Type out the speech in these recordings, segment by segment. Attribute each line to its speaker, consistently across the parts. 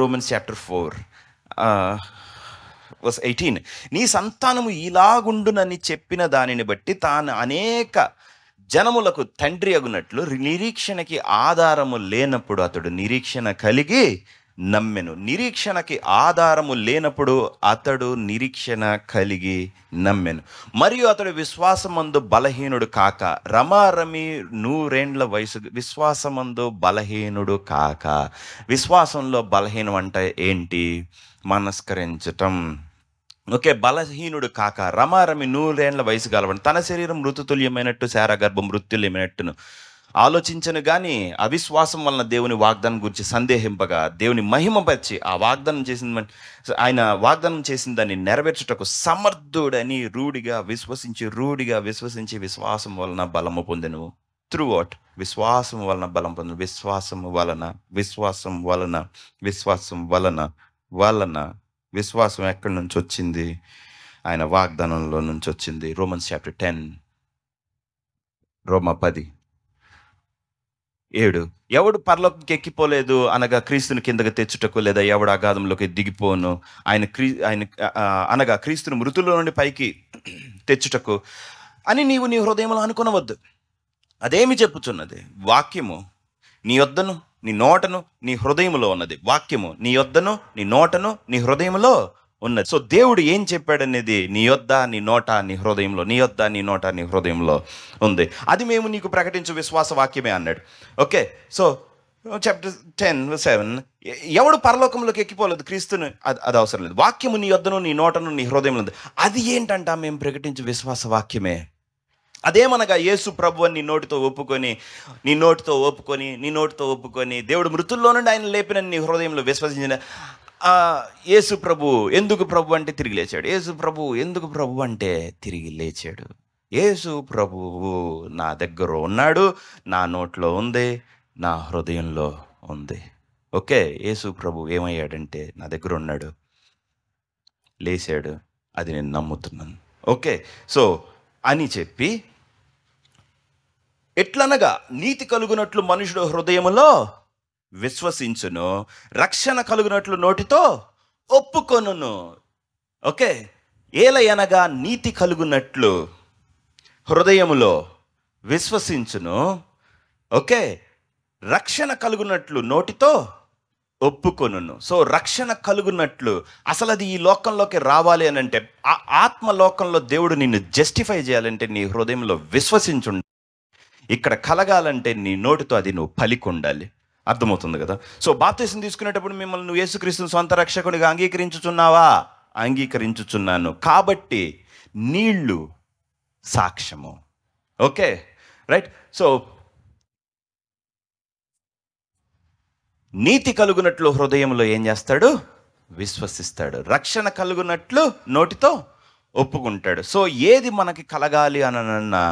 Speaker 1: Roman chapter four verse eighteen నీ సంతానము ఇలాగుండునని చెప్పిన దానిని బట్టి తాను అనేక జనములకు తండ్రి అగునట్లు నిరీక్షణకి ఆధారము లేనప్పుడు అతడు నిరీక్షణ కలిగి నమ్మెను నిరీక్షణకి ఆధారము లేనప్పుడు అతడు నిరీక్షణ కలిగి నమ్మెను మరియు అతడు విశ్వాసమందు బలహీనుడు కాక రమారమి నూరేండ్ల వయసు విశ్వాసమందు బలహీనుడు కాక విశ్వాసంలో బలహీనం అంటే ఏంటి మనస్కరించటం ఓకే బలహీనుడు కాక రమారమి నూరేండ్ల వయసు కలవండి తన శరీరం మృతుతుల్యమైనట్టు శారా గర్భం మృత్యుల్యమైనట్టును ఆలోచించను కానీ అవిశ్వాసం వలన దేవుని వాగ్దానం గురించి సందేహింపగా దేవుని మహిమపరిచి ఆ వాగ్దానం చేసిన ఆయన వాగ్దానం చేసిన దాన్ని నెరవేర్చుటకు సమర్థుడని రూఢిగా విశ్వసించి రూఢిగా విశ్వసించి విశ్వాసం వలన బలము పొందెను త్రూ అవుట్ విశ్వాసం వలన బలం పొందను విశ్వాసం వలన విశ్వాసం వలన విశ్వాసం వలన వలన విశ్వాసం ఎక్కడి నుంచి వచ్చింది ఆయన వాగ్దానంలో నుంచి వచ్చింది రోమన్స్ చాప్టర్ టెన్ రోమ పది ఏడు ఎవడు పర్లోకి ఎక్కిపోలేదు అనగా క్రీస్తుని కిందకి తెచ్చుటకు లేదా ఎవడు అగాధంలోకి దిగిపోను ఆయన క్రీ ఆయన అనగా క్రీస్తుని మృతుల నుండి పైకి తెచ్చుటకు అని నీవు నీ హృదయంలో అనుకునవద్దు అదేమి చెప్పుచున్నది వాక్యము నీ వద్దను నీ నోటను నీ హృదయంలో ఉన్నది వాక్యము నీ వద్దను నీ నోటను నీ హృదయములో ఉన్నది సో దేవుడు ఏం చెప్పాడనేది నీ యొద్ద నీ నోట నీ హృదయంలో నీ యొద్ద నీ నోట నీ హృదయంలో ఉంది అది మేము నీకు ప్రకటించు విశ్వాస వాక్యమే అన్నాడు okay so chapter ten seven ఎవడు పరలోకంలోకి ఎక్కిపోలేదు క్రీస్తుని అది అది అవసరం లేదు వాక్యము నీ యొద్దను నీ నోటను నీ హృదయంలో ఉంది అది ఏంటంట మేము ప్రకటించు విశ్వాస వాక్యమే అదేమనగా యేసు ప్రభు అని నీ నోటితో ఒప్పుకొని నీ నోటితో ఒప్పుకొని నీ నోటితో ఒప్పుకొని దేవుడు మృతుల్లో నుండి ఆయన లేపిన నీ హృదయంలో విశ్వసించిన యేసు ప్రభు ఎందుకు ప్రభు అంటే తిరిగి లేచాడు యేసు ప్రభు ఎందుకు ప్రభు అంటే తిరిగి లేచాడు యేసు ప్రభువు నా దగ్గర ఉన్నాడు నా నోట్లో ఉంది నా హృదయంలో ఉంది ఓకే యేసు ప్రభు ఏమయ్యాడంటే నా దగ్గర ఉన్నాడు లేచాడు అది నేను నమ్ముతున్నాను ఓకే సో అని చెప్పి ఎట్లనగా నీతి కలుగునట్లు మనుషుడు హృదయంలో విశ్వసించును రక్షణ కలుగునట్లు నోటితో ఒప్పుకొనును ఓకే ఏలయనగా నీతి కలుగునట్లు హృదయములో విశ్వసించును ఓకే రక్షణ కలుగునట్లు నోటితో ఒప్పుకొనును సో రక్షణ కలుగునట్లు అసలు అది ఈ లోకంలోకి రావాలి అని అంటే ఆ ఆత్మ లోకంలో దేవుడు నిన్ను జస్టిఫై చేయాలంటే నీ హృదయంలో విశ్వసించుండాలి ఇక్కడ కలగాలంటే నీ నోటితో అది నువ్వు పలికి ఉండాలి అర్థమవుతుంది కదా సో బాప్తీసం తీసుకునేటప్పుడు మిమ్మల్ని నువ్వు యేసుక్రీస్తుని సొంత రక్షకునిగా అంగీకరించుచున్నావా అంగీకరించుచున్నాను కాబట్టి నీళ్లు సాక్ష్యము ఓకే రైట్ సో నీతి కలుగునట్లు హృదయంలో ఏం చేస్తాడు విశ్వసిస్తాడు రక్షణ కలుగునట్లు నోటితో ఒప్పుకుంటాడు సో ఏది మనకి కలగాలి అనన్నా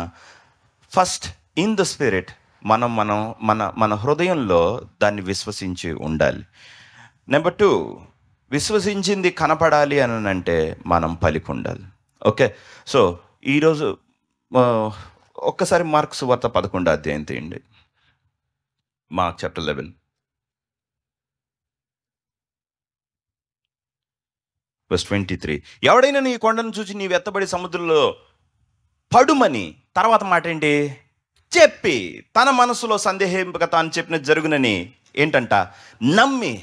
Speaker 1: ఫస్ట్ ఇన్ ద స్పిరిట్ మనం మనం మన మన హృదయంలో దాన్ని విశ్వసించి ఉండాలి నెంబర్ టూ విశ్వసించింది కనపడాలి అని అంటే మనం పలికి ఉండాలి ఓకే సో ఈరోజు ఒక్కసారి మార్క్స్ వార్త పదకొండు అధ్యాయం తీయండి Mark chapter eleven verse twenty three ఎవడైనా నీ కొండను చూసి నీ వెత్తబడి సముద్రంలో పడుమని తర్వాత మాట ఏంటి చెప్పి తన మనసులో సందేహింపక తాను చెప్పిన జరుగునని ఏంటంట నమ్మి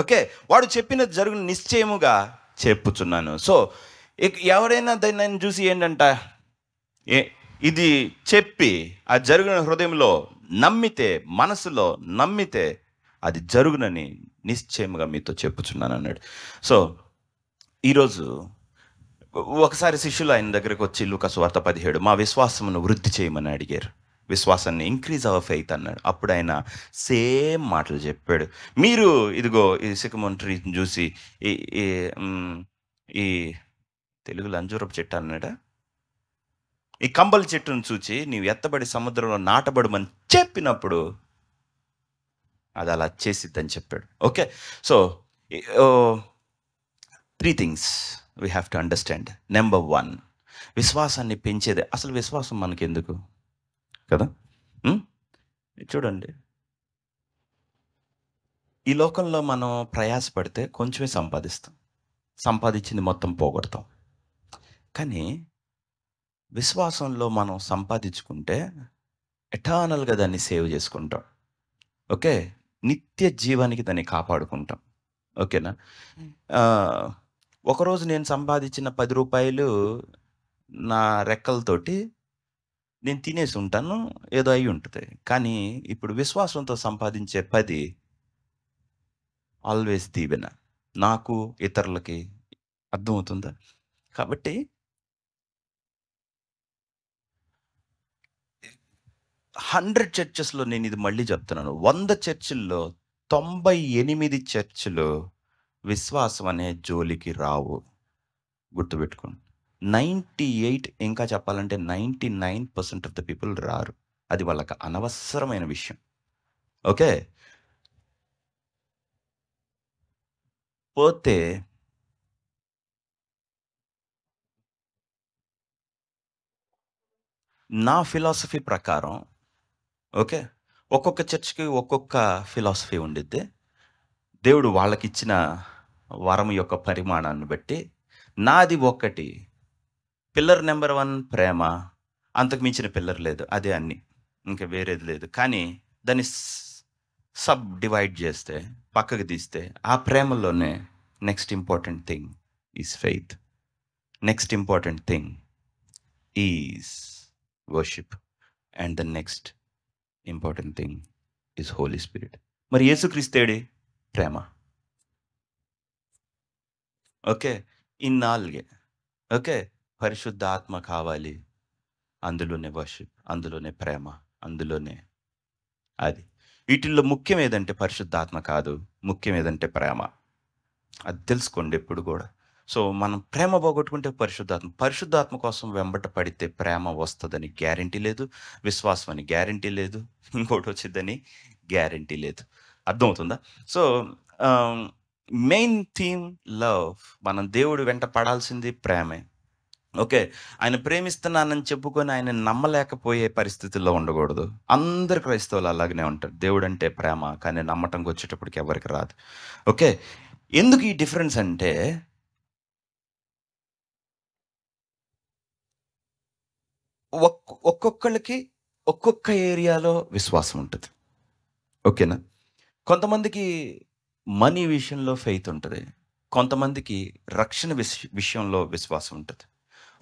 Speaker 1: ఓకే వాడు చెప్పిన జరుగున నిశ్చయముగా చెప్పుచున్నాను సో ఎవరైనా దాన్ని చూసి ఏంటంట ఇది చెప్పి ఆ జరుగున హృదయంలో నమ్మితే మనసులో నమ్మితే అది జరుగునని నిశ్చయముగా మీతో చెప్పుచున్నాను అన్నాడు సో ఈరోజు ఒకసారి శిష్యులు ఆయన దగ్గరకు వచ్చి లూకస్ వార్త పదిహేడు మా విశ్వాసమును వృద్ధి చేయమని అడిగారు విశ్వాసాన్ని ఇంక్రీజ్ అవ ఫెయిత్ అన్నాడు అప్పుడు ఆయన సేమ్ మాటలు చెప్పాడు మీరు ఇదిగో ఈ సికమోన్ చూసి ఈ ఈ తెలుగు లంజూరపు చెట్టు అన్నాడా ఈ కంబల చెట్టును చూచి నీవు ఎత్తబడి సముద్రంలో నాటబడమని చెప్పినప్పుడు అది అలా చేసిద్దని చెప్పాడు okay so three things we have to understand number one విశ్వాసాన్ని పెంచేది అసలు విశ్వాసం మనకెందుకు కదా చూడండి ఈ లోకంలో మనం ప్రయాసపడితే కొంచెమే సంపాదిస్తాం సంపాదించింది మొత్తం పోగొడతాం కానీ విశ్వాసంలో మనం సంపాదించుకుంటే ఎటర్నల్గా దాన్ని సేవ్ చేసుకుంటాం ఓకే నిత్య జీవానికి దాన్ని కాపాడుకుంటాం ఓకేనా ఒకరోజు నేను సంపాదించిన పది రూపాయలు నా రెక్కలతోటి నేను తినేసి ఉంటాను ఏదో అయి ఉంటుంది కానీ ఇప్పుడు విశ్వాసంతో సంపాదించే పది ఆల్వేస్ దీవెన నాకు ఇతరులకి అర్థమవుతుందా కాబట్టి హండ్రెడ్ చర్చెస్లో నేను ఇది మళ్ళీ చెప్తున్నాను వంద చర్చిల్లో తొంభై ఎనిమిది చర్చిలో విశ్వాసం అనే జోలికి రావు గుర్తుపెట్టుకోండి నైంటీ ఎయిట్ ఇంకా చెప్పాలంటే ninety nine percent of the people రారు అది వాళ్ళకి అనవసరమైన విషయం ఓకే పోతే నా ఫిలాసఫీ ప్రకారం ఓకే ఒక్కొక్క చర్చ్కి ఒక్కొక్క ఫిలాసఫీ ఉండిద్ది దేవుడు వాళ్ళకిచ్చిన వరం యొక్క పరిమాణాన్ని బట్టి నాది ఒక్కటి పిల్లర్ నెంబర్ వన్ ప్రేమ అంతకు మించిన పిల్లర్ లేదు అదే అన్ని ఇంకా వేరేది లేదు కానీ దాన్ని సబ్ డివైడ్ చేస్తే పక్కకు తీస్తే ఆ ప్రేమలోనే next important thing is faith next important thing is worship and the next important thing is Holy Spirit మరి యేసుక్రీస్తేడి ప్రేమ ఓకే ఇన్నాళ్ళుగే ఓకే పరిశుద్ధ ఆత్మ కావాలి అందులోనే వర్షిప్ అందులోనే ప్రేమ అందులోనే అది వీటిల్లో ముఖ్యం ఏదంటే పరిశుద్ధాత్మ కాదు ముఖ్యం ఏదంటే ప్రేమ అది తెలుసుకోండి ఎప్పుడు కూడా సో మనం ప్రేమ పోగొట్టుకుంటే పరిశుద్ధాత్మ పరిశుద్ధాత్మ కోసం వెంబట పడితే ప్రేమ వస్తుందని గ్యారంటీ లేదు విశ్వాసం అని గ్యారంటీ లేదు ఇంకోటి వచ్చిందని గ్యారంటీ లేదు అర్థమవుతుందా సో మెయిన్ థీమ్ లవ్ మనం దేవుడు వెంట పడాల్సింది ప్రేమే ఓకే ఆయన ప్రేమిస్తున్నానని చెప్పుకొని ఆయన నమ్మలేకపోయే పరిస్థితుల్లో ఉండకూడదు అందరు క్రైస్తవులు అలాగనే ఉంటారు దేవుడు అంటే ప్రేమ కానీ నమ్మటంకి వచ్చేటప్పటికి ఎవరికి రాదు ఓకే ఎందుకు ఈ డిఫరెన్స్ అంటే ఒక్కొక్కళ్ళకి ఒక్కొక్క ఏరియాలో విశ్వాసం ఉంటుంది ఓకేనా కొంతమందికి మనీ విషయంలో ఫెయిత్ ఉంటుంది కొంతమందికి రక్షణ విషయంలో విశ్వాసం ఉంటుంది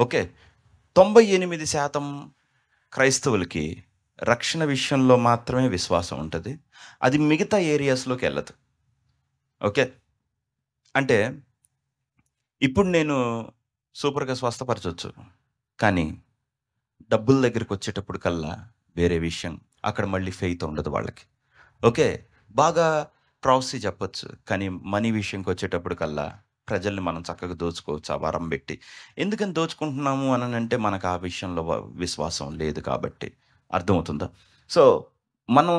Speaker 1: ఓకే తొంభై ఎనిమిది శాతం క్రైస్తవులకి రక్షణ విషయంలో మాత్రమే విశ్వాసం ఉంటుంది అది మిగతా ఏరియాస్లోకి వెళ్ళదు ఓకే అంటే ఇప్పుడు నేను సూపర్గా స్వస్థపరచవచ్చు కానీ డబ్బుల దగ్గరికి వచ్చేటప్పుడు కల్లా వేరే విషయం అక్కడ మళ్ళీ ఫెయిత్ ఉండదు వాళ్ళకి ఓకే బాగా ప్రౌసీ చెప్పచ్చు కానీ మనీ విషయంకి వచ్చేటప్పటికల్లా ప్రజల్ని మనం చక్కగా దోచుకోవచ్చు ఆ వరం పెట్టి ఎందుకని దోచుకుంటున్నాము అని అంటే మనకు ఆ విషయంలో విశ్వాసం లేదు కాబట్టి అర్థమవుతుందా సో మనం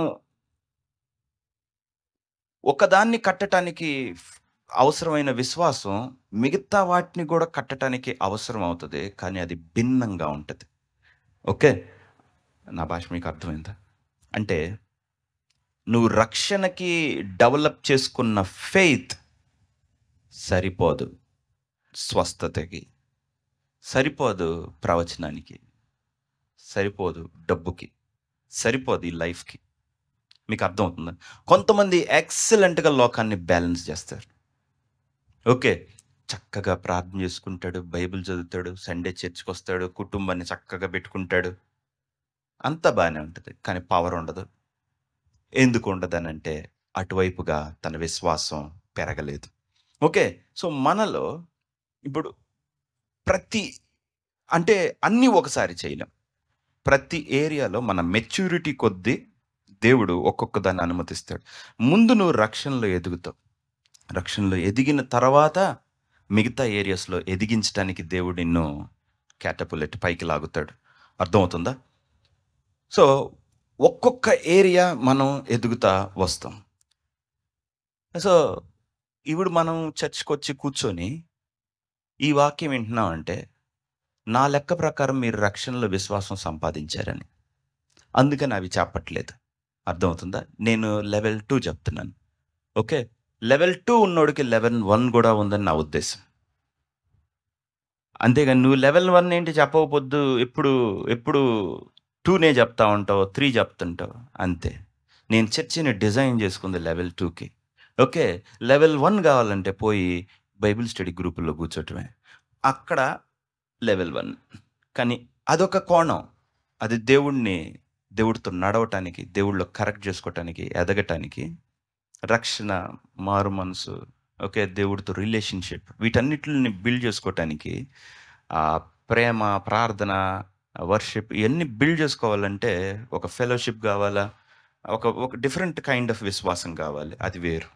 Speaker 1: ఒకదాన్ని కట్టడానికి అవసరమైన విశ్వాసం మిగతా వాటిని కూడా కట్టడానికి అవసరం అవుతుంది కానీ అది భిన్నంగా ఉంటుంది ఓకే నా భాష మీకు అర్థమైందా అంటే నువ్వు రక్షణకి డెవలప్ చేసుకున్న ఫెయిత్ సరిపోదు స్వస్థతకి సరిపోదు ప్రవచనానికి సరిపోదు డబ్బుకి సరిపోదు ఈ లైఫ్కి మీకు అర్థమవుతుందా కొంతమంది ఎక్సలెంట్గా లోకాన్ని బ్యాలెన్స్ చేస్తారు ఓకే చక్కగా ప్రార్థన చేసుకుంటాడు బైబిల్ చదువుతాడు సండే చర్చ్కి వస్తాడు కుటుంబాన్ని చక్కగా పెట్టుకుంటాడు అంతా బాగానే ఉంటుంది కానీ పవర్ ఉండదు ఎందుకు ఉండదనంటే అటువైపుగా తన విశ్వాసం పెరగలేదు ఓకే సో మనలో ఇప్పుడు ప్రతి అంటే అన్నీ ఒకసారి చేయలేం ప్రతి ఏరియాలో మన మెచ్యూరిటీ కొద్దీ దేవుడు ఒక్కొక్క దాన్ని అనుమతిస్తాడు ముందు నువ్వు రక్షణలో ఎదుగుతావు రక్షణలో ఎదిగిన తర్వాత మిగతా ఏరియాస్లో ఎదిగించడానికి దేవుడు నిన్ను క్యాటపులెట్ పైకి లాగుతాడు అర్థమవుతుందా సో ఒక్కొక్క ఏరియా మనం ఎదుగుతా వస్తాం సో ఇప్పుడు మనం చర్చ్కి వచ్చి కూర్చొని ఈ వాక్యం వింటున్నాం అంటే నా లెక్క ప్రకారం మీరు రక్షణలో విశ్వాసం సంపాదించారని అందుకని అవి చెప్పట్లేదు అర్థమవుతుందా నేను లెవెల్ టూ చెప్తున్నాను ఓకే లెవెల్ టూ ఉన్నోడికి లెవెల్ వన్ కూడా ఉందని నా ఉద్దేశం అంతేగాని నువ్వు లెవెల్ వన్ ఏంటి చెప్పకపోద్దు ఎప్పుడు ఎప్పుడు టూనే చెప్తా ఉంటావు త్రీ చెప్తుంటావు అంతే నేను చర్చిని డిజైన్ చేసుకుంది లెవెల్ టూకి ఓకే లెవెల్ వన్ కావాలంటే పోయి బైబిల్ స్టడీ గ్రూపుల్లో కూర్చోటమే అక్కడ లెవెల్ వన్ కానీ అదొక కోణం అది దేవుణ్ణి దేవుడితో నడవటానికి దేవుళ్ళు కరెక్ట్ చేసుకోవటానికి ఎదగటానికి రక్షణ మారు మనసు ఓకే దేవుడితో రిలేషన్షిప్ వీటన్నిటిని బిల్డ్ చేసుకోవటానికి ప్రేమ ప్రార్థన వర్షిప్ ఇవన్నీ బిల్డ్ చేసుకోవాలంటే ఒక ఫెలోషిప్ కావాలా ఒక ఒక డిఫరెంట్ కైండ్ ఆఫ్ విశ్వాసం కావాలి అది వేరు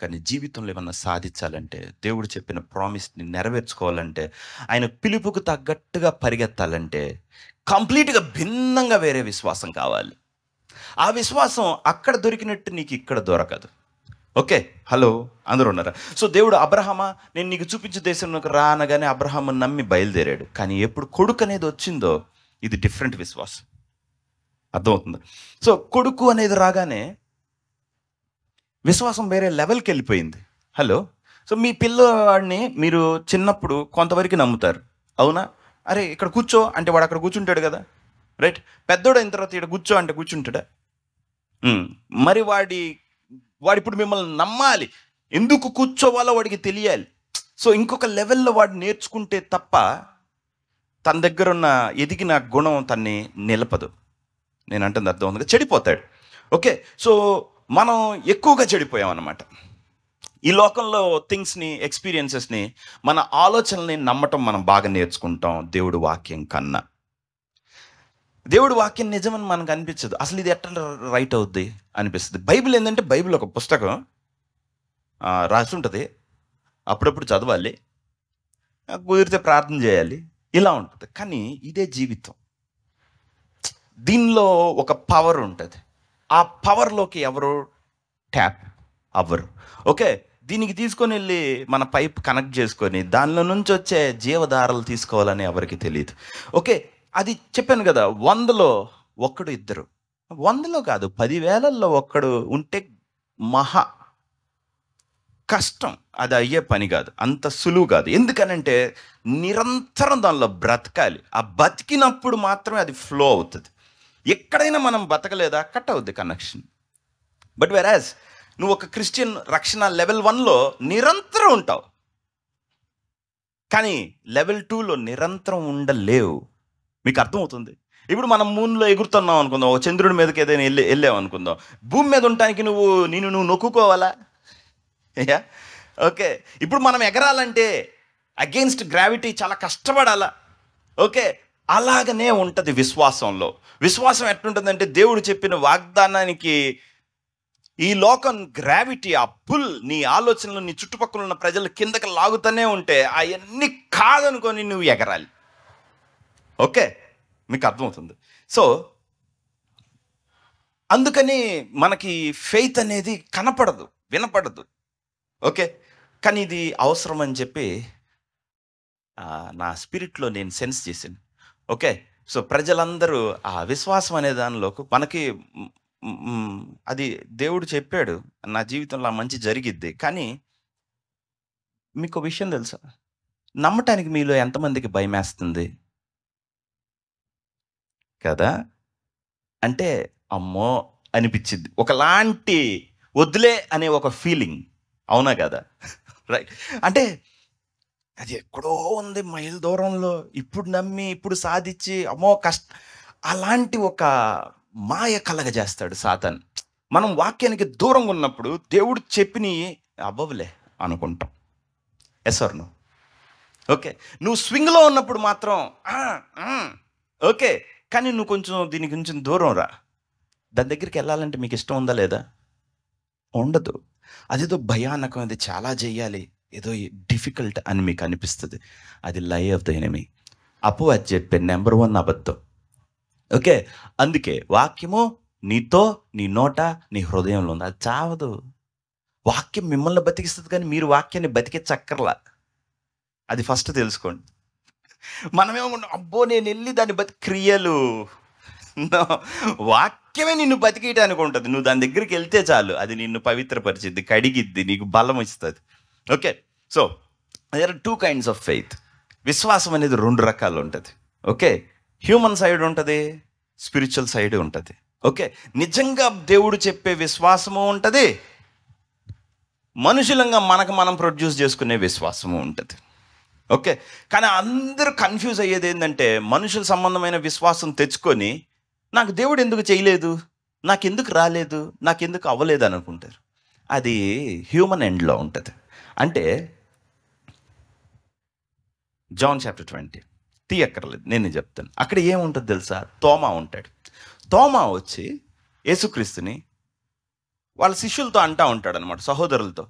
Speaker 1: కానీ జీవితంలో ఏమన్నా సాధించాలంటే దేవుడు చెప్పిన ప్రామిస్ని నెరవేర్చుకోవాలంటే ఆయన పిలుపుకు తగ్గట్టుగా పరిగెత్తాలంటే కంప్లీట్గా భిన్నంగా వేరే విశ్వాసం కావాలి ఆ విశ్వాసం అక్కడ దొరికినట్టు నీకు ఇక్కడ దొరకదు ఓకే హలో అందరూ ఉన్నారా సో దేవుడు అబ్రహమా నేను నీకు చూపించే దేశంలోకి రానగానే అబ్రహమ్ నమ్మి బయలుదేరాడు కానీ ఎప్పుడు కొడుకు అనేది వచ్చిందో ఇది డిఫరెంట్ విశ్వాసం అర్థమవుతుంది సో కొడుకు అనేది రాగానే విశ్వాసం వేరే లెవెల్కి వెళ్ళిపోయింది హలో సో మీ పిల్లవాడిని మీరు చిన్నప్పుడు కొంతవరకు నమ్ముతారు అవునా అరే ఇక్కడ కూర్చో అంటే వాడు అక్కడ కూర్చుంటాడు కదా రైట్ పెద్దోడు అయిన తర్వాత ఇక్కడ కూర్చో అంటే కూర్చుంటాడా మరి వాడి వాడు ఇప్పుడు మిమ్మల్ని నమ్మాలి ఎందుకు కూర్చోవాలో వాడికి తెలియాలి సో ఇంకొక లెవెల్లో వాడు నేర్చుకుంటే తప్ప తన దగ్గర ఉన్న ఎదిగిన గుణం తన్ని నిలపదు నేను అంటుంది అర్థం ఉందిగా చెడిపోతాడు ఓకే సో మనం ఎక్కువగా చెడిపోయామన్నమాట ఈ లోకంలో థింగ్స్ని ఎక్స్పీరియన్సెస్ని మన ఆలోచనల్ని నమ్మటం మనం బాగా నేర్చుకుంటాం దేవుడు వాక్యం కన్నా దేవుడు వాక్యం నిజమని మనకు అనిపించదు అసలు ఇది ఎట్లా రైట్ అవుద్ది అనిపిస్తుంది బైబిల్ ఏంటంటే బైబిల్ ఒక పుస్తకం రాసి ఉంటుంది అప్పుడప్పుడు చదవాలి కుదిరితే ప్రార్థన చేయాలి ఇలా ఉంటుంది కానీ ఇదే జీవితం దీనిలో ఒక పవర్ ఉంటుంది ఆ పవర్లోకి ఎవరు ట్యాప్ అవ్వరు ఓకే దీనికి తీసుకొని వెళ్ళి మన పైప్ కనెక్ట్ చేసుకొని దానిలో నుంచి వచ్చే జీవధారలు తీసుకోవాలని ఎవరికి తెలియదు ఓకే అది చెప్పాను కదా వందలో ఒక్కడు ఇద్దరు వందలో కాదు పదివేలల్లో ఒక్కడు ఉంటే మహా కష్టం అది అయ్యే పని కాదు అంత సులువు కాదు ఎందుకనంటే నిరంతరం దానిలో బ్రతకాలి ఆ బతికినప్పుడు మాత్రమే అది ఫ్లో అవుతుంది ఎక్కడైనా మనం బతకలేదా కట్ అవుద్ది కనెక్షన్ బట్ వెరాజ్ నువ్వు ఒక క్రిస్టియన్ రక్షణ లెవెల్ వన్లో నిరంతరం ఉంటావు కానీ లెవెల్ టూలో నిరంతరం ఉండలేవు మీకు అర్థమవుతుంది ఇప్పుడు మనం మూన్లో ఎగురుతున్నాం అనుకుందాం ఒక చంద్రుడి మీదకి ఏదైనా వెళ్ళి వెళ్ళాం అనుకుందాం భూమి మీద ఉండటానికి నువ్వు నేను నువ్వు నొక్కుకోవాలా ఓకే ఇప్పుడు మనం ఎగరాలంటే అగెయిన్స్ట్ గ్రావిటీ చాలా కష్టపడాలా ఓకే అలాగనే ఉంటుంది విశ్వాసంలో విశ్వాసం ఎట్లుంటుందంటే దేవుడు చెప్పిన వాగ్దానానికి ఈ లోకం గ్రావిటీ ఆ పుల్ నీ ఆలోచనలు నీ చుట్టుపక్కల ఉన్న ప్రజలు కిందకి లాగుతూనే ఉంటే అవన్నీ కాదనుకొని నువ్వు ఎగరాలి ఓకే మీకు అర్థమవుతుంది సో అందుకని మనకి ఫెయిత్ అనేది కనపడదు వినపడదు ఓకే కానీ ఇది అవసరం అని చెప్పి నా స్పిరిట్లో నేను సెన్స్ చేశాను ఓకే సో ప్రజలందరూ ఆ విశ్వాసం అనే దానిలోకి మనకి అది దేవుడు చెప్పాడు నా జీవితంలో మంచి జరిగిద్ది కానీ మీకు విషయం తెలుసా నమ్మటానికి మీలో ఎంతమందికి భయం వేస్తుంది కదా అంటే అమ్మో అనిపించింది ఒకలాంటి వద్దులే అనే ఒక ఫీలింగ్ అవునా కదా రైట్ అంటే అది ఎక్కడో ఉంది మైల్ దూరంలో ఇప్పుడు నమ్మి ఇప్పుడు సాధించి అమ్మో కష్ట అలాంటి ఒక మాయ కలగజేస్తాడు సాతన్ మనం వాక్యానికి దూరంగా ఉన్నప్పుడు దేవుడు చెప్పిని అవ్వవులే అనుకుంటాం ఎస్ఆర్ నువ్వు ఓకే నువ్వు స్వింగ్లో ఉన్నప్పుడు మాత్రం ఓకే కానీ నువ్వు కొంచెం దీని కొంచెం దూరం రా దాని దగ్గరికి వెళ్ళాలంటే మీకు ఇష్టం ఉందా లేదా ఉండదు అదేదో భయానకం అది చాలా చేయాలి ఏదో డిఫికల్ట్ అని మీకు అనిపిస్తుంది అది లై ఆఫ్ ద ఎనిమి అప్పు అది చెప్పే నెంబర్ వన్ అబద్ధం ఓకే అందుకే వాక్యము నీతో నీ నోట నీ హృదయంలో ఉంది అది చావదు వాక్యం మిమ్మల్ని బతికిస్తుంది కానీ మీరు వాక్యాన్ని బతికే చక్కర్లా అది ఫస్ట్ తెలుసుకోండి మనమేమనుకుంటాం అబ్బో నేను వెళ్ళి దాన్ని బతి క్రియలు వాక్యమే నిన్ను బతికేయటానికి ఉంటుంది నువ్వు దాని దగ్గరికి వెళ్తే చాలు అది నిన్ను పవిత్రపరిచిద్ది కడిగిద్ది నీకు బలం ఇస్తుంది okay so there are two kinds of faith విశ్వాసం అనేది రెండు రకాలు ఉంటుంది ఓకే హ్యూమన్ సైడ్ ఉంటుంది స్పిరిచువల్ సైడ్ ఉంటుంది ఓకే నిజంగా దేవుడు చెప్పే విశ్వాసము ఉంటుంది మనుషులంగా మనకు మనం ప్రొడ్యూస్ చేసుకునే విశ్వాసము ఉంటుంది ఓకే కానీ అందరూ కన్ఫ్యూజ్ అయ్యేది ఏంటంటే మనుషుల సంబంధమైన విశ్వాసం తెచ్చుకొని నాకు దేవుడు ఎందుకు చేయలేదు నాకు ఎందుకు రాలేదు నాకు ఎందుకు అవ్వలేదు అనుకుంటారు అది హ్యూమన్ ఎండ్లో ఉంటుంది అంటే జాన్ చాప్టర్ ట్వంటీ తీయక్కర్లేదు నేను చెప్తాను అక్కడ ఏముంటుంది తెలుసా తోమా ఉంటాడు తోమా వచ్చి యేసుక్రీస్తుని వాళ్ళ శిష్యులతో అంటా ఉంటాడు అనమాట సహోదరులతో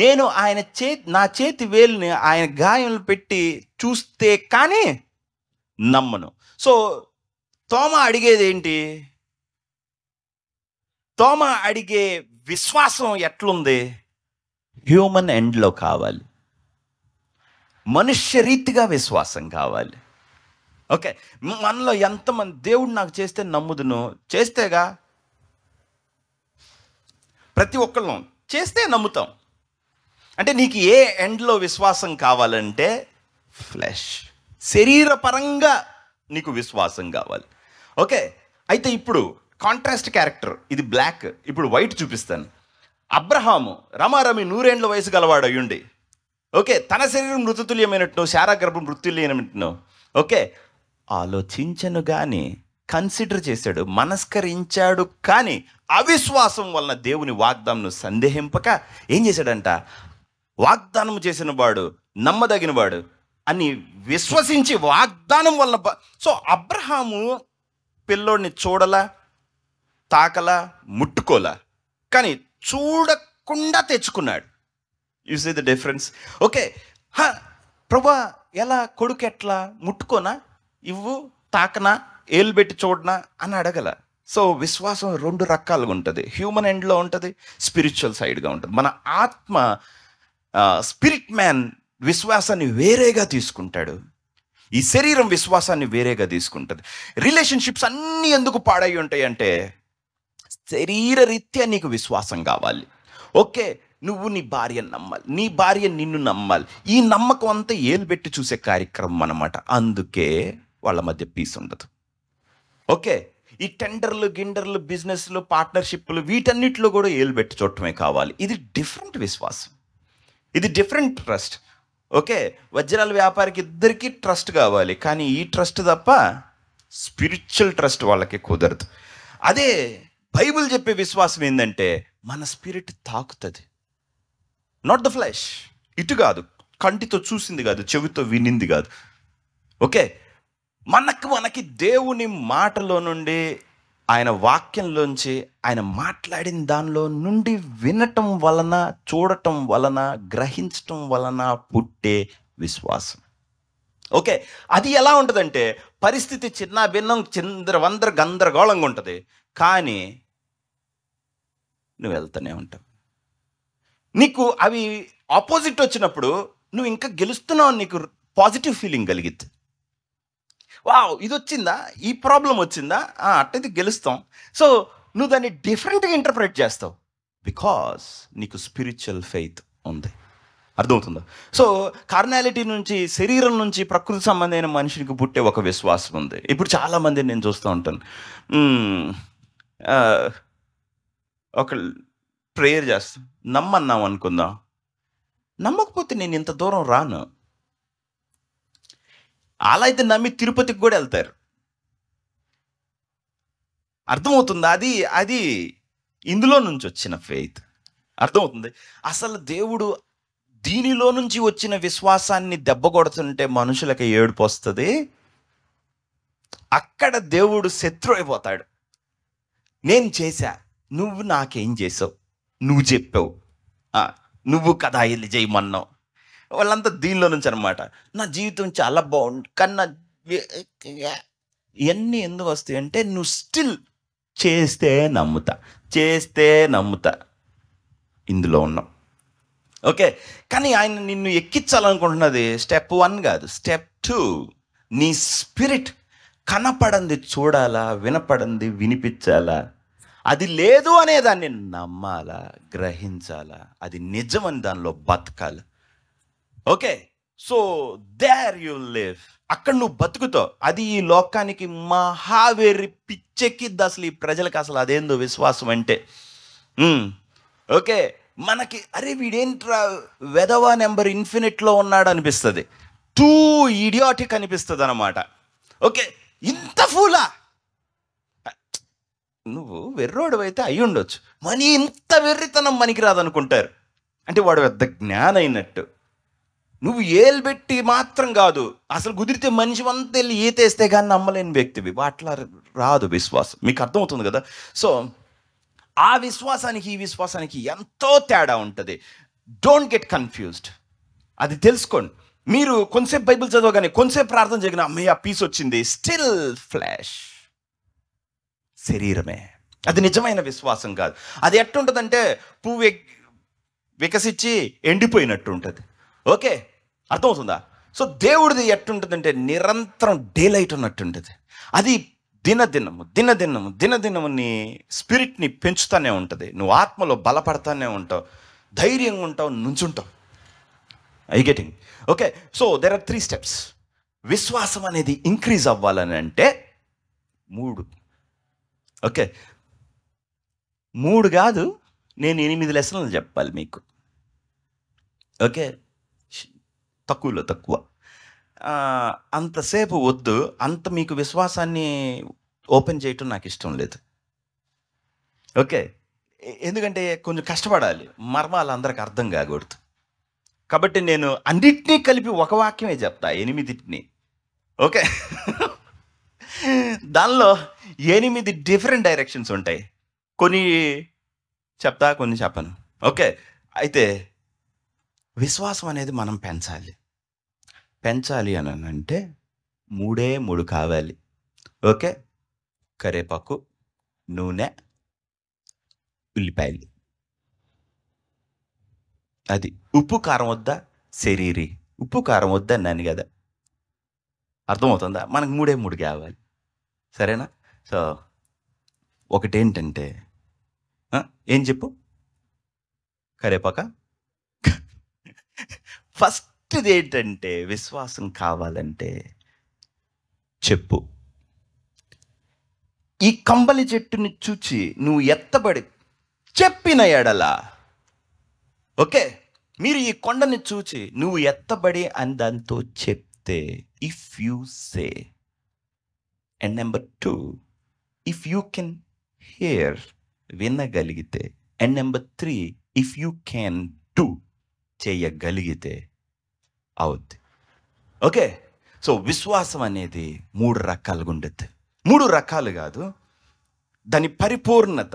Speaker 1: నేను ఆయన చే నా చేతి వేలుని ఆయన గాయంలో పెట్టి చూస్తే కానీ నమ్మను సో తోమ అడిగేది ఏంటి తోమ అడిగే విశ్వాసం ఎట్లుంది హ్యూమన్ ఎండ్లో కావాలి మనుష్య రీతిగా విశ్వాసం కావాలి ఓకే మనలో ఎంతమంది దేవుడు నాకు చేస్తే నమ్ముదును చేస్తేగా ప్రతి ఒక్కళ్ళం చేస్తే నమ్ముతాం అంటే నీకు ఏ ఎండ్లో విశ్వాసం కావాలంటే ఫ్లెష్ శరీరపరంగా నీకు విశ్వాసం కావాలి ఓకే అయితే ఇప్పుడు కాంట్రాస్ట్ క్యారెక్టర్ ఇది బ్లాక్ ఇప్పుడు వైట్ చూపిస్తాను అబ్రహాము రమారమి నూరేండ్ల వయసు గలవాడు అయ్యుండి ఓకే తన శరీరం మృతుతుల్యమైనట్టు శారాగర్భం మృతుల్యమైనట్టును ఓకే ఆలోచించను కానీ కన్సిడర్ చేశాడు మనస్కరించాడు కానీ అవిశ్వాసం వలన దేవుని వాగ్దాంను సందేహింపక ఏం చేశాడంట వాగ్దానం చేసిన వాడు నమ్మదగినవాడు అని విశ్వసించి వాగ్దానం వల్ల సో అబ్రహాము పిల్లోడిని చూడలా తాకలా ముట్టుకోలా కానీ చూడకుండా తెచ్చుకున్నాడు you see the difference okay ప్రభా ఎలా కొడుకు ఎట్లా ముట్టుకోనా ఇవ్వు తాకనా ఏలు పెట్టి చూడనా అని అడగల సో విశ్వాసం రెండు రకాలుగా ఉంటుంది హ్యూమన్ ఎండ్లో ఉంటుంది స్పిరిచువల్ సైడ్గా ఉంటుంది మన ఆత్మ స్పిరిట్ మ్యాన్ విశ్వాసాన్ని వేరేగా తీసుకుంటాడు ఈ శరీరం విశ్వాసాన్ని వేరేగా తీసుకుంటుంది రిలేషన్షిప్స్ అన్నీ ఎందుకు పాడై ఉంటాయంటే శరీర రీత్యా నీకు విశ్వాసం కావాలి ఓకే నువ్వు నీ భార్యను నమ్మాలి నీ భార్య నిన్ను నమ్మాలి ఈ నమ్మకం అంతా ఏలుబెట్టి చూసే కార్యక్రమం అనమాట అందుకే వాళ్ళ మధ్య పీస్ ఉండదు ఓకే ఈ టెండర్లు గిండర్లు బిజినెస్లు పార్ట్నర్షిప్లు వీటన్నిటిలో కూడా ఏలుబెట్టి చూడటమే కావాలి ఇది డిఫరెంట్ విశ్వాసం ఇది డిఫరెంట్ ట్రస్ట్ ఓకే వజ్రాల వ్యాపారికి ఇద్దరికీ ట్రస్ట్ కావాలి కానీ ఈ ట్రస్ట్ తప్ప స్పిరిచువల్ ట్రస్ట్ వాళ్ళకి కుదరదు అదే బైబిల్ చెప్పే విశ్వాసం ఏంటంటే మన స్పిరిట్ తాకుతుంది నాట్ ద ఫ్లాష్ ఇటు కాదు కంటితో చూసింది కాదు చెవితో వినింది కాదు ఓకే మనకు మనకి దేవుని మాటలో నుండి ఆయన వాక్యంలోంచి ఆయన మాట్లాడిన దానిలో నుండి వినటం వలన చూడటం వలన గ్రహించటం వలన పుట్టే విశ్వాసం ఓకే అది ఎలా ఉంటుందంటే పరిస్థితి చిన్న భిన్నం చిందర వందర గందరగోళంగా ఉంటుంది కానీ నువ్వు వెళ్తూనే ఉంటావు నీకు అవి ఆపోజిట్ వచ్చినప్పుడు నువ్వు ఇంకా గెలుస్తున్నావు నీకు పాజిటివ్ ఫీలింగ్ కలిగిద్ది వావ్ ఇది వచ్చిందా ఈ ప్రాబ్లం వచ్చిందా అట్టయితే గెలుస్తాం సో నువ్వు దాన్ని డిఫరెంట్గా ఇంటర్ప్రిట్ చేస్తావు బికాస్ నీకు స్పిరిచువల్ ఫెయిత్ ఉంది అర్థమవుతుందా సో కార్నాలిటీ నుంచి శరీరం నుంచి ప్రకృతి సంబంధమైన మనిషికి పుట్టే ఒక విశ్వాసం ఉంది ఇప్పుడు చాలామంది నేను చూస్తూ ఉంటాను ఒక ప్రేయర్ చేస్తాం నమ్మన్నాం అనుకుందాం నమ్మకపోతే నేను ఇంత దూరం రాను అలా అయితే నమ్మి తిరుపతికి కూడా వెళ్తారు అర్థమవుతుంది అది అది ఇందులో నుంచి వచ్చిన ఫెయిత్ అర్థమవుతుంది అసలు దేవుడు దీనిలో నుంచి వచ్చిన విశ్వాసాన్ని దెబ్బగొడుతుంటే మనుషులకి ఏడుపు వస్తుంది అక్కడ దేవుడు శత్రు అయిపోతాడు నేను చేశా నువ్వు నాకేం చేసావు నువ్వు చెప్పావు నువ్వు కదా ఇల్లు చేయమన్నావు వాళ్ళంతా దీనిలో నుంచి అనమాట నా జీవితం చాలా బాగుంది కన్నా ఇవన్నీ ఎందుకు వస్తాయి అంటే నువ్వు స్టిల్ చేస్తే నమ్ముతా చేస్తే నమ్ముతా ఇందులో ఉన్నాం ఓకే కానీ ఆయన నిన్ను ఎక్కించాలనుకుంటున్నది స్టెప్ వన్ కాదు స్టెప్ టూ నీ స్పిరిట్ కనపడంది చూడాలా వినపడంది వినిపించాలా అది లేదు అనే దాన్ని నమ్మాలా గ్రహించాలా అది నిజమని దానిలో బతకాలి okay so there you live అక్కడ నువ్వు బతుకుతావు అది ఈ లోకానికి మహావేరి పిచ్చెక్కిద్ది అసలు ఈ ప్రజలకు అసలు అదేందో విశ్వాసం అంటే ఓకే మనకి అరే వీడేంట్రా వెదవా నెంబర్ ఇన్ఫినిట్లో ఉన్నాడు అనిపిస్తుంది టూ ఇడియాటిక్ అనిపిస్తుంది అనమాట ఓకే ఇంత ఫూలా నువ్వు వెర్రోడు అయితే అయి ఉండొచ్చు మనీ ఇంత వెర్రితనం మనకి రాదనుకుంటారు అంటే వాడు పెద్ద జ్ఞానైనట్టు నువ్వు ఏలు పెట్టి మాత్రం కాదు అసలు కుదిరితే మనిషి అంతా వెళ్ళి ఈతేస్తే కానీ నమ్మలేని వ్యక్తివి అట్లా రాదు విశ్వాసం మీకు అర్థమవుతుంది కదా సో ఆ విశ్వాసానికి ఈ విశ్వాసానికి ఎంతో తేడా ఉంటుంది డోంట్ గెట్ కన్ఫ్యూజ్డ్ అది తెలుసుకోండి మీరు కొంతసేపు బైబిల్ చదవగానే కొంతసేపు ప్రార్థన చేయగానే అమ్మయ్య పీస్ వచ్చింది స్టిల్ ఫ్లాష్ శరీరమే అది నిజమైన విశ్వాసం కాదు అది ఎట్టుంటుందంటే పువ్వు వికసించి ఎండిపోయినట్టు ఉంటుంది ఓకే అర్థమవుతుందా సో దేవుడిది ఎట్టుంటుందంటే నిరంతరం డే లైట్ ఉన్నట్టుంటుంది అది దినదినము దినదినము దినదినము నీ స్పిరిట్ని పెంచుతూనే ఉంటుంది నువ్వు ఆత్మలో బలపడతానే ఉంటావు ధైర్యంగా ఉంటావు నుంచుంటావు I getting okay so there are three steps విశ్వాసం అనేది ఇంక్రీజ్ అవ్వాలని అంటే మూడు ఓకే మూడు కాదు నేను ఎనిమిది లెసన్లు చెప్పాలి మీకు ఓకే తక్కువలో తక్కువ అంతసేపు వద్దు అంత మీకు విశ్వాసాన్ని ఓపెన్ చేయటం నాకు ఇష్టం లేదు ఓకే ఎందుకంటే కొంచెం కష్టపడాలి మర్మాలు అందరికి అర్థం కాకూడదు కాబట్టి నేను అన్నిటినీ కలిపి ఒక వాక్యమే చెప్తా ఎనిమిదిటిని ఓకే దానిలో ఎనిమిది డిఫరెంట్ డైరెక్షన్స్ ఉంటాయి కొన్ని చెప్తా కొన్ని చెప్పను ఓకే అయితే విశ్వాసం అనేది మనం పెంచాలి పెంచాలి అని అంటే మూడే మూడు కావాలి ఓకే కరేపాకు నూనె ఉల్లిపాయలు అది ఉప్పు కారం వద్దా శరీరి ఉప్పు కారం వద్దా వద్దన్నాను కదా అర్థమవుతుందా మనకు మూడే మూడు కావాలి సరేనా సో ఒకటేంటంటే ఏం చెప్పు కరేపాక ఫస్ట్ది ఏంటంటే విశ్వాసం కావాలంటే చెప్పు ఈ కంబలి చెట్టుని చూచి నువ్వు ఎత్తబడి చెప్పిన ఎడల ఓకే మీరు ఈ కొండని చూచి నువ్వు ఎత్తబడి అని దాంతో చెప్తే if you say and number two if you can hear వినగలిగితే and number three if you can do చేయగలిగితే అవుద్ది ఓకే సో విశ్వాసం అనేది మూడు రకాలుగా ఉండద్దు మూడు రకాలు కాదు దాని పరిపూర్ణత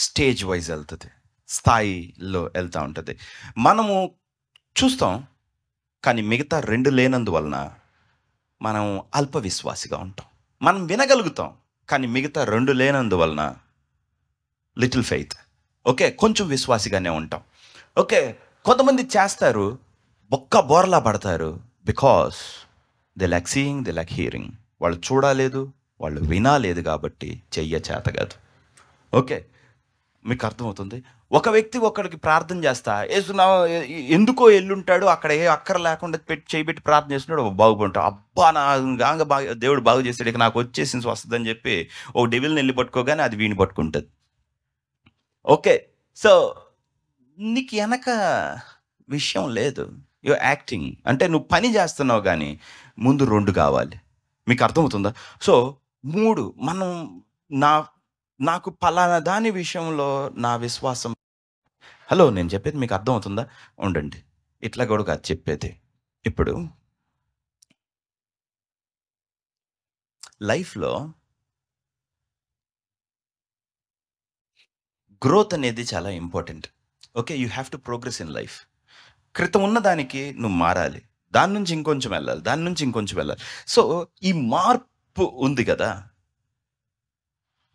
Speaker 1: స్టేజ్ వైజ్ వెళ్తుంది స్థాయిలో వెళ్తూ ఉంటుంది మనము చూస్తాం కానీ మిగతా రెండు లేనందువలన మనం అల్ప విశ్వాసిగా ఉంటాం మనం వినగలుగుతాం కానీ మిగతా రెండు లేనందువలన లిటిల్ ఫెయిత్ ఓకే కొంచెం విశ్వాసిగానే ఉంటాం ఓకే కొంతమంది చేస్తారు ఒక్క బోర్లా పడతారు because they like seeing they like hearing వాళ్ళు చూడలేదు వాళ్ళు వినాలేదు కాబట్టి చెయ్య చేత కాదు ఓకే మీకు అర్థమవుతుంది ఒక వ్యక్తి ఒకడికి ప్రార్థన చేస్తా వేస్తున్నా ఎందుకో ఎల్లుంటాడు అక్కడ ఏ అక్కర లేకుండా పెట్టి చేయబెట్టి ప్రార్థన చేస్తున్నాడు బాగుపంటాడు అబ్బా నా గాంగ బాగా దేవుడు బాగు చేస్తాడు ఇక నాకు వచ్చేసింది వస్తుందని చెప్పి ఓ డెవిల్ని వెళ్ళి పట్టుకోగానే అది వీణి పట్టుకుంటుంది ఓకే సో నీకు వెనక విషయం లేదు యు యాక్టింగ్ అంటే నువ్వు పని చేస్తున్నావు కానీ ముందు రెండు కావాలి మీకు అర్థమవుతుందా సో మూడు మనం నా నాకు పలానా దాని విషయంలో నా విశ్వాసం హలో నేను చెప్పేది మీకు అర్థమవుతుందా ఉండండి ఇట్లా కూడా కాదు చెప్పేది ఇప్పుడు లైఫ్లో గ్రోత్ అనేది చాలా important okay you have to progress in life క్రితం ఉన్న దానికి నువ్వు మారాలి దాని నుంచి ఇంకొంచెం వెళ్ళాలి దాని నుంచి ఇంకొంచెం వెళ్ళాలి సో ఈ మార్పు ఉంది కదా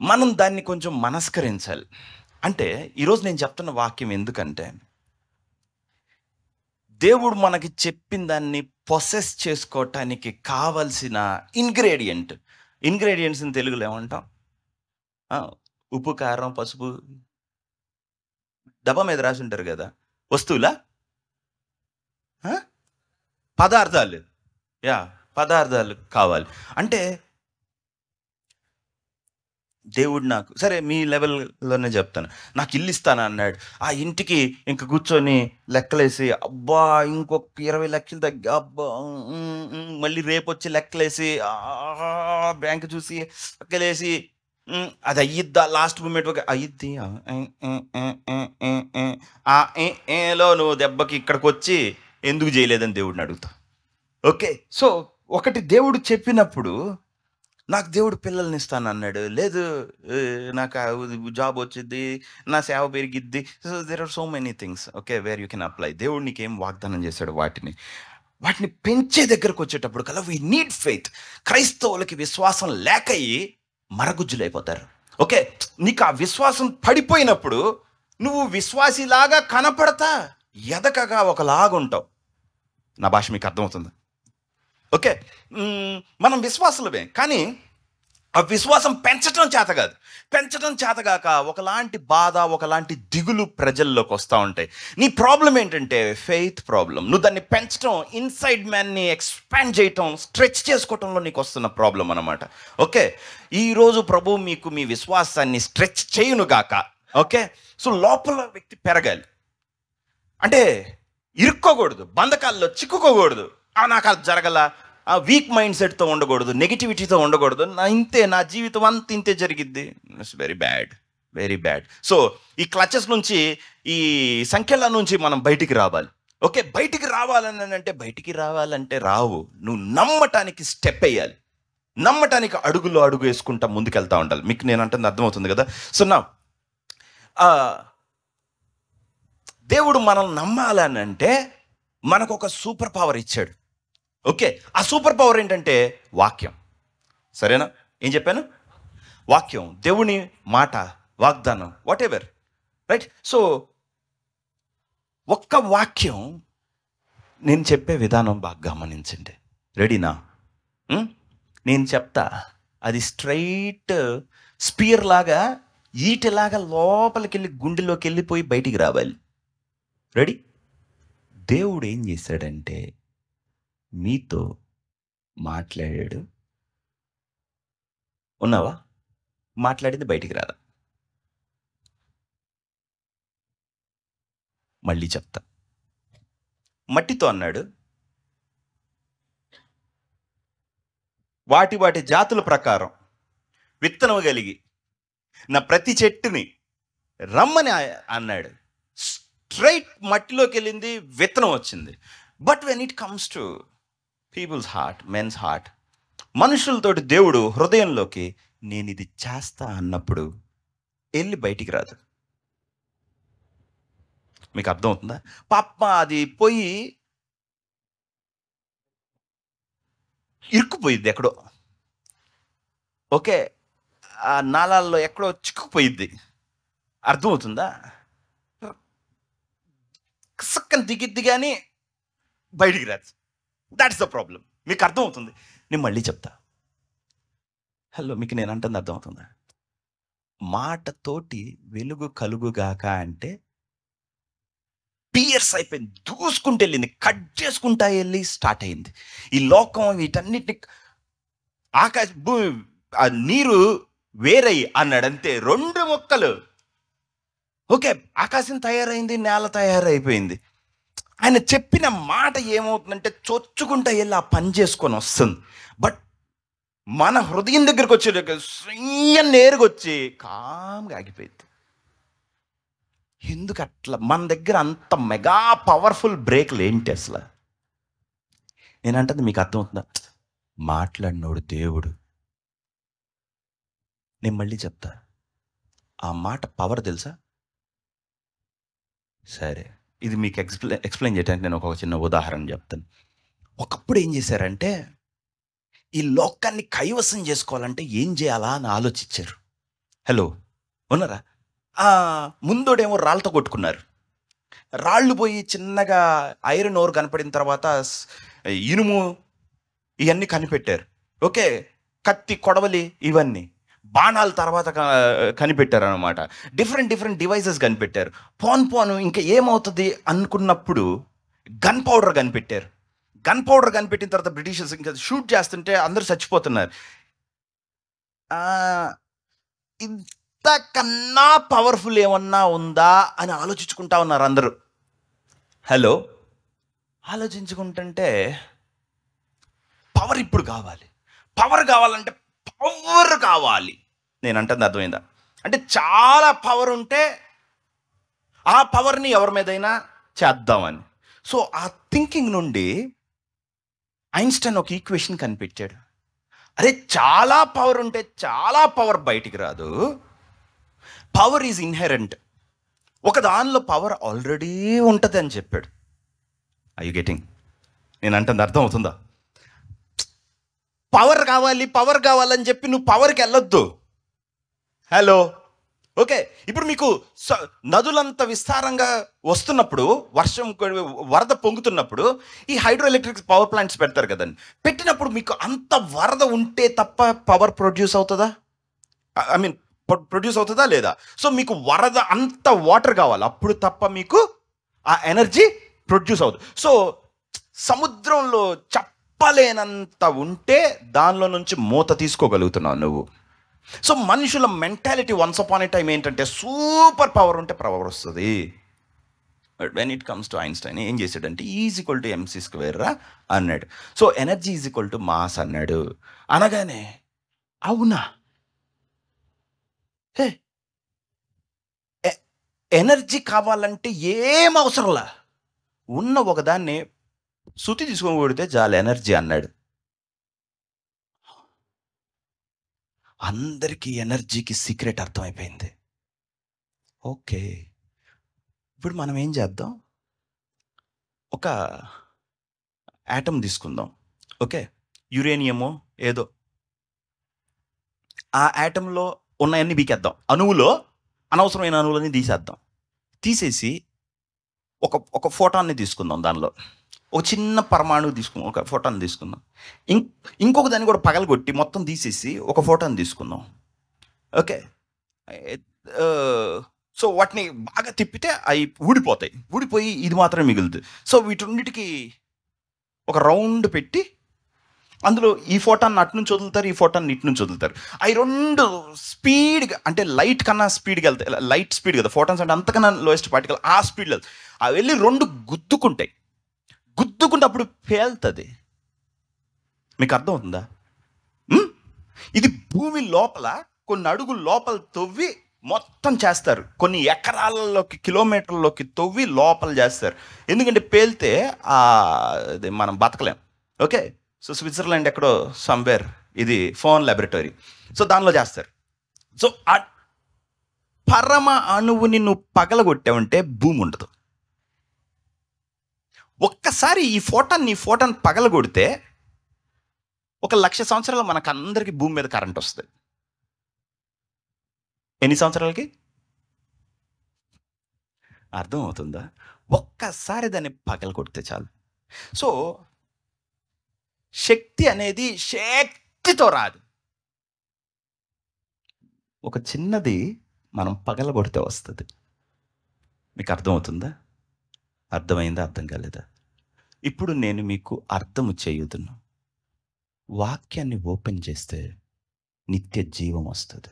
Speaker 1: మనం దాన్ని కొంచెం మనస్కరించాలి అంటే ఈరోజు నేను చెప్తున్న వాక్యం ఎందుకంటే దేవుడు మనకి చెప్పిన దాన్ని ప్రొసెస్ చేసుకోవటానికి కావలసిన ఇంగ్రీడియంట్ ఇంగ్రీడియంట్స్ తెలుగులో ఏమంటాం ఉప్పు కారం పసుపు డబ్బా మీద రాసి ఉంటారు కదా వస్తువులా పదార్థాలు యా పదార్థాలు కావాలి అంటే దేవుడు నాకు సరే మీ లెవెల్లోనే చెప్తాను నాకు ఇల్లు ఇస్తాను అన్నాడు ఆ ఇంటికి ఇంక కూర్చొని లెక్కలేసి అబ్బా ఇంకొక ఇరవై లక్షలు తగ్గి అబ్బా మళ్ళీ రేపు వచ్చి లెక్కలేసి బ్యాంక్ చూసి లెక్కలేసి అది అయ్యిద్దా లాస్ట్ మూమెంట్ ఒక అయ్యిద్ది ఆ ఏలో నువ్వు దెబ్బకి ఇక్కడికి వచ్చి ఎందుకు చేయలేదని దేవుడిని అడుగుతా ఓకే సో ఒకటి దేవుడు చెప్పినప్పుడు నాకు దేవుడు పిల్లల్ని ఇస్తాను అన్నాడు లేదు నాకు జాబ్ వచ్చింది నా సేవ పెరిగిద్ది so there are so many things okay where you can apply దేవుడు ఏం వాగ్దానం చేశాడు వాటిని వాటిని పెంచే దగ్గరకు వచ్చేటప్పుడు కల వీ నీడ్ ఫెయిత్ క్రైస్తవులకి విశ్వాసం లేకయ్యి మరగుజ్జులైపోతారు ఓకే నీకు ఆ విశ్వాసం పడిపోయినప్పుడు నువ్వు విశ్వాసిలాగా కనపడతా ఎదకగా ఉంటావు నా భాష మీకు అర్థమవుతుంది ఓకే మనం విశ్వాసులమే కానీ ఆ విశ్వాసం పెంచటం చేత కాదు పెంచడం చేతగాక ఒకలాంటి బాధ ఒకలాంటి దిగులు ప్రజల్లోకి వస్తూ ఉంటాయి నీ ప్రాబ్లం ఏంటంటే ఫెయిత్ ప్రాబ్లం నువ్వు దాన్ని పెంచడం ఇన్సైడ్ మ్యాన్ని ఎక్స్పాండ్ చేయటం స్ట్రెచ్ చేసుకోవటంలో నీకు వస్తున్న ప్రాబ్లం అనమాట ఓకే ఈరోజు ప్రభు మీకు మీ విశ్వాసాన్ని స్ట్రెచ్ చేయునుగాక ఓకే సో లోపల వ్యక్తి పెరగాలి అంటే ఇరుక్కోకూడదు బంధకాల్లో చిక్కుకోకూడదు నాకు అది జరగల ఆ వీక్ మైండ్ సెట్తో ఉండకూడదు నెగిటివిటీతో ఉండకూడదు నా ఇంతే నా జీవితం అంత ఇంతే జరిగిద్ది it's very bad very bad so ఈ క్లచెస్ నుంచి ఈ సంఖ్యల నుంచి మనం బయటికి రావాలి ఓకే బయటికి రావాలని అంటే బయటికి రావాలంటే రావు నువ్వు నమ్మటానికి స్టెప్ వేయాలి నమ్మటానికి అడుగులో అడుగు వేసుకుంటా ముందుకెళ్తా ఉండాలి మీకు నేను అంటుంది అర్థమవుతుంది కదా సో నా దేవుడు మనల్ని నమ్మాలని అంటే మనకు ఒక సూపర్ పవర్ ఇచ్చాడు ఓకే ఆ సూపర్ పవర్ ఏంటంటే వాక్యం సరేనా ఏం చెప్పాను వాక్యం దేవుని మాట వాగ్దానం వాట్ ఎవర్ రైట్ సో ఒక్క వాక్యం నేను చెప్పే విధానం బాగా గమనించండి రెడీనా నేను చెప్తా అది స్ట్రైట్ స్పియర్ లాగా ఈటలాగా లోపలికి వెళ్ళి గుండెలోకి వెళ్ళిపోయి బయటికి రావాలి రెడీ దేవుడు ఏం చేశాడంటే మీతో మాట్లాడాడు ఉన్నావా మాట్లాడింది బయటికి రాదా మళ్ళీ చెప్తా మట్టితో అన్నాడు వాటి వాటి జాతుల ప్రకారం విత్తనం కలిగి నా ప్రతి చెట్టుని రమ్మని అన్నాడు స్ట్రైట్ మట్టిలోకి వెళ్ళింది విత్తనం వచ్చింది but when it comes to people's heart men's heart మనుషులతోటి దేవుడు హృదయంలోకి నేను ఇది చేస్తా అన్నప్పుడు వెళ్ళి బయటికి రాదు మీకు అర్థమవుతుందా పాప అది పోయి ఇరుక్కుపోయిద్ది ఎక్కడో ఓకే ఆ నాళాల్లో ఎక్కడో చిక్కుపోయిద్ది అర్థమవుతుందా సక్కని దిగిద్ది కానీ బయటికి రాదు ఇస్ ద ప్రాబ్లం మీకు అర్థమవుతుంది నేను మళ్ళీ చెప్తా హలో మీకు నేను అంటుంది అర్థమవుతుందా మాటతోటి వెలుగు కలుగుగాక అంటే పియర్స్ అయిపోయింది దూసుకుంటూ వెళ్ళింది కట్ చేసుకుంటా వెళ్ళి స్టార్ట్ అయింది ఈ లోకం వీటన్నిటిని ఆకాశ భూమి ఆ నీరు వేరై అన్నాడంతే రెండు మొక్కలు ఓకే ఆకాశం తయారైంది నేల తయారైపోయింది ఆయన చెప్పిన మాట ఏమవుతుందంటే చొచ్చుకుంటా వెళ్ళి ఆ పని చేసుకొని వస్తుంది బట్ మన హృదయం దగ్గరికి వచ్చేటప్పుడు స్వీయ వచ్చి కామ్గా ఆగిపోయింది ఎందుకు అట్లా మన దగ్గర అంత మెగా పవర్ఫుల్ బ్రేక్లు ఏంటి అసలు నేనంటది మీకు అర్థమవుతుందా మాట్లాడినోడు దేవుడు నేను మళ్ళీ చెప్తా ఆ మాట పవర్ తెలుసా సరే ఇది మీకు ఎక్స్ప్లె ఎక్స్ప్లెయిన్ చేయడానికి నేను ఒక చిన్న ఉదాహరణ చెప్తాను ఒకప్పుడు ఏం చేశారంటే ఈ లోకాన్ని కైవసం చేసుకోవాలంటే ఏం చేయాలా అని ఆలోచించారు హలో ఉన్నారా ముందోడేమో రాళ్ళతో కొట్టుకున్నారు రాళ్ళు పోయి చిన్నగా ఐరన్ ఓర్ కనపడిన తర్వాత ఇనుము ఇవన్నీ కనిపెట్టారు ఓకే కత్తి కొడవలి ఇవన్నీ బాణాల తర్వాత కనిపెట్టారనమాట డిఫరెంట్ డిఫరెంట్ డివైసెస్ కనిపెట్టారు పోన్ పోను ఇంకా ఏమవుతుంది అనుకున్నప్పుడు గన్ పౌడర్ కనిపెట్టారు గన్ పౌడర్ కనిపెట్టిన తర్వాత బ్రిటిషర్స్ ఇంకా షూట్ చేస్తుంటే అందరూ చచ్చిపోతున్నారు ఇంతకన్నా పవర్ఫుల్ ఏమన్నా ఉందా అని ఆలోచించుకుంటా ఉన్నారు అందరూ హలో ఆలోచించుకుంటుంటే పవర్ ఇప్పుడు కావాలి పవర్ కావాలంటే పవర్ కావాలి నేను అంటే అర్థమైందా అంటే చాలా పవర్ ఉంటే ఆ పవర్ని ఎవరి మీదైనా చేద్దామని సో ఆ థింకింగ్ నుండి ఐన్స్టైన్ ఒక ఈక్వేషన్ కనిపెట్టాడు అరే చాలా పవర్ ఉంటే చాలా పవర్ బయటికి రాదు పవర్ ఈజ్ ఇన్హెరెంట్ ఒక దానిలో పవర్ ఆల్రెడీ ఉంటుంది అని చెప్పాడు ఐ యు గెటింగ్ నేను అంటే అర్థం అవుతుందా పవర్ కావాలి పవర్ కావాలని చెప్పి నువ్వు పవర్కి వెళ్ళొద్దు హలో ఓకే ఇప్పుడు మీకు నదులంత విస్తారంగా వస్తున్నప్పుడు వర్షం వరద పొంగుతున్నప్పుడు ఈ హైడ్రో ఎలక్ట్రిక్ పవర్ ప్లాంట్స్ పెడతారు కదండి పెట్టినప్పుడు మీకు అంత వరద ఉంటే తప్ప పవర్ ప్రొడ్యూస్ అవుతుందా ఐ మీన్ ప్రొడ్యూస్ అవుతుందా లేదా సో మీకు వరద అంత వాటర్ కావాలి అప్పుడు తప్ప మీకు ఆ ఎనర్జీ ప్రొడ్యూస్ అవుతుంది సో సముద్రంలో చప్ప చెప్పలేనంత ఉంటే దానిలో నుంచి మూత తీసుకోగలుగుతున్నావు నువ్వు సో మనుషుల mentality once upon a time ఏంటంటే సూపర్ పవర్ ఉంటే పవర్ వస్తుంది but when it comes to Einstein ఏం చేశాడంటే ఈజ్ ఈక్వల్ టు ఎంసీ రా అన్నాడు so energy is equal to mass అన్నాడు అనగానే అవునా హే ఎనర్జీ కావాలంటే ఏం అవసరంలా ఉన్న ఒకదాన్ని శృతి తీసుకొని కొడితే చాలా ఎనర్జీ అన్నాడు అందరికీ ఎనర్జీకి సీక్రెట్ అర్థమైపోయింది ఓకే ఇప్పుడు మనం ఏం చేద్దాం ఒక యాటమ్ తీసుకుందాం ఓకే యురేనియమో ఏదో ఆ యాటంలో ఉన్నాయన్నీ బీకేద్దాం అణువులో అనవసరమైన అణువులన్నీ తీసేద్దాం తీసేసి ఒక ఒక ఫోటాన్ని తీసుకుందాం దానిలో ఒక చిన్న పరమాణువు తీసుకుందాం ఒక ఫోటోని తీసుకుందాం ఇం ఇంకొక దాన్ని కూడా పగలగొట్టి మొత్తం తీసేసి ఒక ఫోటోని తీసుకుందాం ఓకే సో వాటిని బాగా తిప్పితే అవి ఊడిపోతాయి ఊడిపోయి ఇది మాత్రమే మిగులుతుంది సో వీటిన్నిటికి ఒక రౌండ్ పెట్టి అందులో ఈ ఫోటోని అటు నుంచి వదులుతారు ఈ ఫోటోని ఇటు నుంచి వదులుతారు అవి రెండు స్పీడ్గా అంటే లైట్ కన్నా స్పీడ్గా వెళ్తాయి లైట్ స్పీడ్ కదా ఫోటోన్స్ అంటే అంతకన్నా లోయెస్ట్ పార్టికల్ ఆ స్పీడ్లో అవి వెళ్ళి రెండు గుద్దుకుంటాయి గుద్దుకున్నప్పుడు పేల్తుంది మీకు అర్థమవుతుందా ఇది భూమి లోపల కొన్ని అడుగులు లోపల తవ్వి మొత్తం చేస్తారు కొన్ని ఎకరాలలోకి కిలోమీటర్లలోకి తవ్వి లోపల చేస్తారు ఎందుకంటే పేలితే మనం బతకలేం ఓకే సో స్విట్జర్లాండ్ ఎక్కడో సమ్వేర్ ఇది ఫోన్ ల్యాబొరేటరీ సో దానిలో చేస్తారు సో పరమ అణువుని నువ్వు అంటే భూమి ఉండదు ఒక్కసారి ఈ ఫోటాన్ నీ ఫోటాన్ పగలగొడితే ఒక లక్ష సంవత్సరాలు మనకు అందరికీ భూమి మీద కరెంట్ వస్తుంది ఎన్ని సంవత్సరాలకి అర్థం అవుతుందా ఒక్కసారి దాన్ని పగల కొడితే చాలు సో శక్తి అనేది శక్తితో రాదు ఒక చిన్నది మనం పగలగొడితే వస్తుంది మీకు అర్థమవుతుందా అర్థమైందా అర్థం కాలేదా ఇప్పుడు నేను మీకు అర్థము చేయుతున్నా వాక్యాన్ని ఓపెన్ చేస్తే నిత్య జీవం వస్తుంది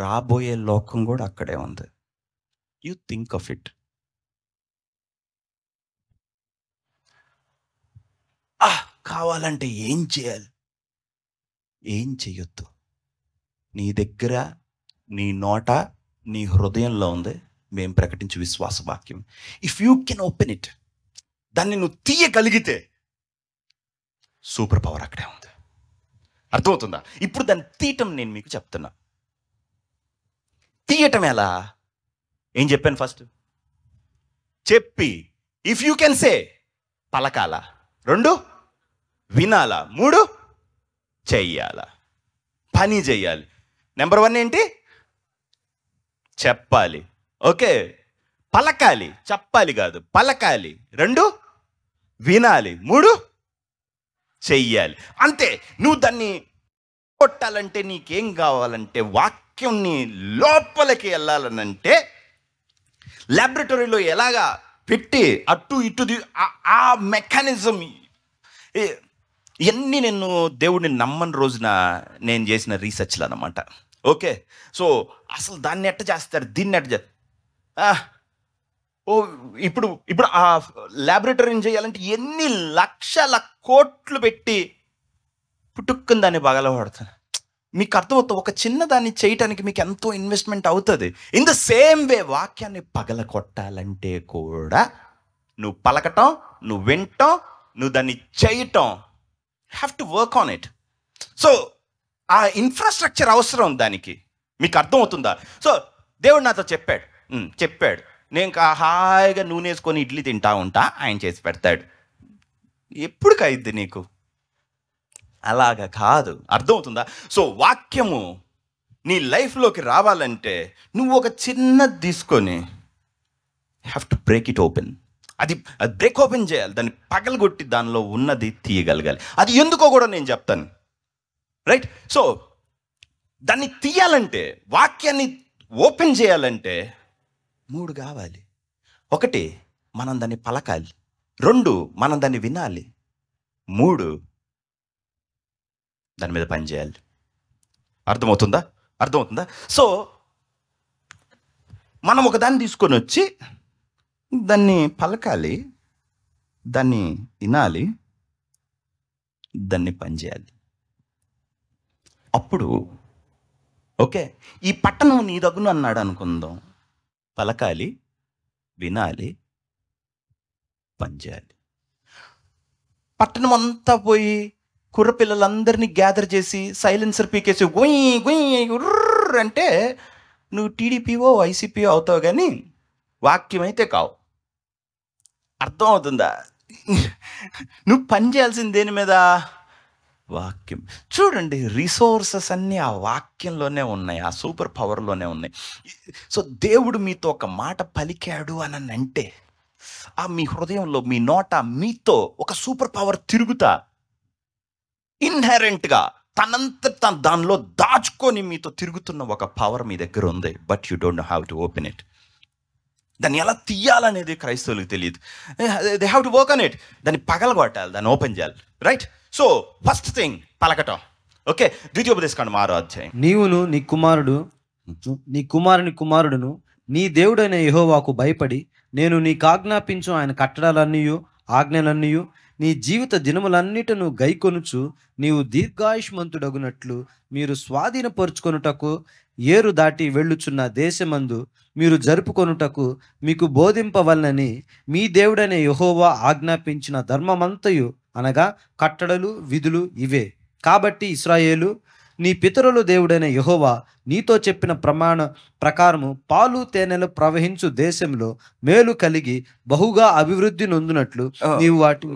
Speaker 1: రాబోయే లోకం కూడా అక్కడే ఉంది యు థింక్ ఆఫ్ ఇట్ కావాలంటే ఏం చేయాలి ఏం చేయొద్దు నీ దగ్గర నీ నోట నీ హృదయంలో ఉంది మేము ప్రకటించు విశ్వాస వాక్యం if you can open it దాన్ని నువ్వు తీయగలిగితే సూపర్ పవర్ అక్కడే ఉంది అర్థమవుతుందా ఇప్పుడు దాన్ని తీయటం నేను మీకు చెప్తున్నా తీయటం ఎలా ఏం చెప్పాను ఫస్ట్ చెప్పి ఇఫ్ యూ కెన్ సే పలకాల రెండు వినాలా మూడు చెయ్యాలా పని చేయాలి నెంబర్ వన్ ఏంటి చెప్పాలి ఓకే పలకాలి చెప్పాలి కాదు పలకాలి రెండు వినాలి మూడు చెయ్యాలి అంతే నువ్వు దాన్ని కొట్టాలంటే నీకేం కావాలంటే వాక్యంని లోపలికి వెళ్ళాలనంటే ల్యాబరేటరీలో ఎలాగా పెట్టి అటు ఇటు ఆ మెకానిజం ఇవన్నీ నేను దేవుడిని నమ్మని రోజున నేను చేసిన రీసెర్చ్లు అనమాట ఓకే సో అసలు దాన్ని ఎట్ట చేస్తారు దీన్ని ఎట్ట ఓ ఇప్పుడు ఇప్పుడు ఆ ల్యాబొరేటరీని చేయాలంటే ఎన్ని లక్షల కోట్లు పెట్టి పుట్టుక్కుని దాన్ని బాగా మీకు అర్థమవుతుంది ఒక చిన్న దాన్ని చేయటానికి మీకు ఎంతో ఇన్వెస్ట్మెంట్ అవుతుంది ఇన్ ద సేమ్ వే వాక్యాన్ని పగల కొట్టాలంటే కూడా నువ్వు పలకటం నువ్వు వింటాం నువ్వు దాన్ని చేయటం have to work on it so ఆ ఇన్ఫ్రాస్ట్రక్చర్ అవసరం దానికి మీకు అర్థమవుతుందా సో దేవుడు నాతో చెప్పాడు చెప్పాడు నేను హాయిగా నూనె వేసుకొని ఇడ్లీ తింటా ఉంటా ఆయన చేసి పెడతాడు ఎప్పుడు కైద్ది నీకు అలాగా కాదు అర్థమవుతుందా సో వాక్యము నీ లైఫ్లోకి రావాలంటే నువ్వు ఒక చిన్నది తీసుకొని have to break it open అది బ్రేక్ ఓపెన్ చేయాలి దాన్ని పగలగొట్టి దానిలో ఉన్నది తీయగలగాలి అది ఎందుకో కూడా నేను చెప్తాను రైట్ సో దాన్ని తీయాలంటే వాక్యాన్ని ఓపెన్ చేయాలంటే మూడు కావాలి ఒకటి మనం దాన్ని పలకాలి రెండు మనం దాన్ని వినాలి మూడు దాని మీద పనిచేయాలి అర్థమవుతుందా అర్థమవుతుందా సో మనం ఒకదాన్ని తీసుకొని వచ్చి దాన్ని పలకాలి దాన్ని వినాలి దాన్ని పనిచేయాలి అప్పుడు ఓకే ఈ పట్టణం నీ దగ్గును అన్నాడు అనుకుందాం పలకాలి వినాలి పంచాలి పట్టణం అంతా పోయి కుర్ర పిల్లలందరినీ గ్యాదర్ చేసి సైలెన్సర్ పీకేసి గుయ్ గొయ్యి ఉర్ర అంటే నువ్వు టీడీపీఓ వైసీపీఓ అవుతావు కానీ వాక్యం అయితే కావు అర్థం అవుతుందా నువ్వు పని చేయాల్సింది దేని మీద వాక్యం చూడండి రిసోర్సెస్ అన్నీ ఆ వాక్యంలోనే ఉన్నాయి ఆ సూపర్ పవర్లోనే ఉన్నాయి సో దేవుడు మీతో ఒక మాట పలికాడు అని అంటే ఆ మీ హృదయంలో మీ నోట మీతో ఒక సూపర్ పవర్ తిరుగుతా ఇన్హెరెంట్గా తనంత తన దానిలో దాచుకొని మీతో తిరుగుతున్న ఒక పవర్ మీ దగ్గర ఉంది but you don't have to open it దాన్ని ఎలా తీయాలనేది క్రైస్తవులకు తెలియదు they have to work on it దాన్ని పగలగొట్టాలి దాన్ని ఓపెన్ చేయాలి రైట్ సో ఫస్ట్ థింగ్ పలకటం ఓకే ద్వితీయోపదేశకాండం ఆరో అధ్యాయం నీవును నీ కుమారుడు నీ కుమారుని కుమారుడును నీ దేవుడైన యహోవాకు భయపడి నేను నీకు ఆజ్ఞాపించు ఆయన కట్టడాలన్నీ ఆజ్ఞలన్నీ నీ జీవిత దినములన్నిటను గైకొనుచు నీవు దీర్ఘాయుష్మంతుడగునట్లు మీరు స్వాధీనపరుచుకొనుటకు ఏరు దాటి వెళ్ళుచున్న దేశమందు మీరు జరుపుకొనుటకు మీకు బోధింపవలనని మీ దేవుడనే యహోవా ఆజ్ఞాపించిన ధర్మమంతయు అనగా కట్టడలు విధులు ఇవే కాబట్టి ఇస్రాయేలు నీ పితరులు దేవుడైన యహోవా నీతో చెప్పిన ప్రమాణ ప్రకారము పాలు తేనెలు ప్రవహించు దేశంలో మేలు కలిగి బహుగా అభివృద్ధి నొందినట్లు నీవు వాటి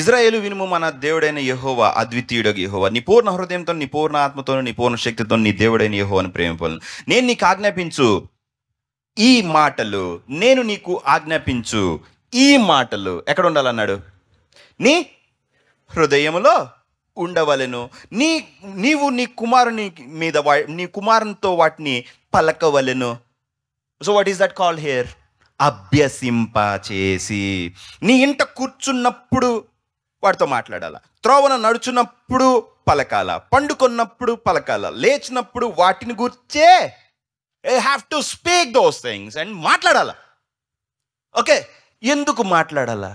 Speaker 1: ఇజ్రాయేలు వినుము మన దేవుడైన యహోవ అద్వితీయుడు యహోవ నీ పూర్ణ హృదయంతో నీ పూర్ణ ఆత్మతో నీ పూర్ణ శక్తితో నీ దేవుడైన యహోవాని ప్రేమిపోను నేను నీకు ఆజ్ఞాపించు ఈ మాటలు నేను నీకు ఆజ్ఞాపించు ఈ మాటలు ఎక్కడ ఉండాలన్నాడు నీ హృదయములో ఉండవలను నీ నీవు నీ కుమారుని మీద వా నీ కుమారునితో వాటిని పలకవలను so what is that call here అభ్యసింప చేసి నీ ఇంట కూర్చున్నప్పుడు వాడితో మాట్లాడాల త్రోవన నడుచున్నప్పుడు పలకాల పండుకున్నప్పుడు పలకాల లేచినప్పుడు వాటిని గుర్చే I have to speak those things and మాట్లాడాల ఓకే ఎందుకు మాట్లాడాలా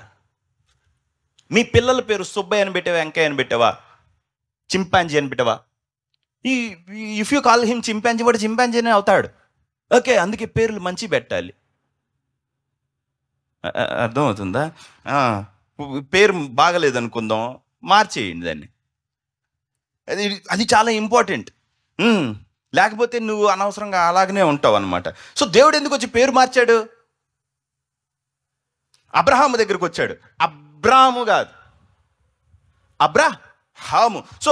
Speaker 1: మీ పిల్లల పేరు సుబ్బయ్య అని పెట్టావా వెంకయ్య అని పెట్టావా చింపాంజీ అని పెట్టావా ఈ if you call him chimpanzee వాడు చింపాంజీనే అవుతాడు ఓకే అందుకే పేర్లు మంచి పెట్టాలి అర్థమవుతుందా పేరు బాగలేదనుకుందాం మార్చేయండి దాన్ని అది అది చాలా ఇంపార్టెంట్ లేకపోతే నువ్వు అనవసరంగా అలాగనే ఉంటావు అనమాట సో దేవుడు ఎందుకు వచ్చి పేరు మార్చాడు అబ్రహాము దగ్గరికి వచ్చాడు అబ్రాహము కాదు అబ్రా హాము సో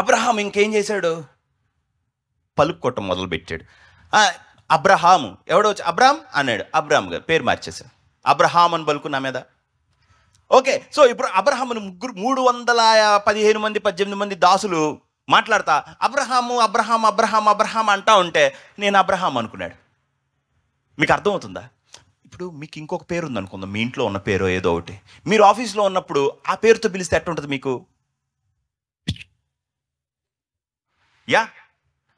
Speaker 1: అబ్రహాం ఇంకేం చేశాడు పలుక్కోవటం మొదలుపెట్టాడు అబ్రహాము ఎవడో వచ్చి అబ్రామ్ అన్నాడు అబ్రామ్ గారు పేరు మార్చేశాడు అబ్రహాం అని పలుకు నా మీద ఓకే సో ఇప్పుడు అబ్రహాము ముగ్గురు మూడు వందల పదిహేను మంది పద్దెనిమిది మంది దాసులు మాట్లాడతా అబ్రహాము అబ్రహాం అబ్రహాం అబ్రహాం అంటా ఉంటే నేను అబ్రహాం అనుకున్నాడు మీకు అర్థమవుతుందా ఇప్పుడు మీకు ఇంకొక పేరు ఉంది అనుకుందాం మీ ఇంట్లో ఉన్న పేరు ఏదో ఒకటి మీరు ఆఫీస్లో ఉన్నప్పుడు ఆ పేరుతో పిలిస్తే ఎట్టుంటుంది మీకు యా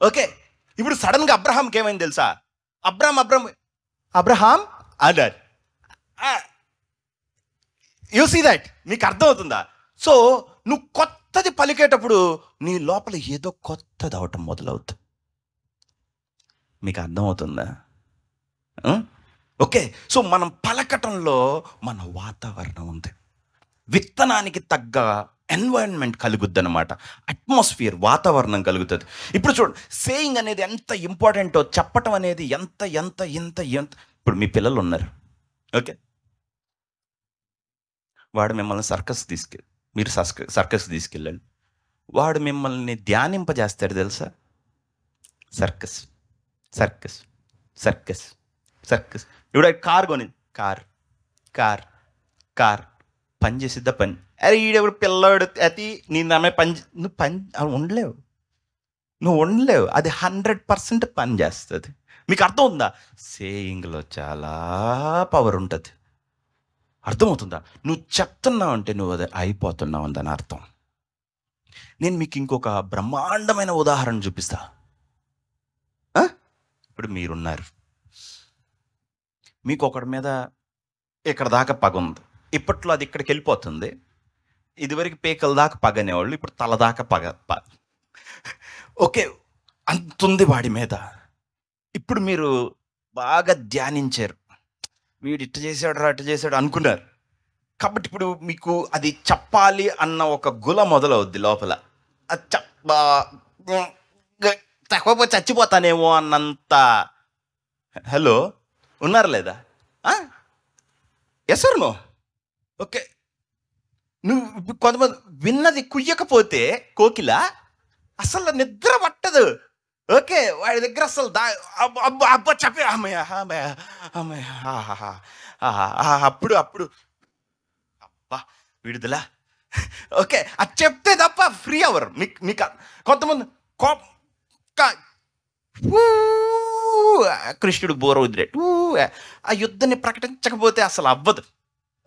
Speaker 1: ఓకే ఇప్పుడు సడన్గా అబ్రహాంకి ఏమైంది తెలుసా Abraham Abraham Abraham other you see that మీకు అర్థమవుతుందా సో నువ్వు కొత్తది పలికేటప్పుడు నీ లోపల ఏదో కొత్తది అవటం మొదలవుతుంది మీకు అర్థమవుతుందా ఓకే సో మనం పలకటంలో మన వాతావరణం ఉంది విత్తనానికి తగ్గ ఎన్వైరన్మెంట్ కలుగుద్ది అనమాట అట్మాస్ఫియర్ వాతావరణం కలుగుతుంది ఇప్పుడు చూడు సేయింగ్ అనేది ఎంత ఇంపార్టెంటో చెప్పటం అనేది ఎంత ఎంత ఎంత ఎంత ఇప్పుడు మీ పిల్లలు ఉన్నారు ఓకే వాడు మిమ్మల్ని సర్కస్ తీసుకెళ్ళి మీరు సర్కస్ తీసుకెళ్ళండి వాడు మిమ్మల్ని ధ్యానింపజేస్తాడు తెలుసా సర్కస్ సర్కస్ సర్కస్ సర్కస్ ఇప్పుడు కార్ కొని కార్ కార్ కార్ పని చేసిద్ద పని అరే ఈడెవరు పిల్లవాడు అతి నేను ఆమె పని నువ్వు పని ఉండలేవు నువ్వు ఉండలేవు అది హండ్రెడ్ పర్సెంట్ పని చేస్తుంది మీకు అర్థం ఉందా సేయింగ్లో చాలా పవర్ ఉంటుంది అర్థమవుతుందా నువ్వు చెప్తున్నావు అంటే నువ్వు అదే అయిపోతున్నావు అని అర్థం నేను మీకు ఇంకొక బ్రహ్మాండమైన ఉదాహరణ చూపిస్తా ఇప్పుడు మీరున్నారు మీకు ఒకటి మీద ఇక్కడ దాకా పగ ఉంది ఇప్పట్లో అది ఇక్కడికి వెళ్ళిపోతుంది ఇదివరకు పేకల దాకా పగ అనేవాళ్ళు ఇప్పుడు తల దాకా పగ ఓకే అంతుంది వాడి మీద ఇప్పుడు మీరు బాగా ధ్యానించారు వీడు ఇట్ట చేశాడు రా ఇట్ట చేశాడు అనుకున్నారు కాబట్టి ఇప్పుడు మీకు అది చెప్పాలి అన్న ఒక గుల మొదలవుద్ది లోపల తక్కువ చచ్చిపోతానేమో అన్నంత హలో ఉన్నారు లేదా ఎసరు ఓకే నువ్వు కొంతమంది విన్నది కుయ్యకపోతే కోకిల అసలు నిద్ర పట్టదు ఓకే వాడి దగ్గర అసలు దా అబ్బో అబ్బా చెప్పి అమ్మయ్య అమ్మయ్య అమ్మయ్య అప్పుడు అప్పుడు అబ్బా విడుదల ఓకే అది చెప్తే తప్ప ఫ్రీ అవర్ మీకు మీకు కొంతమంది కృష్ణుడు బోర వదిలేట్ ఆ యుద్ధాన్ని ప్రకటించకపోతే అసలు అవ్వదు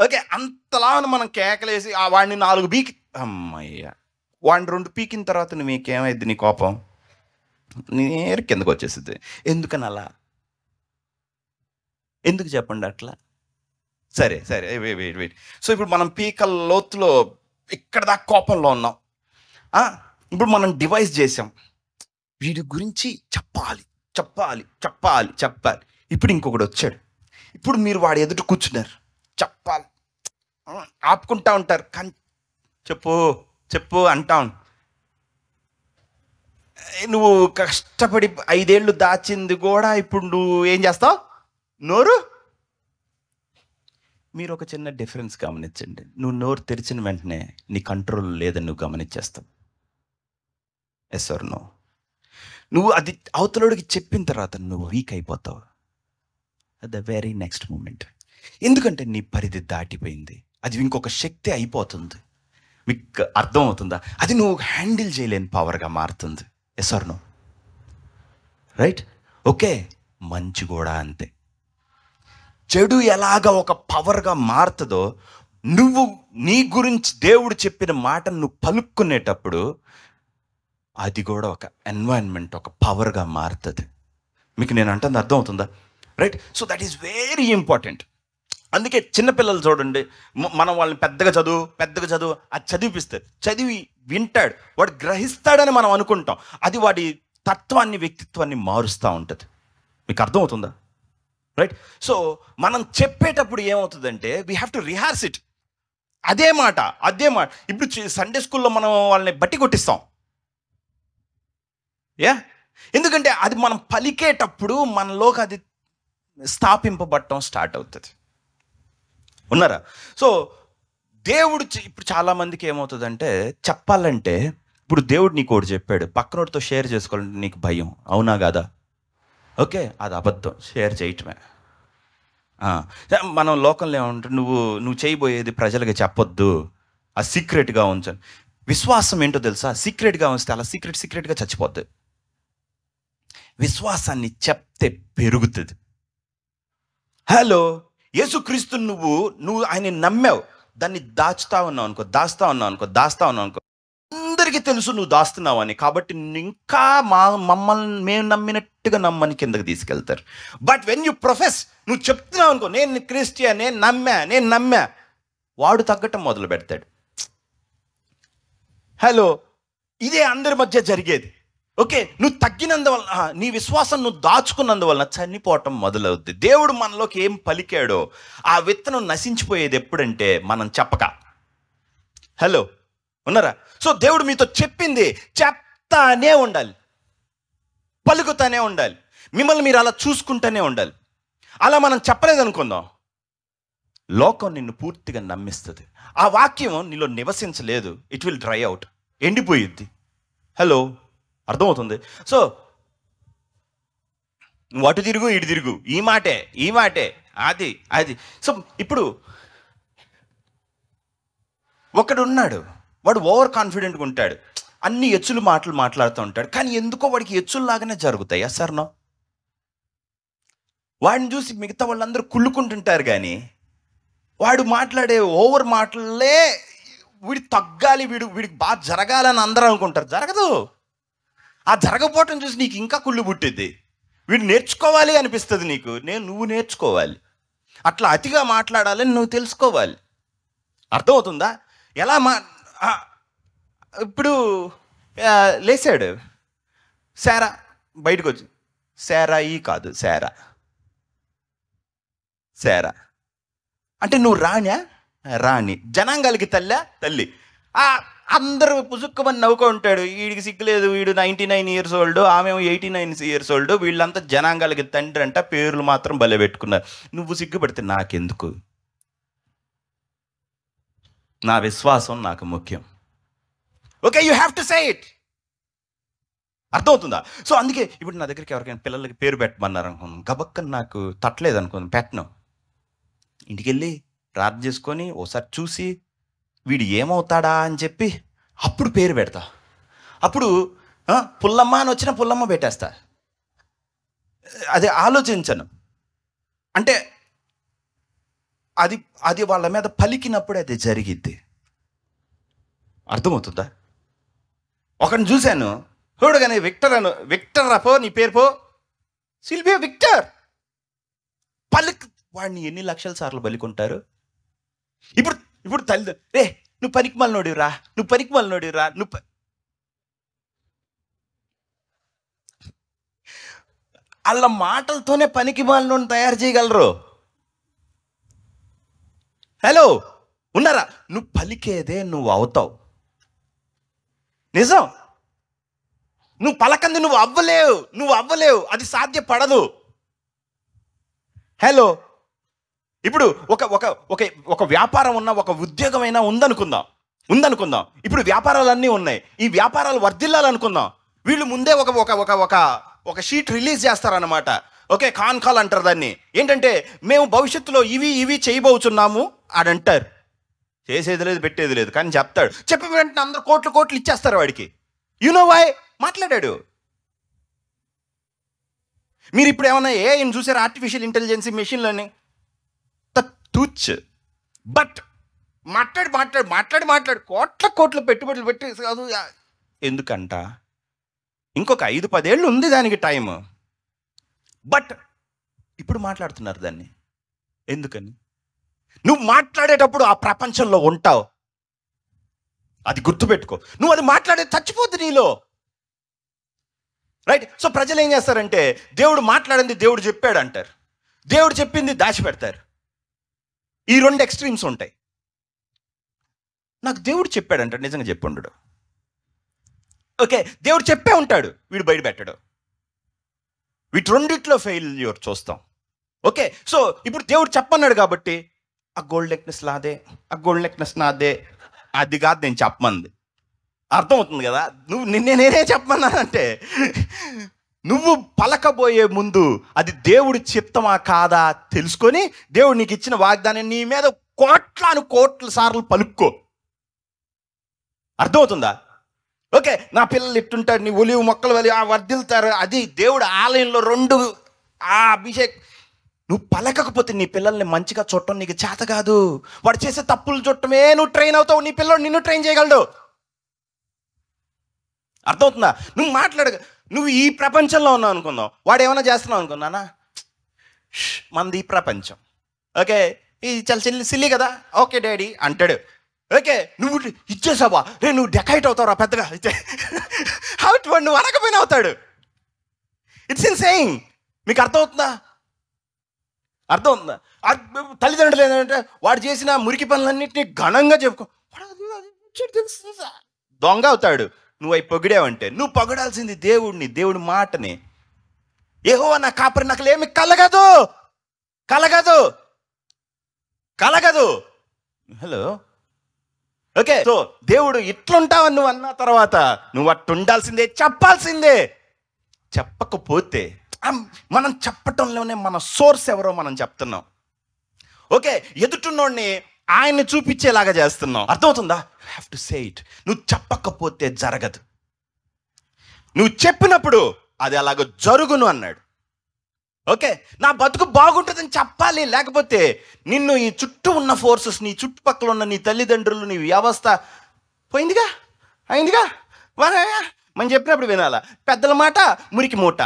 Speaker 1: ఓకే అంతలా మనం కేకలేసి వాడిని నాలుగు బీకి అమ్మయ్య వాడిని రెండు పీకిన తర్వాత మీకేమైద్ది నీ కోపం నేరు కిందకు వచ్చేసింది ఎందుకని అలా ఎందుకు చెప్పండి అట్లా సరే సరే వెయిట్ వెయిట్ వెయిట్ సో ఇప్పుడు మనం పీకల్ లోతులో ఇక్కడ దాకా కోపంలో ఉన్నాం ఇప్పుడు మనం డివైస్ చేసాం వీడి గురించి చెప్పాలి చెప్పాలి చెప్పాలి చెప్పాలి ఇప్పుడు ఇంకొకడు వచ్చాడు ఇప్పుడు మీరు వాడి ఎదుట కూర్చున్నారు చెప్పాలి ఆపుకుంటా ఉంటారు కానీ చెప్పు చెప్పు అంటాం నువ్వు కష్టపడి ఐదేళ్ళు దాచింది కూడా ఇప్పుడు నువ్వు ఏం చేస్తావు నోరు మీరు ఒక చిన్న డిఫరెన్స్ గమనించండి నువ్వు నోరు తెరిచిన వెంటనే నీ కంట్రోల్ లేదని నువ్వు గమనించేస్తావు ఎస్ ఆర్ నో నువ్వు అది అవతలోడికి చెప్పిన తర్వాత నువ్వు వీక్ అయిపోతావు at the very next moment ఎందుకంటే నీ పరిధి దాటిపోయింది అది ఇంకొక శక్తి అయిపోతుంది మీకు అర్థం అవుతుందా అది నువ్వు హ్యాండిల్ చేయలేని పవర్గా మారుతుంది yes or no right okay మంచి కూడా అంతే చెడు ఎలాగ ఒక పవర్గా మారుతుందో నువ్వు నీ గురించి దేవుడు చెప్పిన మాటను నువ్వు పలుక్కునేటప్పుడు అది కూడా ఒక ఎన్వైర్న్మెంట్ ఒక పవర్గా మారుతుంది మీకు నేను అంటే అర్థమవుతుందా right so that is very important అందుకే చిన్నపిల్లలు చూడండి మనం వాళ్ళని పెద్దగా చదువు పెద్దగా చదువు అది చదివిపిస్తారు చదివి వింటాడు వాడు గ్రహిస్తాడని మనం అనుకుంటాం అది వాడి తత్వాన్ని వ్యక్తిత్వాన్ని మారుస్తూ ఉంటుంది మీకు అర్థమవుతుందా రైట్ సో మనం చెప్పేటప్పుడు ఏమవుతుందంటే we have to rehearse it అదే మాట అదే మాట ఇప్పుడు సండే స్కూల్లో మనం వాళ్ళని బట్టి కొట్టిస్తాం యా ఎందుకంటే అది మనం పలికేటప్పుడు మనలోకి అది స్థాపింపబడటం స్టార్ట్ అవుతుంది ఉన్నారా సో దేవుడు ఇప్పుడు చాలామందికి ఏమవుతుందంటే చెప్పాలంటే ఇప్పుడు దేవుడు నీకు ఒకటి చెప్పాడు పక్కనోడితో షేర్ చేసుకోవాలంటే నీకు భయం అవునా కాదా ఓకే అది అబద్ధం షేర్ చేయటమే మనం లోకంలో ఏమంటే నువ్వు నువ్వు చేయబోయేది ప్రజలకి చెప్పొద్దు ఆ సీక్రెట్గా ఉంచండి విశ్వాసం ఏంటో తెలుసా సీక్రెట్గా ఉంచితే అలా సీక్రెట్ సీక్రెట్గా చచ్చిపోద్ది విశ్వాసాన్ని చెప్తే పెరుగుతుంది హలో యేసుక్రీస్తుని నువ్వు నువ్వు ఆయన నమ్మావు దాన్ని దాచుతా ఉన్నావు అనుకో దాస్తా ఉన్నావు అనుకో దాస్తా ఉన్నావు అనుకో అందరికీ తెలుసు నువ్వు దాస్తున్నావు అని కాబట్టి ఇంకా మా మమ్మల్ని మేము నమ్మినట్టుగా నమ్మని కిందకి తీసుకెళ్తారు బట్ వెన్ యూ ప్రొఫెస్ నువ్వు చెప్తున్నావు అనుకో నేను క్రిస్టియా నేను నమ్మా నేను నమ్మా వాడు తగ్గటం మొదలు పెడతాడు హలో ఇదే అందరి మధ్య జరిగేది ఓకే నువ్వు తగ్గినందువలన నీ విశ్వాసం నువ్వు దాచుకున్నందువలన చనిపోవటం మొదలవుద్ది దేవుడు మనలోకి ఏం పలికాడో ఆ విత్తనం నశించిపోయేది ఎప్పుడంటే మనం చెప్పక హలో ఉన్నారా సో దేవుడు మీతో చెప్పింది చెప్తానే ఉండాలి పలుకుతానే ఉండాలి మిమ్మల్ని మీరు అలా చూసుకుంటూనే ఉండాలి అలా మనం చెప్పలేదనుకుందాం లోకం నిన్ను పూర్తిగా నమ్మిస్తుంది ఆ వాక్యం నీలో నివసించలేదు ఇట్ విల్ డ్రై అవుట్ ఎండిపోయిద్ది హలో అర్థమవుతుంది సో నువ్వు అటు తిరుగు ఇటు తిరుగు ఈ మాటే ఈ మాటే అది అది సో ఇప్పుడు ఒకడు ఉన్నాడు వాడు ఓవర్ కాన్ఫిడెంట్గా ఉంటాడు అన్ని ఎచ్చులు మాటలు మాట్లాడుతూ ఉంటాడు కానీ ఎందుకో వాడికి ఎచ్చుల్లాగానే జరుగుతాయి ఎస్ఆర్నో వాడిని చూసి మిగతా వాళ్ళందరూ కుళ్ళుకుంటుంటారు కానీ వాడు మాట్లాడే ఓవర్ మాటలే వీడి తగ్గాలి వీడు వీడికి బాగా జరగాలని అందరూ అనుకుంటారు జరగదు ఆ జరగపోవటం చూసి నీకు ఇంకా కుళ్ళు పుట్టిద్ది వీడు నేర్చుకోవాలి అనిపిస్తుంది నీకు నేను నువ్వు నేర్చుకోవాలి అట్లా అతిగా మాట్లాడాలని నువ్వు తెలుసుకోవాలి అర్థమవుతుందా ఎలా మా ఇప్పుడు లేచాడు శారా బయటకు వచ్చి ఈ కాదు శారా శారా అంటే నువ్వు రాణ్యా రాణి జనాంగాలకి తల్లా తల్లి అందరూ పుసుక్కుమని ఉంటాడు వీడికి సిగ్గులేదు వీడు నైంటీ నైన్ ఇయర్స్ ఓల్డ్ ఆమె ఎయిటీ నైన్ ఇయర్స్ ఓల్డ్ వీళ్ళంతా జనాంగాలకి తండ్రి అంట పేర్లు మాత్రం భలే పెట్టుకున్నారు నువ్వు సిగ్గుపడితే నాకెందుకు నా విశ్వాసం నాకు ముఖ్యం okay you have to say it అర్థమవుతుందా సో అందుకే ఇప్పుడు నా దగ్గరికి ఎవరికైనా పిల్లలకి పేరు పెట్టమన్నారు అనుకున్నాను గబక్కని నాకు తట్టలేదు అనుకున్నాను పెట్టను ఇంటికి వెళ్ళి ప్రార్థన చేసుకొని ఓసారి చూసి వీడు ఏమవుతాడా అని చెప్పి అప్పుడు పేరు పెడతా అప్పుడు పుల్లమ్మ అని వచ్చిన పుల్లమ్మ పెట్టేస్తా అది ఆలోచించను అంటే అది అది వాళ్ళ మీద పలికినప్పుడు అది జరిగిద్ది అర్థమవుతుందా ఒకరిని చూశాను చూడగానే విక్టర్ అను విక్టర్ రాపో నీ పేరు పో సిల్బి విక్టర్ పలికి వాడిని ఎన్ని లక్షల సార్లు బలికుంటారు ఇప్పుడు ఇప్పుడు తల్లి రే నువ్వు పనికి మళ్ళనోడివిరా నువ్వు పనికి మళ్ళనోడివిరా నువ్వు వాళ్ళ మాటలతోనే పనికి నుండి తయారు చేయగలరు హలో ఉన్నారా నువ్వు పలికేదే నువ్వు అవుతావు నిజం నువ్వు పలకంది నువ్వు అవ్వలేవు నువ్వు అవ్వలేవు అది సాధ్యపడదు హలో ఇప్పుడు ఒక ఒక ఒక ఒక వ్యాపారం ఉన్న ఒక ఉద్యోగమైనా ఉందనుకుందాం ఉందనుకుందాం ఇప్పుడు వ్యాపారాలన్నీ ఉన్నాయి ఈ వ్యాపారాలు వర్ధిల్లాలనుకుందాం వీళ్ళు ముందే ఒక ఒక ఒక ఒక ఒక షీట్ రిలీజ్ చేస్తారనమాట ఓకే కాన్ కాల్ అంటారు దాన్ని ఏంటంటే మేము భవిష్యత్తులో ఇవి ఇవి చేయబోతున్నాము అని అంటారు చేసేది లేదు పెట్టేది లేదు కానీ చెప్తాడు చెప్పి వెంటనే అందరు కోట్లు కోట్లు ఇచ్చేస్తారు వాడికి యునో వాయ్ మాట్లాడాడు మీరు ఇప్పుడు ఏమన్నా ఏఐని చూసారు ఆర్టిఫిషియల్ ఇంటెలిజెన్సీ మెషిన్లని టూచ్ బట్ మాట్లాడి మాట్లాడు మాట్లాడి మాట్లాడు కోట్ల కోట్ల పెట్టుబడులు పెట్టి కాదు ఎందుకంట ఇంకొక ఐదు పదేళ్ళు ఉంది దానికి టైం బట్ ఇప్పుడు మాట్లాడుతున్నారు దాన్ని ఎందుకని నువ్వు మాట్లాడేటప్పుడు ఆ ప్రపంచంలో ఉంటావు అది గుర్తుపెట్టుకో నువ్వు అది మాట్లాడే చచ్చిపోద్ది నీలో రైట్ సో ప్రజలు ఏం చేస్తారంటే దేవుడు మాట్లాడింది దేవుడు చెప్పాడు అంటారు దేవుడు చెప్పింది దాచిపెడతారు ఈ రెండు ఎక్స్ట్రీమ్స్ ఉంటాయి నాకు దేవుడు చెప్పాడంట నిజంగా చెప్పుండు ఓకే దేవుడు చెప్పే ఉంటాడు వీడు బయట వీటి రెండిట్లో ఫెయిల్యూర్ చూస్తాం ఓకే సో ఇప్పుడు దేవుడు చెప్పన్నాడు కాబట్టి ఆ గోల్డ్ నెక్నెస్ నాదే ఆ గోల్డ్ నెక్నెస్ నాదే అది కాదు నేను చెప్పమంది అర్థమవుతుంది కదా నువ్వు నిన్నే నేనే చెప్పమన్నానంటే నువ్వు పలకబోయే ముందు అది దేవుడి చిత్తమా కాదా తెలుసుకొని దేవుడు నీకు ఇచ్చిన వాగ్దానం నీ మీద కోట్లాను కోట్ల సార్లు పలుక్కో అర్థమవుతుందా ఓకే నా పిల్లలు ఇట్టుంటారు నీ ఒలివు మొక్కలు వెళ్ళి ఆ వర్దిల్తారు అది దేవుడు ఆలయంలో రెండు ఆ అభిషేక్ నువ్వు పలకకపోతే నీ పిల్లల్ని మంచిగా చూడటం నీకు చేత కాదు వాడు చేసే తప్పులు చుట్టమే నువ్వు ట్రైన్ అవుతావు నీ పిల్లడు నిన్ను ట్రైన్ చేయగలడు అర్థమవుతుందా నువ్వు మాట్లాడగా నువ్వు ఈ ప్రపంచంలో ఉన్నావు అనుకుందాం వాడు ఏమైనా చేస్తున్నావు అనుకున్నానా మనది ఈ ప్రపంచం ఓకే ఇది చాలా చిల్లి సిల్లి కదా ఓకే డాడీ అంటాడు ఓకే నువ్వు ఇచ్చేసావా రే నువ్వు డెకైట్ అవుతావురా పెద్దగా అయితే అవుట్ వాడు నువ్వు అనకపోయినా అవుతాడు ఇట్స్ ఇన్ సెయింగ్ మీకు అర్థమవుతుందా అర్థం ఉందా తల్లిదండ్రులు ఏంటంటే వాడు చేసిన మురికి పనులన్నింటినీ ఘనంగా చెప్పుకో దొంగ అవుతాడు నువ్వు అవి పొగిడావంటే నువ్వు పొగడాల్సింది దేవుడిని దేవుడి మాటని ఏహో నా కాపరి ఏమి కలగదు కలగదు కలగదు హలో ఓకే సో దేవుడు ఇట్లుంటావని నువ్వు అన్న తర్వాత నువ్వు అట్టు ఉండాల్సిందే చెప్పాల్సిందే చెప్పకపోతే మనం చెప్పటంలోనే మన సోర్స్ ఎవరో మనం చెప్తున్నాం ఓకే ఎదుటినోడిని ఆయన్ని చూపించేలాగా చేస్తున్నావు అర్థమవుతుందా హ్యావ్ టు సే ఇట్ నువ్వు చెప్పకపోతే జరగదు నువ్వు చెప్పినప్పుడు అది అలాగ జరుగును అన్నాడు ఓకే నా బతుకు బాగుంటుందని చెప్పాలి లేకపోతే నిన్ను ఈ చుట్టూ ఉన్న ఫోర్సెస్ నీ చుట్టుపక్కల ఉన్న నీ తల్లిదండ్రులు నీ వ్యవస్థ పోయిందిగా అయిందిగా వరాయా మనం చెప్పినప్పుడు వినాలా పెద్దల మాట మురికి మూట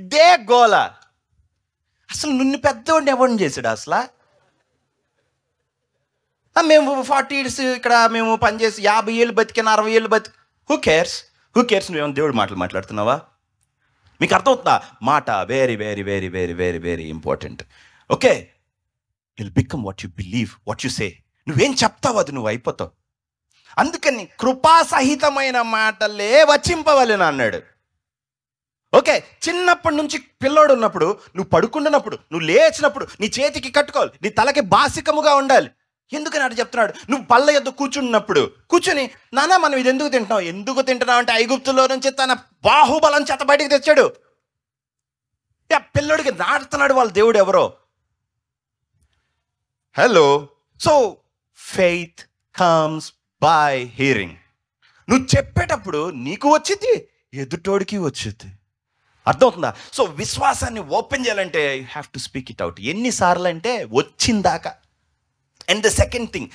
Speaker 1: ఇదే గోల అసలు నిన్ను పెద్దవాడిని ఎవరిని చేశాడు అసలు మేము ఫార్టీ ఇయర్స్ ఇక్కడ మేము పనిచేసి యాభై ఏళ్ళు బతికిన అరవై ఏళ్ళు బతికి హూ కేర్స్ హూ కేర్స్ నువ్వేమో దేవుడు మాటలు మాట్లాడుతున్నావా మీకు అర్థమవుతుందా మాట very very very very very very important okay will become what you believe what you say నువ్వేం చెప్తావు అది నువ్వు అయిపోతావు అందుకని కృపాసహితమైన మాటలే వచింపవలను అన్నాడు ఓకే చిన్నప్పటి నుంచి పిల్లోడు ఉన్నప్పుడు నువ్వు పడుకుంటున్నప్పుడు నువ్వు లేచినప్పుడు నీ చేతికి కట్టుకోవాలి నీ తలకి బాసికముగా ఉండాలి ఎందుకని అటు చెప్తున్నాడు నువ్వు పళ్ళ ఎద్దు కూర్చున్నప్పుడు కూర్చుని నానా మనం ఇది ఎందుకు తింటున్నావు ఎందుకు తింటున్నావు అంటే ఐగుప్తులో నుంచి తన బాహుబలం చేత బయటికి తెచ్చాడు ఆ పిల్లడికి నాటుతున్నాడు వాళ్ళ దేవుడు ఎవరో hello so faith comes by hearing నువ్వు చెప్పేటప్పుడు నీకు వచ్చింది ఎదుటోడికి వచ్చింది అర్థమవుతుందా సో విశ్వాసాన్ని ఓపెన్ చేయాలంటే you have to speak it out ఎన్నిసార్లు అంటే వచ్చిందాకా అండ్ ద సెకండ్ థింగ్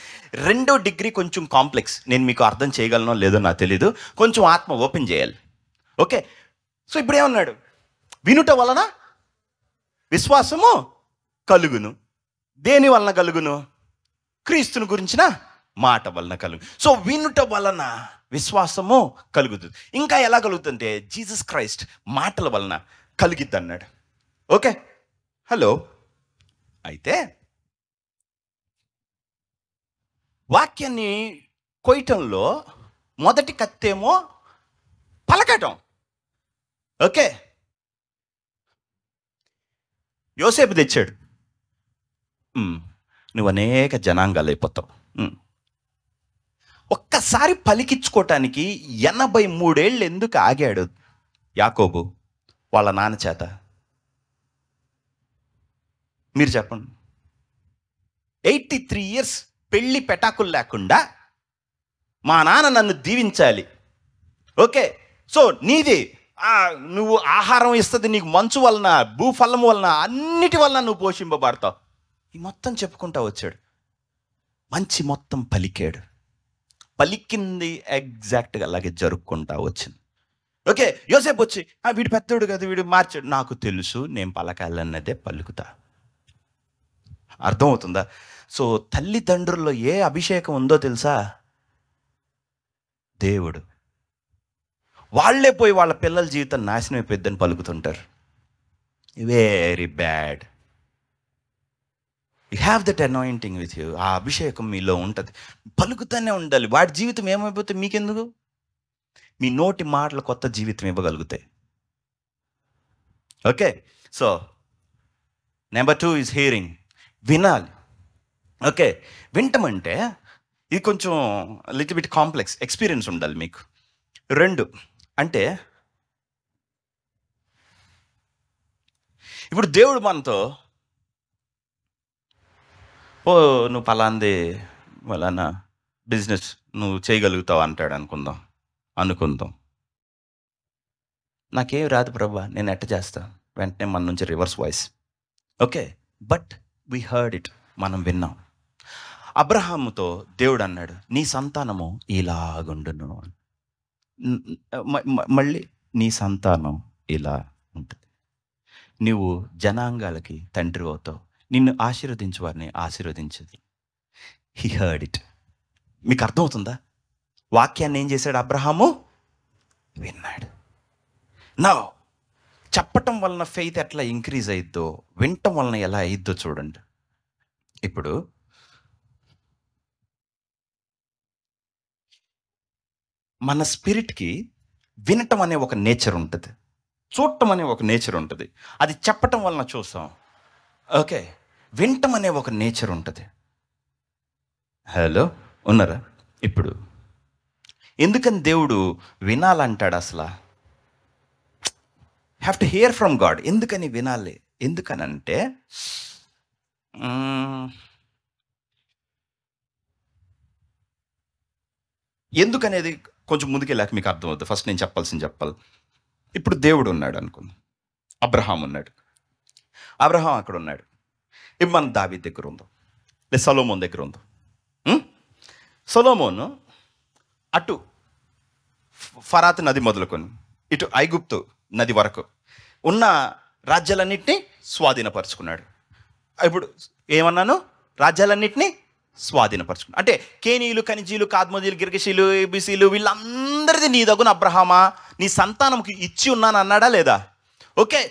Speaker 1: రెండో డిగ్రీ కొంచెం కాంప్లెక్స్ నేను మీకు అర్థం చేయగలనో లేదో నాకు తెలీదు కొంచెం ఆత్మ ఓపెన్ చేయాలి ఓకే సో ఇప్పుడు ఏమన్నాడు వినుట వలన విశ్వాసము కలుగును దేని వలన కలుగును క్రీస్తుని గురించిన మాట వలన కలుగు సో వినుట వలన విశ్వాసము కలుగుతుంది ఇంకా ఎలా కలుగుతుందంటే జీసస్ క్రైస్ట్ మాటల వలన కలిగిద్ది అన్నాడు ఓకే హలో అయితే వాక్యాన్ని కొయ్యటంలో మొదటి కత్తేమో పలకటం ఓకే యోసేపు తెచ్చాడు నువ్వు అనేక జనాంగాలు అయిపోతావు ఒక్కసారి పలికించుకోవటానికి ఎనభై మూడేళ్ళు ఎందుకు ఆగాడు యాకోబు వాళ్ళ నాన్న చేత మీరు చెప్పండి ఎయిటీ త్రీ ఇయర్స్ పెళ్ళి పెటాకులు లేకుండా మా నాన్న నన్ను దీవించాలి ఓకే సో నీది నువ్వు ఆహారం ఇస్తుంది నీకు మంచు వలన భూఫలం వలన అన్నిటి వలన నువ్వు పోషింపబడతావు ఈ మొత్తం చెప్పుకుంటా వచ్చాడు మంచి మొత్తం పలికాడు పలికింది ఎగ్జాక్ట్గా అలాగే జరుపుకుంటా వచ్చింది ఓకే యోసేపు వచ్చి వీడు పెద్దోడు కదా వీడు మార్చాడు నాకు తెలుసు నేను పలకాలన్నదే పలుకుతా అర్థమవుతుందా సో తల్లిదండ్రుల్లో ఏ అభిషేకం ఉందో తెలుసా దేవుడు వాళ్ళే పోయి వాళ్ళ పిల్లల జీవితం నాశనం అయిపోద్దని పలుకుతుంటారు very bad you have that anointing with you ఆ అభిషేకం మీలో ఉంటుంది పలుకుతూనే ఉండాలి వాడి జీవితం ఏమైపోతే మీకెందుకు మీ నోటి మాటలు కొత్త జీవితం ఇవ్వగలుగుతాయి okay so number two is hearing వినాలి ఓకే వింటమంటే ఇది కొంచెం లిటిల్ బిట్ కాంప్లెక్స్ ఎక్స్పీరియన్స్ ఉండాలి మీకు రెండు అంటే ఇప్పుడు దేవుడు మనతో ఓ నువ్వు పలాంది వలన బిజినెస్ నువ్వు చేయగలుగుతావు అంటాడు అనుకుందాం అనుకుందాం నాకేం రాదు ప్రభా నేను ఎట్ట చేస్తా వెంటనే మన నుంచి reverse voice okay but we heard it మనం విన్నాం అబ్రహాముతో దేవుడు అన్నాడు నీ సంతానము ఇలాగుండును మళ్ళీ నీ సంతానం ఇలా ఉంటుంది నువ్వు జనాంగాలకి తండ్రి అవుతావు నిన్ను ఆశీర్వదించు వారిని ఆశీర్వదించదు హీ హర్డ్ ఇట్ మీకు అర్థమవుతుందా వాక్యాన్ని ఏం చేశాడు అబ్రహాము విన్నాడు నా చెప్పటం వలన ఫెయిత్ ఎట్లా ఇంక్రీజ్ అయిద్దో వినటం వలన ఎలా అయిద్దో చూడండి ఇప్పుడు మన స్పిరిట్కి వినటం అనే ఒక నేచర్ ఉంటుంది చూడటం అనే ఒక నేచర్ ఉంటుంది అది చెప్పటం వలన చూస్తాం ఓకే వినటం అనే ఒక నేచర్ ఉంటుంది హలో ఉన్నారా ఇప్పుడు ఎందుకని దేవుడు వినాలంటాడు అసలు have to hear from God ఎందుకని వినాలి ఎందుకనంటే ఎందుకనేది కొంచెం ముందుకెళ్ళాక మీకు అర్థమవుతుంది ఫస్ట్ నేను చెప్పాల్సింది చెప్పాలి ఇప్పుడు దేవుడు ఉన్నాడు అనుకుంది అబ్రహాం ఉన్నాడు అబ్రహాం అక్కడ ఉన్నాడు ఇప్పుడు మన దావి దగ్గర ఉందో లే సొలోమోన్ దగ్గర ఉందో సొలోమోను అటు ఫరాత్ నది మొదలుకొని ఇటు ఐగుప్తు నది వరకు ఉన్న రాజ్యాలన్నింటినీ స్వాధీనపరుచుకున్నాడు ఇప్పుడు ఏమన్నాను రాజ్యాలన్నింటినీ స్వాధీనపరచుకున్నాడు అంటే కేనీయులు ఖనిజీలు కాద్మజీలు గిరిగశీలు ఏబీసీలు వీళ్ళందరిది నీ దగున అబ్రహమా నీ సంతానంకి ఇచ్చి ఉన్నాను అన్నాడా లేదా ఓకే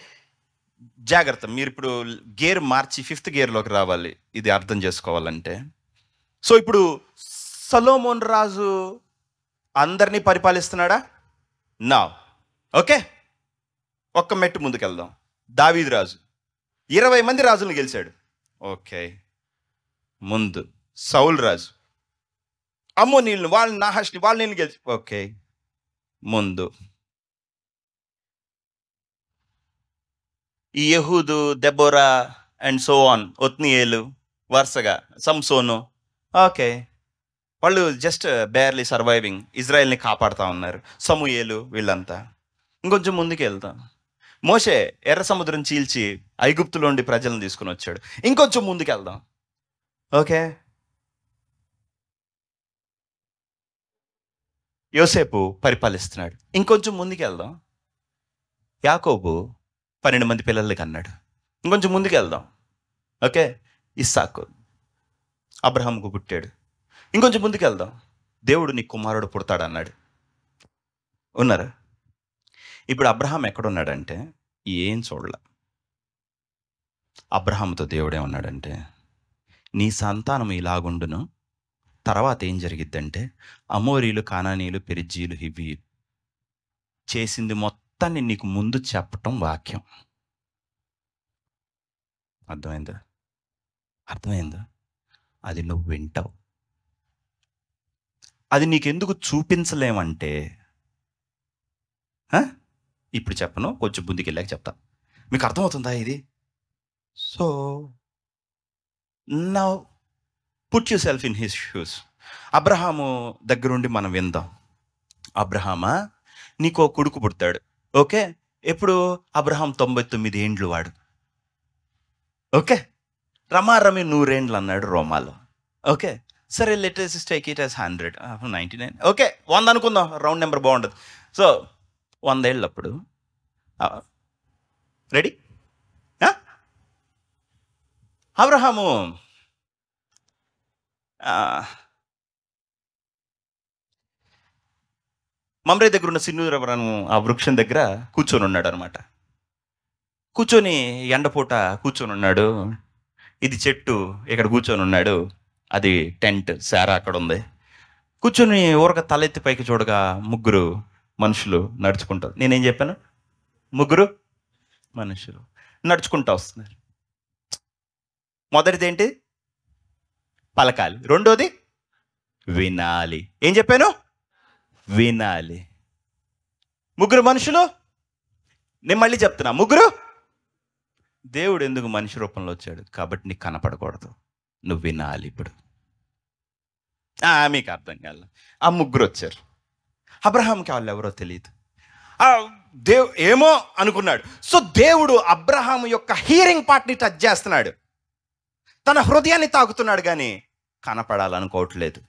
Speaker 1: జాగ్రత్త మీరు ఇప్పుడు గేర్ మార్చి ఫిఫ్త్ గేర్లోకి రావాలి ఇది అర్థం చేసుకోవాలంటే సో ఇప్పుడు సలోమోన్ రాజు అందరినీ పరిపాలిస్తున్నాడా నా ఓకే ఒక్క మెట్టు ముందుకెళ్దాం దావీద్ రాజు ఇరవై మంది రాజులను గెలిచాడు ఓకే ముందు సౌల్ రాజు అమ్మోనీళ్ళని వాళ్ళని నాహాష్ని వాళ్ళు నేను గెలిచి ఓకే ముందు ఈ యహూదు దెబోరా అండ్ సో ఆన్ ఒత్నియేలు వరుసగా సంసోను ఓకే వాళ్ళు జస్ట్ బేర్లీ సర్వైవింగ్ ఇజ్రాయెల్ని కాపాడుతూ ఉన్నారు సమూయేలు వీళ్ళంతా ఇంకొంచెం ముందుకు వెళ్తాం మోషే ఎర్ర సముద్రం చీల్చి ఐగుప్తులోండి ప్రజలను తీసుకుని వచ్చాడు ఇంకొంచెం ముందుకు వెళ్దాం ఓకే యోసేపు పరిపాలిస్తున్నాడు ఇంకొంచెం ముందుకెళ్దాం యాకోబు పన్నెండు మంది పిల్లలకి అన్నాడు ఇంకొంచెం ముందుకెళ్దాం ఓకే ఇస్సాకు అబ్రహంకు పుట్టాడు ఇంకొంచెం ముందుకెళ్దాం దేవుడు నీ కుమారుడు పుడతాడు అన్నాడు ఉన్నారు ఇప్పుడు అబ్రహాం ఎక్కడున్నాడంటే ఏం చూడలే అబ్రహాంతో దేవుడే ఉన్నాడంటే నీ సంతానం ఇలాగుండును తర్వాత ఏం జరిగిద్దంటే అమోరీలు కానానీలు పెరిజీలు హివీలు చేసింది మొత్తాన్ని నీకు ముందు చెప్పటం వాక్యం అర్థమైందా అర్థమైందా అది నువ్వు వింటావు అది నీకెందుకు చూపించలేమంటే ఇప్పుడు చెప్పను కొంచెం వెళ్ళాక చెప్తా మీకు అర్థమవుతుందా ఇది సో నా put yourself in his shoes అబ్రహాము దగ్గరుండి మనం విందాం అబ్రహామా నీకో కొడుకు పుడతాడు ఓకే ఎప్పుడు అబ్రహాం తొంభై తొమ్మిది ఏండ్లు వాడు ఓకే రమారమి నూరేండ్లు అన్నాడు రోమాలో ఓకే సరే latest take it he's hundred ninety nine okay వంద అనుకుందాం రౌండ్ నెంబర్ బాగుండదు సో వంద ఏళ్ళు అప్పుడు రెడీ అబ్రహాము Ah. మమ్రే దగ్గర ఉన్న సిన్నూరవరను ఆ వృక్షం దగ్గర కూర్చొని ఉన్నాడు అనమాట కూర్చొని ఎండపూట కూర్చొని ఉన్నాడు ఇది చెట్టు ఇక్కడ కూర్చొని ఉన్నాడు అది టెంట్ సారా అక్కడ ఉంది కూర్చొని ఊరక తలెత్తి పైకి చూడగా ముగ్గురు మనుషులు నడుచుకుంటారు నేనేం చెప్పాను ముగ్గురు మనుషులు నడుచుకుంటా వస్తున్నారు మొదటిది ఏంటి పలకాలి రెండోది వినాలి ఏం చెప్పాను వినాలి ముగ్గురు మనుషులు నేను మళ్ళీ చెప్తున్నా ముగ్గురు దేవుడు ఎందుకు మనిషి రూపంలో వచ్చాడు కాబట్టి నీకు కనపడకూడదు నువ్వు వినాలి ఇప్పుడు మీకు అర్థం కాదు ఆ ముగ్గురు వచ్చారు అబ్రహాంకి వాళ్ళు ఎవరో తెలియదు దేవ్ ఏమో అనుకున్నాడు సో దేవుడు అబ్రహాం యొక్క హీరింగ్ పార్ట్ని టచ్ చేస్తున్నాడు తన హృదయాన్ని తాకుతున్నాడు కానీ కనపడాలనుకోవట్లేదు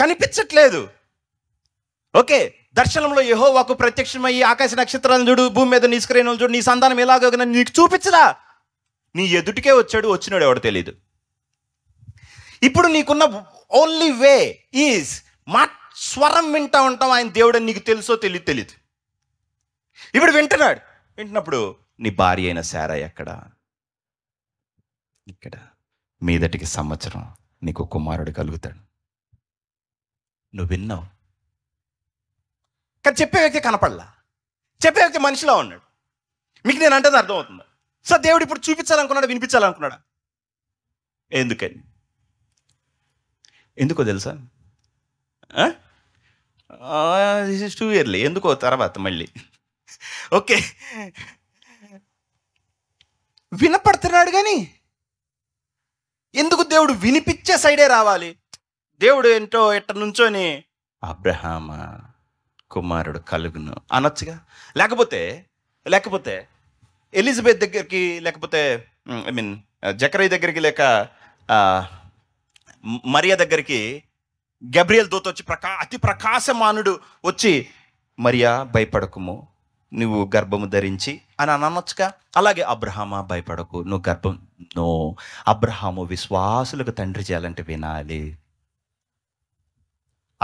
Speaker 1: కనిపించట్లేదు ఓకే దర్శనంలో వాకు ప్రత్యక్షమయ్యి ఆకాశ నక్షత్రాలను చూడు భూమి మీద నిష్క్రైన చూడు నీ సంతానం ఎలాగో నీకు చూపించరా నీ ఎదుటికే వచ్చాడు వచ్చినాడు ఎవడో తెలియదు ఇప్పుడు నీకున్న ఓన్లీ వే ఈజ్ మా స్వరం వింటా ఉంటాం ఆయన దేవుడు నీకు తెలుసో తెలియదు తెలియదు ఇప్పుడు వింటున్నాడు వింటున్నప్పుడు నీ భార్య అయిన శారా ఎక్కడ ఇక్కడ మీదటికి సంవత్సరం నీకు కుమారుడు కలుగుతాడు నువ్వు విన్నావు కానీ చెప్పే వ్యక్తి కనపడలా చెప్పే వ్యక్తి మనిషిలో ఉన్నాడు మీకు నేను అంటే అర్థమవుతుంది సో దేవుడు ఇప్పుడు చూపించాలనుకున్నాడు వినిపించాలనుకున్నాడా ఎందుకని ఎందుకో తెలుసా దిస్ ఇస్ టూ ఇయర్లీ ఎందుకో తర్వాత మళ్ళీ ఓకే వినపడుతున్నాడు కానీ ఎందుకు దేవుడు వినిపించే సైడే రావాలి దేవుడు ఏంటో ఎట్ట అని అబ్రహామ కుమారుడు కలుగును అనొచ్చుగా లేకపోతే లేకపోతే ఎలిజబెత్ దగ్గరికి లేకపోతే ఐ మీన్ జకరీ దగ్గరికి లేక మరియా దగ్గరికి గబ్రియల్ దూత వచ్చి ప్రకా అతి ప్రకాశమానుడు వచ్చి మరియా భయపడకుము నువ్వు గర్భము ధరించి అని అనొచ్చుగా అలాగే అబ్రహామా భయపడకు నువ్వు గర్భం నో అబ్రహాము విశ్వాసులకు తండ్రి చేయాలంటే వినాలి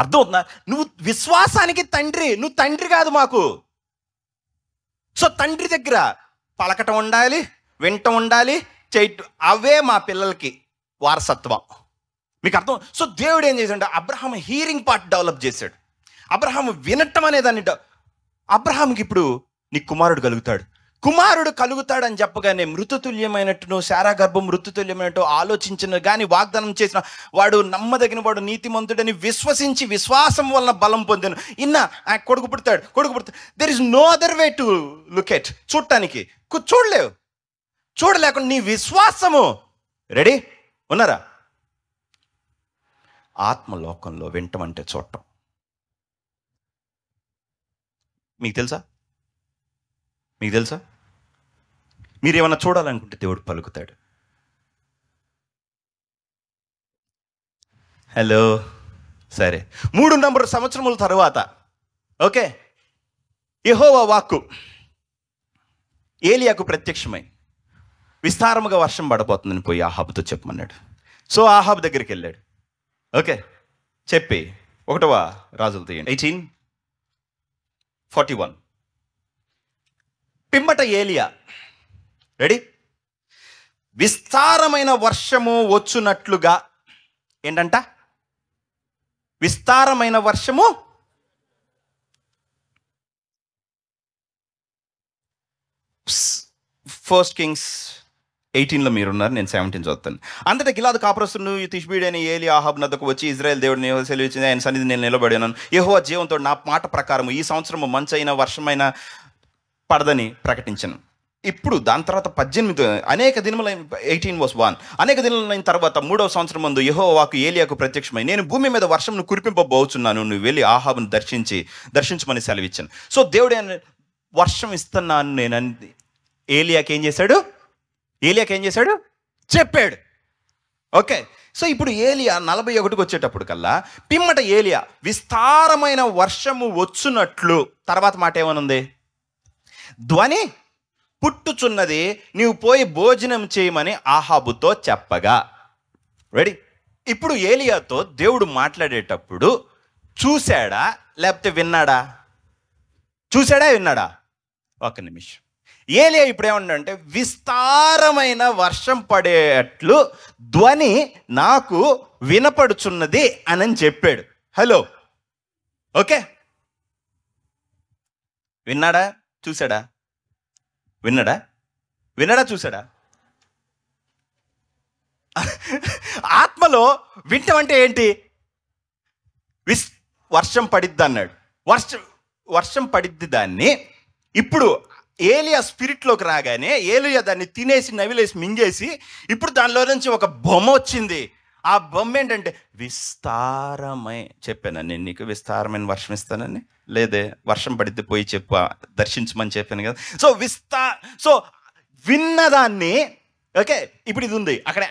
Speaker 1: అర్థం అవుతుందా నువ్వు విశ్వాసానికి తండ్రి నువ్వు తండ్రి కాదు మాకు సో తండ్రి దగ్గర పలకటం ఉండాలి వింట ఉండాలి చేయటం అవే మా పిల్లలకి వారసత్వం మీకు అర్థం సో దేవుడు ఏం చేశాడు అబ్రహాం హీరింగ్ పార్ట్ డెవలప్ చేశాడు అబ్రహాం వినటం అనేదాన్ని అబ్రహాంకి ఇప్పుడు నీ కుమారుడు కలుగుతాడు కుమారుడు కలుగుతాడని చెప్పగానే మృతుతుల్యమైనట్టును శారా గర్భం మృతుతుల్యమైనట్టు ఆలోచించిన కానీ వాగ్దానం చేసిన వాడు నమ్మదగిన వాడు నీతిమంతుడని విశ్వసించి విశ్వాసం వలన బలం పొందాను ఇన్న ఆ కొడుకు పుడతాడు కొడుకు పుడతాడు there is no other way to look at చూడటానికి చూడలేవు చూడలేకుండా నీ విశ్వాసము రెడీ ఉన్నారా ఆత్మలోకంలో వింటమంటే చూడటం మీకు తెలుసా మీకు తెలుసా మీరు ఏమైనా చూడాలనుకుంటే దేవుడు పలుకుతాడు హలో సరే మూడు నంబర్ సంవత్సరముల తర్వాత ఓకే ఎహోవా వాక్కు ఏలియాకు ప్రత్యక్షమై విస్తారముగా వర్షం పడబోతుందని పోయి ఆహాబ్తో చెప్పమన్నాడు సో ఆహాబ్ దగ్గరికి వెళ్ళాడు ఓకే చెప్పి ఒకటవ రాజులు తీయండి ఎయిటీన్ ఫార్టీ వన్ పిమ్మట ఏలియా రెడీ విస్తారమైన వర్షము వచ్చునట్లుగా ఏంటంట విస్తారమైన వర్షము ఫస్ట్ కింగ్స్ ఎయిటీన్లో మీరున్నారు నేను సెవెంటీన్ చదువుతాను అంతటా గిలాద్ కాపురస్తును తిష్బీడైన ఏలి ఆహాబ్ నద్దకు వచ్చి ఇజ్రాయెల్ దేవుడిని సెలవిచ్చింది ఆయన సన్నిధి నేను నిలబడినాను యహో జీవంతో నా మాట ప్రకారం ఈ సంవత్సరము మంచైన వర్షమైన పడదని ప్రకటించను ఇప్పుడు దాని తర్వాత పద్దెనిమిది అనేక దినముల ఎయిటీన్ వాస్ వన్ అనేక దినములైన తర్వాత మూడవ సంవత్సరం ముందు యహో వాకు ఏలియాకు ప్రత్యక్షమై నేను భూమి మీద వర్షంను కురిపింపబోచున్నాను నువ్వు వెళ్ళి ఆహాబ్ను దర్శించి దర్శించమని సెలవిచ్చాను సో దేవుడే వర్షం ఇస్తున్నాను నేను ఏలియాకి ఏం చేశాడు ఏలియాకి ఏం చేశాడు చెప్పాడు ఓకే సో ఇప్పుడు ఏలియా నలభై ఒకటికి వచ్చేటప్పుడు కల్లా పిమ్మట ఏలియా విస్తారమైన వర్షము వచ్చునట్లు తర్వాత మాట ఏమనుంది ధ్వని పుట్టుచున్నది నీవు పోయి భోజనం చేయమని ఆహాబుతో చెప్పగా రెడీ ఇప్పుడు ఏలియాతో దేవుడు మాట్లాడేటప్పుడు చూశాడా లేకపోతే విన్నాడా చూశాడా విన్నాడా ఒక నిమిషం ఏలియా ఇప్పుడు ఏమంటే విస్తారమైన వర్షం పడేట్లు ధ్వని నాకు వినపడుచున్నది అని చెప్పాడు హలో ఓకే విన్నాడా చూసాడా విన్నాడా విన్నాడా చూసాడా ఆత్మలో వింటం అంటే ఏంటి విస్ వర్షం పడిద్ది అన్నాడు వర్షం వర్షం పడిద్ది దాన్ని ఇప్పుడు ఏలియా స్పిరిట్లోకి రాగానే ఏలియా దాన్ని తినేసి నవిలేసి మింగేసి ఇప్పుడు దానిలో నుంచి ఒక బొమ్మ వచ్చింది ఆ బొమ్మ ఏంటంటే విస్తారమై చెప్పాను నేను నీకు విస్తారమైన వర్షం ఇస్తానని లేదే వర్షం పడితే పోయి చెప్పు దర్శించమని చెప్పాను కదా సో విస్తా సో విన్నదాన్ని ఓకే ఇప్పుడు ఇది ఉంది అక్కడ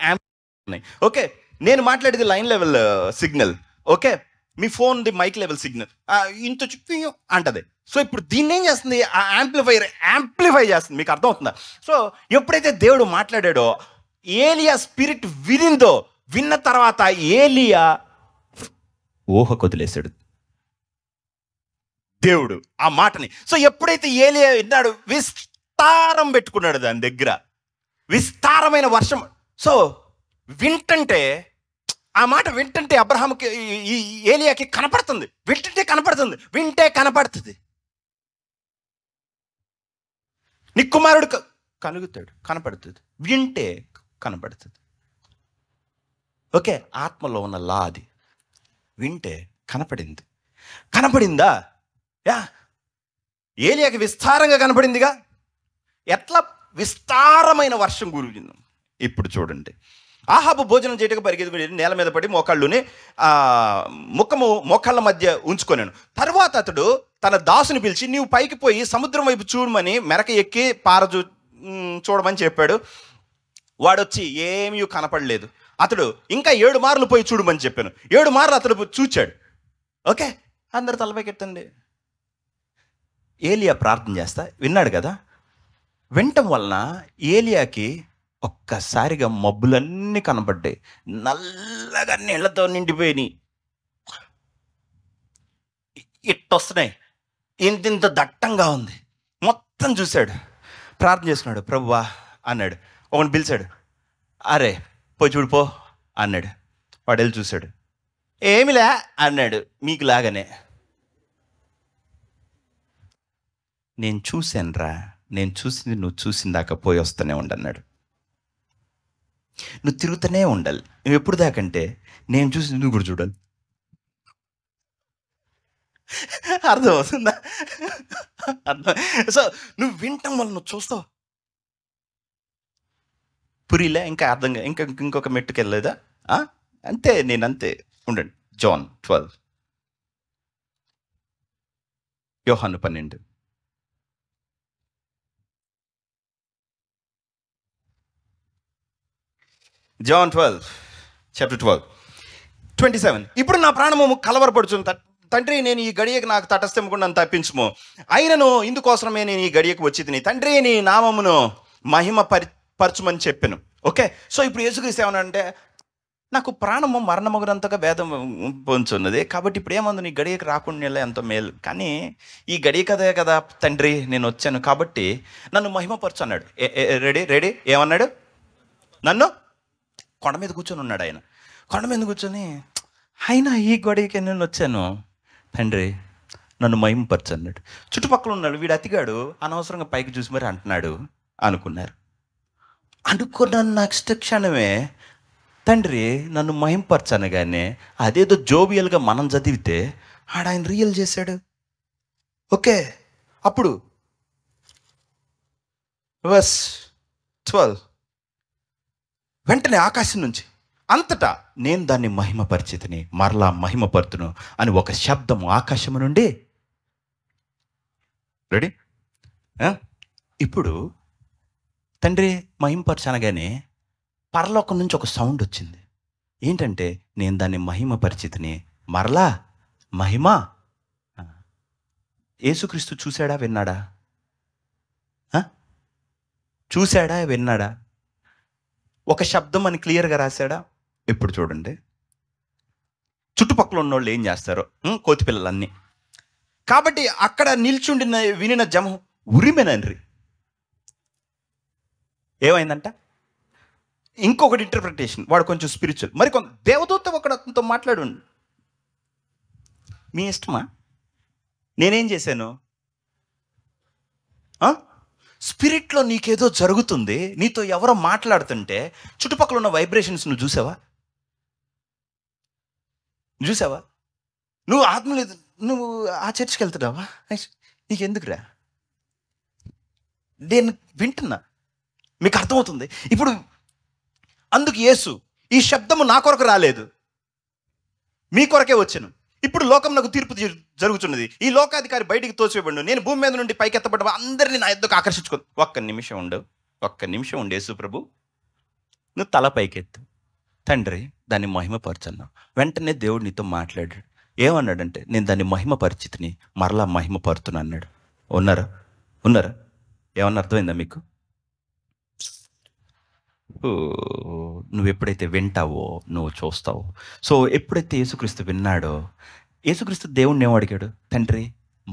Speaker 1: ఓకే నేను మాట్లాడేది లైన్ లెవెల్ సిగ్నల్ ఓకే మీ ఫోన్ది మైక్ లెవెల్ సిగ్నల్ ఇంత చుట్టూ అంటది సో ఇప్పుడు దీన్ని ఏం చేస్తుంది ఆ యాంప్లిఫైర్ యాంప్లిఫై చేస్తుంది మీకు అర్థం అవుతుందా సో ఎప్పుడైతే దేవుడు మాట్లాడాడో ఏలియా స్పిరిట్ వినిందో విన్న తర్వాత ఏలియా ఊహ కొదిలేశాడు దేవుడు ఆ మాటని సో ఎప్పుడైతే ఏలియా విన్నాడు విస్తారం పెట్టుకున్నాడు దాని దగ్గర విస్తారమైన వర్షం సో వింటంటే ఆ మాట వింటుంటే అబ్రహాంకి ఈ ఏలియాకి కనపడుతుంది వింటుంటే కనపడుతుంది వింటే కనపడుతుంది నీ కుమారుడు కలుగుతాడు కనపడుతుంది వింటే కనపడుతుంది ఓకే ఆత్మలో ఉన్న లా అది వింటే కనపడింది కనపడిందా యా ఏలియాకి విస్తారంగా కనపడిందిగా ఎట్లా విస్తారమైన వర్షం గురిగింది ఇప్పుడు చూడండి ఆహాబు భోజనం చేయటకు పరిగెత్తుకుని నేల మీద పడి మోకాళ్ళుని ముఖము మోకాళ్ళ మధ్య ఉంచుకున్నాను తర్వాత అతడు తన దాసుని పిలిచి నీవు పైకి పోయి సముద్రం వైపు చూడమని మెరక ఎక్కి పారజు చూడమని చెప్పాడు వాడొచ్చి ఏమీ కనపడలేదు అతడు ఇంకా ఏడు మార్లు పోయి చూడమని చెప్పాను ఏడు మార్లు అతడు చూచాడు ఓకే అందరు తలపైకెట్టండి ఏలియా ప్రార్థన చేస్తా విన్నాడు కదా వినటం వలన ఏలియాకి ఒక్కసారిగా మబ్బులన్నీ కనబడ్డాయి నల్లగా నీళ్లతో నిండిపోయినాయి ఇట్టొస్తున్నాయి ఇంతింత దట్టంగా ఉంది మొత్తం చూశాడు ప్రార్థన చేస్తున్నాడు ప్రభువా అన్నాడు ఒకని పిలిచాడు అరే పోయి చూడిపో అన్నాడు వాడు వెళ్ళి చూశాడు ఏమిలే అన్నాడు మీకు లాగానే నేను చూశాను రా నేను చూసింది నువ్వు చూసిందాక పోయి వస్తూనే ఉండన్నాడు నువ్వు తిరుగుతూనే ఉండాలి నువ్వు ఎప్పుడు దాకంటే నేను చూసి నువ్వు కూడా చూడాలి అర్థమవుతుందా అర్థం సో నువ్వు వింటాం వల్ల నువ్వు చూస్తావు పురిలే ఇంకా అర్థంగా ఇంకా ఇంకొక మెట్టుకు వెళ్ళలేదా అంతే నేను అంతే ఉండండి జాన్ ట్వెల్వ్ యోహాను పన్నెండు John twelve chapter twelve twenty seven ఇప్పుడు నా ప్రాణము కలవరపడుచుంది తండ్రి నేను ఈ గడియకు నాకు తటస్థంకుండా తప్పించుము అయినను ఇందుకోసమే నేను ఈ గడియకు వచ్చి తిని తండ్రి నీ నామమును మహిమ పరి పరచుమని చెప్పాను ఓకే సో ఇప్పుడు యేసుక్రీస్తు నాకు ప్రాణము మరణమగునంతగా భేదం పొంచున్నది కాబట్టి ఇప్పుడు ఏమందు నీ గడియకు రాకుండా ఎంతో మేలు కానీ ఈ గడియ కదే కదా తండ్రి నేను వచ్చాను కాబట్టి నన్ను మహిమపరచు అన్నాడు రెడీ రెడీ ఏమన్నాడు నన్ను కొండ మీద కూర్చొని ఉన్నాడు ఆయన కొండ మీద కూర్చొని అయినా ఈ గొడవకి నేను వచ్చాను తండ్రి నన్ను మయంపరచు అన్నాడు చుట్టుపక్కల ఉన్నాడు వీడు అతిగాడు అనవసరంగా పైకి చూసి మరి అంటున్నాడు అనుకున్నారు అనుకున్న నెక్స్ట్ క్షణమే తండ్రి నన్ను మయంపరచను కానీ అదేదో జోబియల్గా మనం చదివితే ఆడ ఆయన రియల్ చేశాడు ఓకే అప్పుడు వర్స్ ట్వెల్వ్ వెంటనే ఆకాశం నుంచి అంతటా నేను దాన్ని మహిమపరిచితిని మరలా మహిమపరుతును అని ఒక శబ్దము ఆకాశము నుండి రెడీ ఇప్పుడు తండ్రి మహిమపరచనగానే పరలోకం నుంచి ఒక సౌండ్ వచ్చింది ఏంటంటే నేను దాన్ని మహిమ పరిచితిని మరలా మహిమ యేసుక్రీస్తు చూశాడా విన్నాడా చూశాడా విన్నాడా ఒక శబ్దం అని క్లియర్గా రాశాడా ఇప్పుడు చూడండి చుట్టుపక్కల ఉన్నోళ్ళు ఏం చేస్తారు కోతిపిల్లలన్నీ కాబట్టి అక్కడ నిల్చుండిన వినిన జమ ఉరిమెనండ్రి ఏమైందంట ఇంకొకటి ఇంటర్ప్రిటేషన్ వాడు కొంచెం స్పిరిచువల్ మరి కొంత దేవదూత ఒకడు అతనితో మాట్లాడు మీ ఇష్టమా నేనేం చేశాను స్పిరిట్లో నీకేదో జరుగుతుంది నీతో ఎవరో మాట్లాడుతుంటే చుట్టుపక్కల ఉన్న వైబ్రేషన్స్ నువ్వు చూసావా చూసావా నువ్వు ఆత్మ లేదు నువ్వు ఆ చర్చికి వెళ్తున్నావా నీకెందుకురా నేను వింటున్నా మీకు అర్థమవుతుంది ఇప్పుడు అందుకు యేసు ఈ శబ్దము నా కొరకు రాలేదు మీ కొరకే వచ్చాను ఇప్పుడు లోకం నాకు తీర్పు జరుగుతున్నది ఈ లోకాధికారి బయటికి తోసివేయబడు నేను భూమి మీద నుండి పైకి ఎత్తబడ్డ అందరినీ నా ఎద్దుకు ఆకర్షించుకో ఒక్క నిమిషం ఉండవు ఒక్క నిమిషం ఉండే సుప్రభు నువ్వు తల పైకెత్తు తండ్రి దాన్ని మహిమపరచన్నా వెంటనే దేవుడు నీతో మాట్లాడాడు ఏమన్నాడంటే నేను దాన్ని మహిమ పరిచితిని మరలా మహిమ పరుతున్నా అన్నాడు ఉన్నారా ఉన్నారా ఏమన్నా అర్థమైందా మీకు నువ్వు ఎప్పుడైతే వింటావో నువ్వు చూస్తావో సో ఎప్పుడైతే యేసుక్రీస్తు విన్నాడో యేసుక్రీస్తు దేవుణ్ణి ఏమో అడిగాడు తండ్రి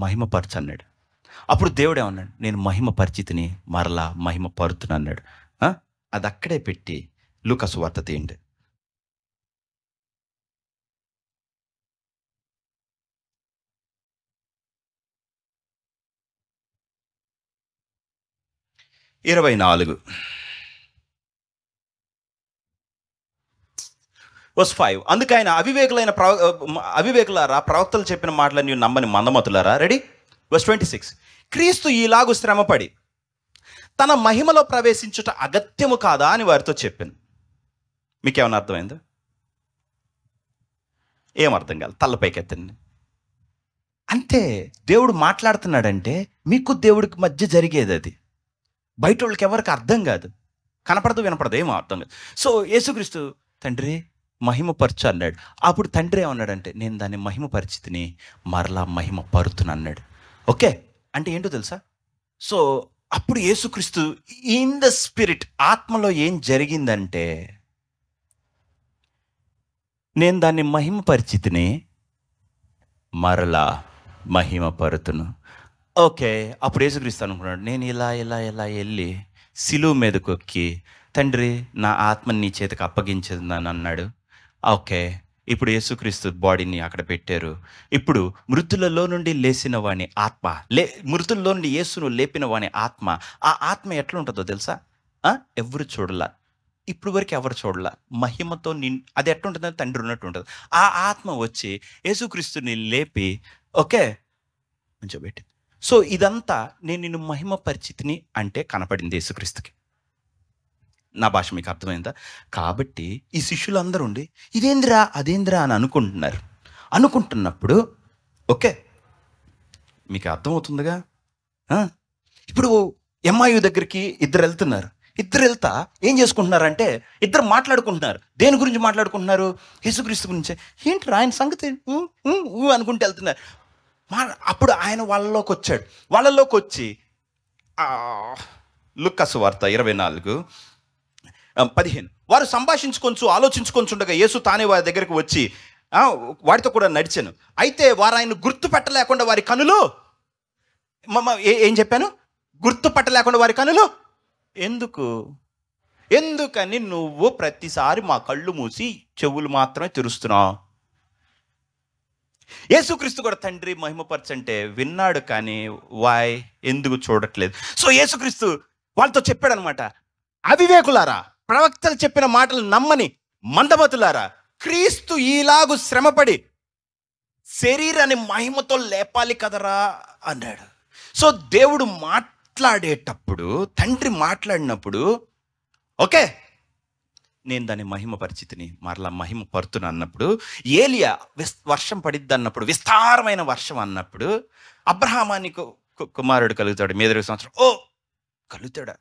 Speaker 1: మహిమపరచు అన్నాడు అప్పుడు దేవుడు ఏమన్నాడు నేను మహిమ పరిచితిని మరలా మహిమ పరుతున్నా అన్నాడు అది అక్కడే పెట్టి లుకసు వార్త తీయండి ఇరవై నాలుగు వస్ ఫైవ్ అందుకైనా అవివేకులైన ప్రవ అవివేకులారా ప్రవక్తలు చెప్పిన మాటలు నీవు నమ్మని మందమతులారా రెడీ వస్ ట్వంటీ సిక్స్ క్రీస్తు ఈలాగు శ్రమపడి తన మహిమలో ప్రవేశించుట అగత్యము కాదా అని వారితో చెప్పాను మీకేమైనా అర్థమైంది ఏమర్థం కాదు తల్లపైకి ఎత్తండి అంతే దేవుడు మాట్లాడుతున్నాడంటే మీకు దేవుడికి మధ్య జరిగేది అది బయట వాళ్ళకి ఎవరికి అర్థం కాదు కనపడదు వినపడదు ఏమో అర్థం కాదు సో యేసుక్రీస్తు తండ్రి మహిమపరచు అన్నాడు అప్పుడు తండ్రి ఏమన్నాడంటే నేను దాన్ని మహిమపరిచితిని మరలా మహిమ పరుతును అన్నాడు ఓకే అంటే ఏంటో తెలుసా సో అప్పుడు యేసుక్రీస్తు ఇన్ ద స్పిరిట్ ఆత్మలో ఏం జరిగిందంటే నేను దాన్ని మహిమపరిచితిని మరలా మహిమ పరుతును ఓకే అప్పుడు యేసుక్రీస్తు అనుకున్నాడు నేను ఇలా ఇలా ఇలా వెళ్ళి సిలువు మీదకొక్కి తండ్రి నా ఆత్మని నీ చేతికి అప్పగించేది అన్నాడు ఓకే ఇప్పుడు యేసుక్రీస్తు బాడీని అక్కడ పెట్టారు ఇప్పుడు మృతులలో నుండి లేచిన వాని ఆత్మ లే మృతుల్లో నుండి యేసును లేపిన వాని ఆత్మ ఆ ఆత్మ ఎట్లా ఉంటుందో తెలుసా ఎవరు చూడలా ఇప్పుడు వరకు ఎవరు చూడలా మహిమతో నిన్ అది ఎట్లా ఉంటుందో తండ్రి ఉన్నట్టు ఉంటుంది ఆ ఆత్మ వచ్చి యేసుక్రీస్తుని లేపి ఓకే కొంచెం సో ఇదంతా నేను నిన్ను మహిమ పరిచితిని అంటే కనపడింది యేసుక్రీస్తుకి నా భాష మీకు అర్థమైందా కాబట్టి ఈ శిష్యులు అందరూ ఉండి ఇదేందిరా అదేందిరా అని అనుకుంటున్నారు అనుకుంటున్నప్పుడు ఓకే మీకు అర్థమవుతుందిగా ఇప్పుడు ఎంఐయు దగ్గరికి ఇద్దరు వెళ్తున్నారు ఇద్దరు వెళ్తా ఏం చేసుకుంటున్నారంటే ఇద్దరు మాట్లాడుకుంటున్నారు దేని గురించి మాట్లాడుకుంటున్నారు యేసుక్రీస్తు గురించి ఏంటి ఆయన సంగతి అనుకుంటూ వెళ్తున్నారు మా అప్పుడు ఆయన వాళ్ళలోకి వచ్చాడు వాళ్ళలోకి వచ్చి లుక్కసు వార్త ఇరవై నాలుగు పదిహేను వారు సంభాషించుకొంచు ఆలోచించుకొంచుండగా యేసు తానే వారి దగ్గరకు వచ్చి వాటితో కూడా నడిచాను అయితే వారు ఆయన పెట్టలేకుండా వారి కనులు ఏం చెప్పాను గుర్తుపట్టలేకుండా వారి కనులు ఎందుకు ఎందుకని నువ్వు ప్రతిసారి మా కళ్ళు మూసి చెవులు మాత్రమే తెరుస్తున్నావు యేసుక్రీస్తు కూడా తండ్రి మహిమపరచంటే విన్నాడు కానీ వాయ్ ఎందుకు చూడట్లేదు సో యేసుక్రీస్తు వాళ్ళతో చెప్పాడనమాట అవివేకులారా ప్రవక్తలు చెప్పిన మాటలు నమ్మని మందబతులారా క్రీస్తు ఈలాగు శ్రమపడి శరీరాన్ని మహిమతో లేపాలి కదరా అన్నాడు సో దేవుడు మాట్లాడేటప్పుడు తండ్రి మాట్లాడినప్పుడు ఓకే నేను దాని మహిమ పరిచితిని మరలా మహిమ పరుతును అన్నప్పుడు ఏలియా విస్ వర్షం పడిద్ది అన్నప్పుడు విస్తారమైన వర్షం అన్నప్పుడు అబ్రహామానికి కుమారుడు కలుగుతాడు మీద సంవత్సరం ఓ కలుగుతాడా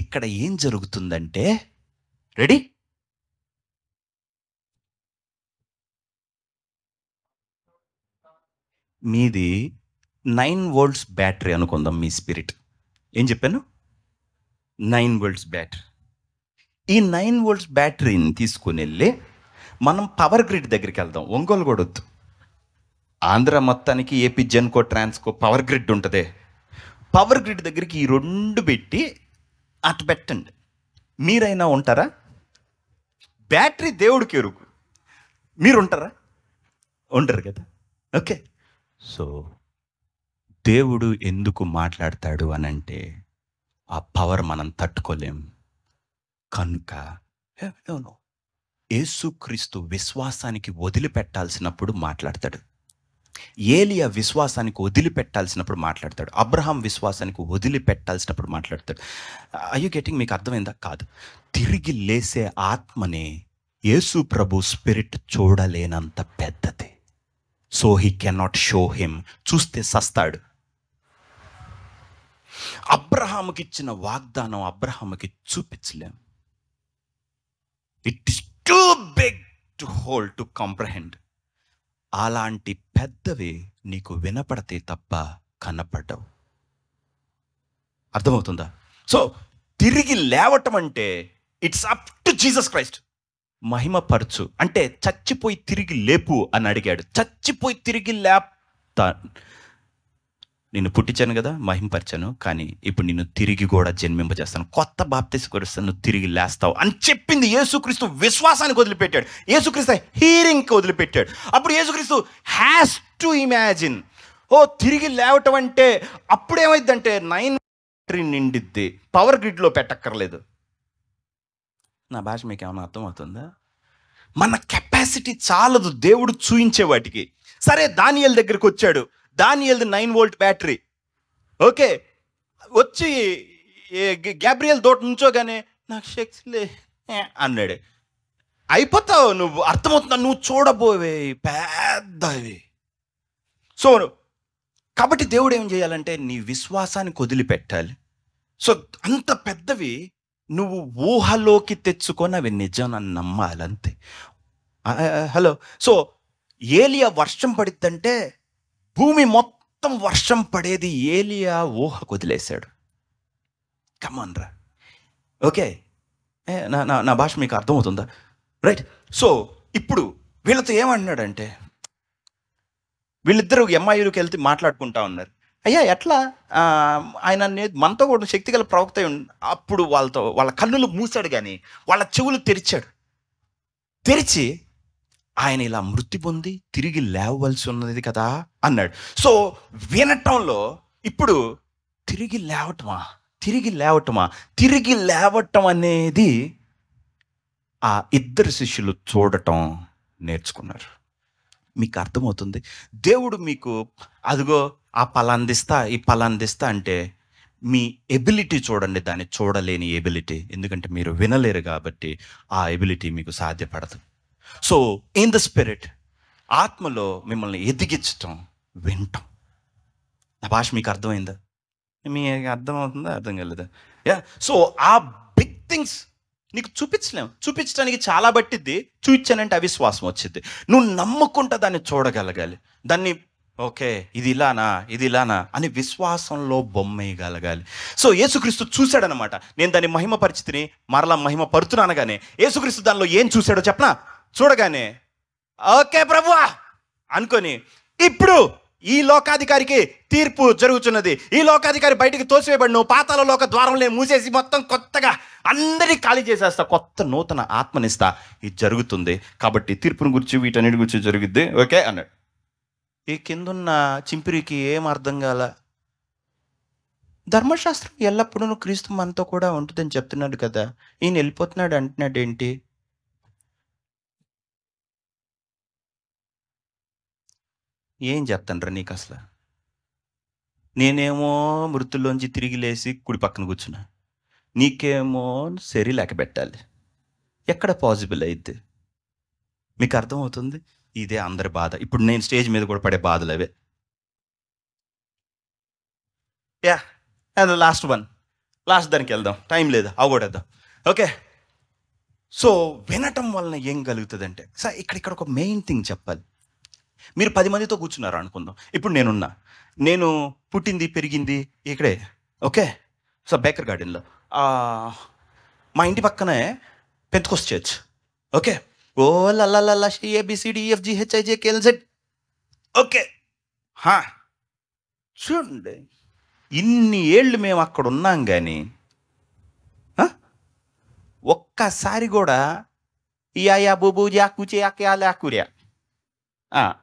Speaker 1: ఇక్కడ ఏం జరుగుతుందంటే రెడీ మీది నైన్ వోల్ట్స్ బ్యాటరీ అనుకుందాం మీ స్పిరిట్ ఏం చెప్పాను నైన్ వోల్ట్స్ బ్యాటరీ ఈ నైన్ వోల్ట్స్ బ్యాటరీని తీసుకుని వెళ్ళి మనం పవర్ గ్రిడ్ దగ్గరికి వెళ్దాం ఒంగోలు కూడా వద్దు ఆంధ్ర మొత్తానికి AP Genco Transco power grid ఉంటుంది పవర్ గ్రిడ్ దగ్గరికి ఈ రెండు పెట్టి అటు పెట్టండి మీరైనా ఉంటారా బ్యాటరీ దేవుడికి ఎరుకు మీరు ఉంటారా ఉండరు కదా ఓకే సో దేవుడు ఎందుకు మాట్లాడతాడు అనంటే ఆ పవర్ మనం తట్టుకోలేం కనుక ఏసుక్రీస్తు విశ్వాసానికి వదిలిపెట్టాల్సినప్పుడు మాట్లాడతాడు ఏలియా విశ్వాసానికి వదిలిపెట్టాల్సినప్పుడు మాట్లాడతాడు అబ్రహాం విశ్వాసానికి వదిలిపెట్టాల్సినప్పుడు మాట్లాడతాడు ఐ యూ గెటింగ్ మీకు అర్థమైందా కాదు తిరిగి లేసే ఆత్మని యేసు ప్రభు స్పిరిట్ చూడలేనంత పెద్దది so he cannot show him చూస్తే సస్తాడు అబ్రహాముకి ఇచ్చిన వాగ్దానం అబ్రహాముకి చూపించలేం it is too big to hold to comprehend అలాంటి పెద్దవి నీకు వినపడితే తప్ప కనపడవు అర్థమవుతుందా సో తిరిగి లేవటం అంటే it's up to Jesus Christ మహిమ పరచు అంటే చచ్చిపోయి తిరిగి లేపు అని అడిగాడు చచ్చిపోయి తిరిగి లేపుతా నిన్ను పుట్టించాను కదా మహింపరిచాను కానీ ఇప్పుడు నిన్ను తిరిగి కూడా జన్మింపజేస్తాను కొత్త బాప్తి కొరిస్తాను నువ్వు తిరిగి లేస్తావు అని చెప్పింది యేసుక్రీస్తు విశ్వాసానికి వదిలిపెట్టాడు యేసుక్రీస్తు హీరింగ్కి వదిలిపెట్టాడు అప్పుడు యేసుక్రీస్తు హ్యాస్ టు ఇమాజిన్ ఓ తిరిగి లేవటం అంటే అప్పుడేమైందంటే నైన్ బ్యాటరీ నిండిద్ది పవర్ గ్రిడ్లో పెట్టక్కర్లేదు నా భాష మీకు ఏమైనా అర్థమవుతుందా మన కెపాసిటీ చాలదు దేవుడు చూయించే వాటికి సరే దానియల్ దగ్గరికి వచ్చాడు దానియల్ది నైన్ వోల్ట్ బ్యాటరీ ఓకే వచ్చి గ్యాబ్రియల్ తోట నుంచోగానే నాకు లే అన్నాడు అయిపోతావు నువ్వు అర్థమవుతున్నా నువ్వు చూడబోవే పెద్దవి సో కాబట్టి దేవుడు ఏం చేయాలంటే నీ విశ్వాసాన్ని వదిలిపెట్టాలి సో అంత పెద్దవి నువ్వు ఊహలోకి తెచ్చుకొని అవి నిజం అని నమ్మాలంతే హలో సో ఏలియా వర్షం పడిద్దంటే భూమి మొత్తం వర్షం పడేది ఏలియా ఊహ వదిలేశాడు కమాన్ రా ఓకే నా నా నా భాష మీకు అర్థమవుతుందా రైట్ సో ఇప్పుడు వీళ్ళతో ఏమంటున్నాడంటే వీళ్ళిద్దరూ ఎంఐయూరికి వెళ్తే మాట్లాడుకుంటా ఉన్నారు అయ్యా ఎట్లా ఆయన మనతో కూడా శక్తి గల ప్రవక్త అప్పుడు వాళ్ళతో వాళ్ళ కన్నులు మూసాడు కానీ వాళ్ళ చెవులు తెరిచాడు తెరిచి ఆయన ఇలా మృతి పొంది తిరిగి లేవవలసి ఉన్నది కదా అన్నాడు సో వినటంలో ఇప్పుడు తిరిగి లేవటమా తిరిగి లేవటమా తిరిగి లేవటం అనేది ఆ ఇద్దరు శిష్యులు చూడటం నేర్చుకున్నారు మీకు అర్థమవుతుంది దేవుడు మీకు అదిగో ఆ పలాందిస్తా ఈ పలాందిస్తా అంటే మీ ఎబిలిటీ చూడండి దాన్ని చూడలేని ఎబిలిటీ ఎందుకంటే మీరు వినలేరు కాబట్టి ఆ ఎబిలిటీ మీకు సాధ్యపడదు సో ఇన్ ద స్పిరిట్ ఆత్మలో మిమ్మల్ని ఎదిగించటం వింటాం నా భాష మీకు అర్థమైందా మీ అర్థం అవుతుందా అర్థం కాలేదా యా సో ఆ బిగ్ థింగ్స్ నీకు చూపించలేము చూపించడానికి చాలా పట్టిద్ది చూపించానంటే అవిశ్వాసం వచ్చింది నువ్వు నమ్ముకుంటా దాన్ని చూడగలగాలి దాన్ని ఓకే ఇది ఇలానా ఇది ఇలానా అని విశ్వాసంలో బొమ్మేయగలగాలి సో యేసుక్రీస్తు చూశాడనమాట నేను దాన్ని పరిస్థితిని మరలా మహిమ మహిమపరుతున్నాను కానీ యేసుక్రీస్తు దానిలో ఏం చూశాడో చెప్పనా చూడగానే ఓకే ప్రభువా అనుకొని ఇప్పుడు ఈ లోకాధికారికి తీర్పు జరుగుతున్నది ఈ లోకాధికారి బయటికి తోసివేయబడిను పాతాల లోక ద్వారంలో మూసేసి మొత్తం కొత్తగా అందరినీ ఖాళీ చేసేస్తా కొత్త నూతన ఆత్మనిస్తా ఇది జరుగుతుంది కాబట్టి తీర్పును గురించి వీటన్నిటి గురించి జరుగుద్ది ఓకే అన్నాడు ఈ కిందున్న చింపిరికి ఏం అర్థం కాల ధర్మశాస్త్రం ఎల్లప్పుడూ క్రీస్తు మనతో కూడా ఉంటుందని చెప్తున్నాడు కదా ఈయన వెళ్ళిపోతున్నాడు అంటున్నాడు ఏంటి ఏం చెప్తాను నీకు అసలు నేనేమో మృతుల్లోంచి తిరిగి లేచి కుడి పక్కన కూర్చున్నా నీకేమో సరి పెట్టాలి ఎక్కడ పాజిబుల్ అయితే మీకు అర్థమవుతుంది ఇదే అందరి బాధ ఇప్పుడు నేను స్టేజ్ మీద కూడా పడే బాధలు అవే yeah and last one last దానికి వెళ్దాం టైం లేదు అవగొడేద్దాం ఓకే సో వినటం వలన ఏం కలుగుతుందంటే సార్ ఇక్కడ ఇక్కడ ఒక మెయిన్ థింగ్ చెప్పాలి మీరు పది మందితో కూర్చున్నారు అనుకుందాం ఇప్పుడు నేనున్నా నేను పుట్టింది పెరిగింది ఇక్కడే ఓకే సో బేకర్ గార్డెన్లో మా ఇంటి పక్కనే పెంతకొస్ చర్చ్ ఓకే ఓ లల్లా జెడ్ ఓకే హా చూడండి ఇన్ని ఏళ్ళు మేము అక్కడ ఉన్నాం కానీ ఒక్కసారి కూడా యా యా బూబూ యాకూచే ఆ ఆకూర్యా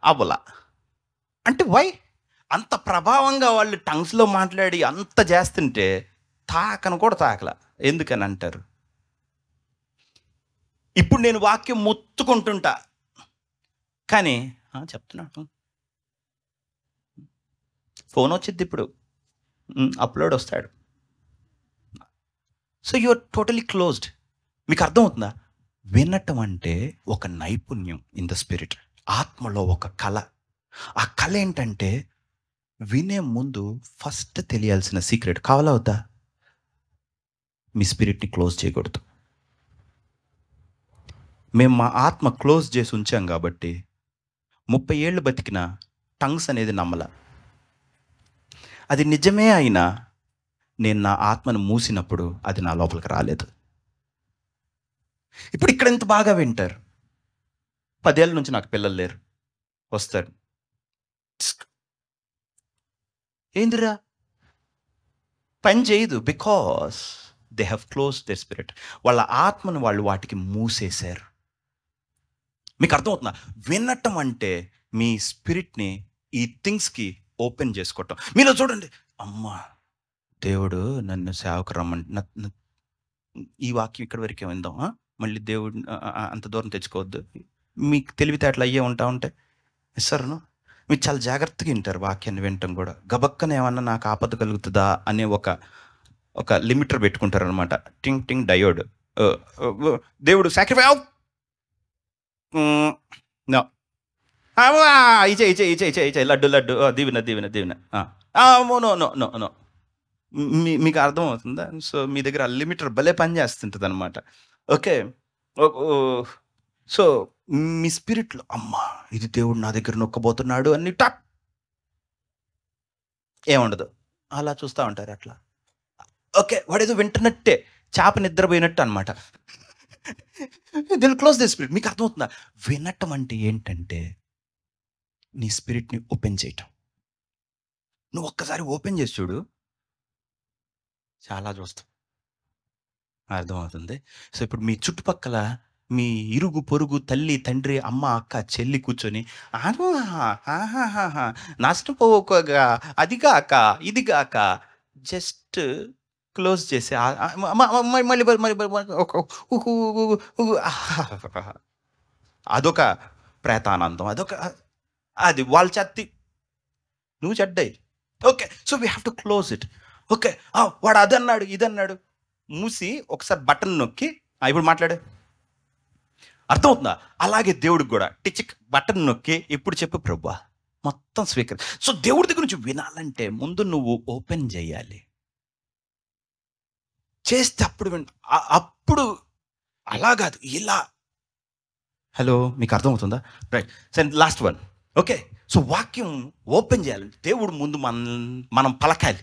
Speaker 1: అవ్వల అంటే వై అంత ప్రభావంగా వాళ్ళు టంగ్స్లో మాట్లాడి అంత చేస్తుంటే తాకను కూడా తాకల ఎందుకని అంటారు ఇప్పుడు నేను వాక్యం మొత్తుకుంటుంటా కానీ చెప్తున్నాను ఫోన్ వచ్చింది ఇప్పుడు అప్లోడ్ వస్తాడు సో ఆర్ టోటలీ క్లోజ్డ్ మీకు అర్థమవుతుందా వినటం అంటే ఒక నైపుణ్యం ఇన్ ద స్పిరిట్ ఆత్మలో ఒక కళ ఆ కళ ఏంటంటే వినే ముందు ఫస్ట్ తెలియాల్సిన సీక్రెట్ కావాలవుతా మీ స్పిరిట్ని క్లోజ్ చేయకూడదు మేము మా ఆత్మ క్లోజ్ చేసి ఉంచాం కాబట్టి ముప్పై ఏళ్ళు బతికిన టంగ్స్ అనేది నమ్మల అది నిజమే అయినా నేను నా ఆత్మను మూసినప్పుడు అది నా లోపలికి రాలేదు ఇప్పుడు ఇక్కడ ఎంత బాగా వింటారు పదేళ్ళ నుంచి నాకు పిల్లలు లేరు వస్తారు ఏందిరా పని చేయదు because they have close they spirit వాళ్ళ ఆత్మను వాళ్ళు వాటికి మూసేశారు మీకు అర్థమవుతుందా వినటం అంటే మీ స్పిరిట్ని ఈ థింగ్స్కి ఓపెన్ చేసుకోవటం మీలో చూడండి అమ్మా దేవుడు నన్ను సేవకు రమ్మంటే ఈ వాక్యం ఇక్కడ వరకే విందాం మళ్ళీ దేవుడు అంత దూరం తెచ్చుకోవద్దు మీకు తెలివితేటలు అయ్యే ఉంటా ఉంటాయి ఇస్తారును మీరు చాలా జాగ్రత్తగా వింటారు వాక్యాన్ని వినటం కూడా గబక్కన ఏమన్నా నాకు ఆపద కలుగుతుందా అనే ఒక ఒక లిమిటర్ పెట్టుకుంటారు అనమాట టింగ్ టింగ్ డయోడ్ దేవుడు సాక్రిఫై ఇచ్చే ఇచ్చే ఇచ్చే ఇచ్చే ఇచ్చే లడ్డు లడ్డు దీవిన దీవిన దీవిన నో నో నో నో మీ మీకు అర్థమవుతుందా సో మీ దగ్గర లిమిటర్ భలే పని చేస్తుంటుంది అనమాట ఓకే సో మీ స్పిరిట్లో అమ్మా ఇది దేవుడు నా దగ్గర నొక్కబోతున్నాడు అని టక్ ఏముండదు అలా చూస్తూ ఉంటారు అట్లా ఓకే వాడేదో వింటున్నట్టే చేప నిద్రపోయినట్టు అనమాట దిల్ క్లోజ్ ది స్పిరిట్ మీకు అర్థమవుతుందా వినటం అంటే ఏంటంటే నీ స్పిరిట్ని ఓపెన్ చేయటం నువ్వు ఒక్కసారి ఓపెన్ చేసి చూడు చాలా చూస్తావు అర్థమవుతుంది సో ఇప్పుడు మీ చుట్టుపక్కల మీ ఇరుగు పొరుగు తల్లి తండ్రి అమ్మ అక్క చెల్లి కూర్చొని అక్క ఇదిగా ఇదిగాక జస్ట్ క్లోజ్ చేసి మళ్ళీ మళ్ళీ అదొక ప్రేతానందం అదొక అది వాళ్ళు చెత్తి నువ్వు చెడ్డాయి okay so we have to close it okay వాడు అదన్నాడు ఇదన్నాడు మూసి ఒకసారి బటన్ నొక్కి ఇప్పుడు మాట్లాడు అర్థమవుతుందా అలాగే దేవుడికి కూడా టిచిక్ బటన్ నొక్కి ఇప్పుడు చెప్పు ప్రభు మొత్తం స్వీకరి సో దేవుడి దగ్గర నుంచి వినాలంటే ముందు నువ్వు ఓపెన్ చేయాలి చేస్తే అప్పుడు అప్పుడు అలా కాదు ఇలా హలో మీకు అర్థమవుతుందా రైట్ సరే లాస్ట్ వన్ ఓకే సో వాక్యం ఓపెన్ చేయాలి దేవుడు ముందు మన మనం పలకాలి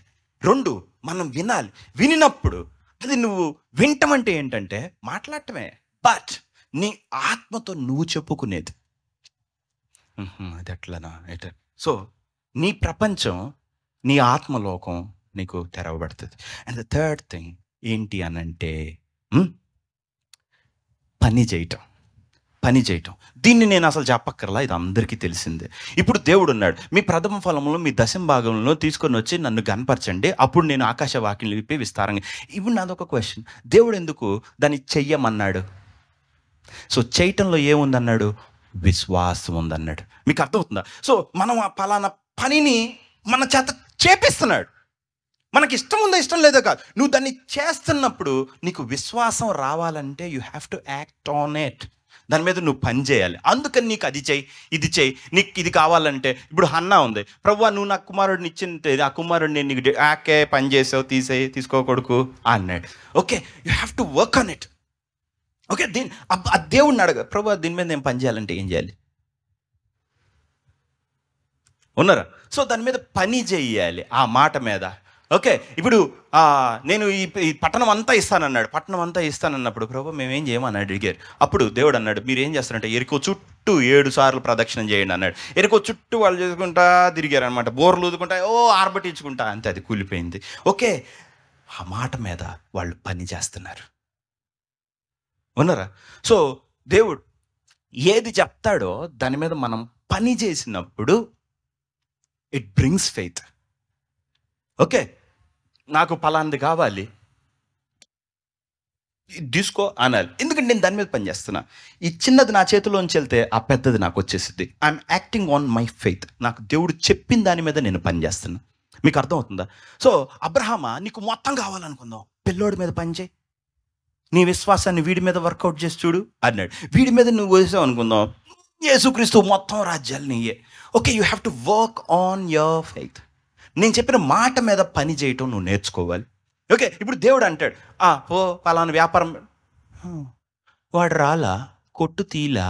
Speaker 1: రెండు మనం వినాలి వినినప్పుడు అది నువ్వు వింటమంటే ఏంటంటే మాట్లాడటమే బట్ నీ ఆత్మతో నువ్వు చెప్పుకునేది అది ఎట్లనా ఎట సో నీ ప్రపంచం నీ ఆత్మలోకం నీకు తెరవబడుతుంది అండ్ ద థర్డ్ థింగ్ ఏంటి అని అంటే పని చేయటం పని చేయటం దీన్ని నేను అసలు చెప్పక్కర్లా ఇది అందరికీ తెలిసిందే ఇప్పుడు దేవుడు ఉన్నాడు మీ ప్రథమ ఫలంలో మీ దశం భాగంలో తీసుకొని వచ్చి నన్ను గనపరచండి అప్పుడు నేను ఆకాశవాక్యం వాకిని విస్తారంగా ఇప్పుడు నాదొక క్వశ్చన్ దేవుడు ఎందుకు దాన్ని చెయ్యమన్నాడు సో చేయటంలో ఏముందన్నాడు విశ్వాసం ఉందన్నాడు మీకు అర్థమవుతుందా సో మనం ఆ పలానా పనిని మన చేత చేపిస్తున్నాడు మనకి ఇష్టం ఉందో ఇష్టం లేదో కాదు నువ్వు దాన్ని చేస్తున్నప్పుడు నీకు విశ్వాసం రావాలంటే you have to act on it దాని మీద నువ్వు పని చేయాలి అందుకని నీకు అది చేయి ఇది చేయి నీకు ఇది కావాలంటే ఇప్పుడు హన్నా ఉంది ప్రభు నువ్వు నా కుమారుడిని ఇచ్చిన ఆ కుమారుడిని నీకు యాకే పని చేసావు తీసేయి తీసుకోకూడదు అన్నాడు okay you have to work on it okay దీని ఆ దేవుడిని అడగ ప్రభు దీని మీద నేను పని చేయాలంటే ఏం చేయాలి ఉన్నారా సో దాని మీద పని చేయాలి ఆ మాట మీద ఓకే ఇప్పుడు నేను ఈ పట్టణం అంతా ఇస్తానన్నాడు పట్టణం అంతా ఇస్తానన్నప్పుడు ప్రభు మేమేం చేయమని అడిగారు అప్పుడు దేవుడు అన్నాడు మీరు ఏం చేస్తారంటే ఎరుకో చుట్టూ ఏడు సార్లు ప్రదక్షిణం చేయండి అన్నాడు ఎరుకో చుట్టూ వాళ్ళు చేసుకుంటా తిరిగారు అనమాట బోర్లు ఊదుకుంటా ఓ ఆర్భటించుకుంటా అంతే అది కూలిపోయింది ఓకే ఆ మాట మీద వాళ్ళు పని చేస్తున్నారు ఉన్నారా సో దేవుడు ఏది చెప్తాడో దాని మీద మనం పని చేసినప్పుడు ఇట్ బ్రింగ్స్ ఫెయిత్ ఓకే నాకు పలాంది కావాలి తీసుకో అనాలి ఎందుకంటే నేను దాని మీద పని చేస్తున్నా ఈ చిన్నది నా చేతిలోంచి వెళ్తే ఆ పెద్దది నాకు వచ్చేసింది I'm acting on my faith నాకు దేవుడు చెప్పిన దాని మీద నేను పని చేస్తున్నా మీకు అర్థమవుతుందా సో అబ్రహామా నీకు మొత్తం కావాలనుకుందాం పిల్లోడి మీద పని చేయి నీ విశ్వాసాన్ని వీడి మీద వర్కౌట్ చేసి చూడు అన్నాడు వీడి మీద నువ్వు వేసావు అనుకుందాం యేసుక్రీస్తు మొత్తం రాజ్యాలు నీయే okay you have to work on your faith నేను చెప్పిన మాట మీద పని చేయటం నువ్వు నేర్చుకోవాలి ఓకే ఇప్పుడు దేవుడు అంటాడు ఆ ఓ పలానా వ్యాపారం వాడు రాలా కొట్టు తీలా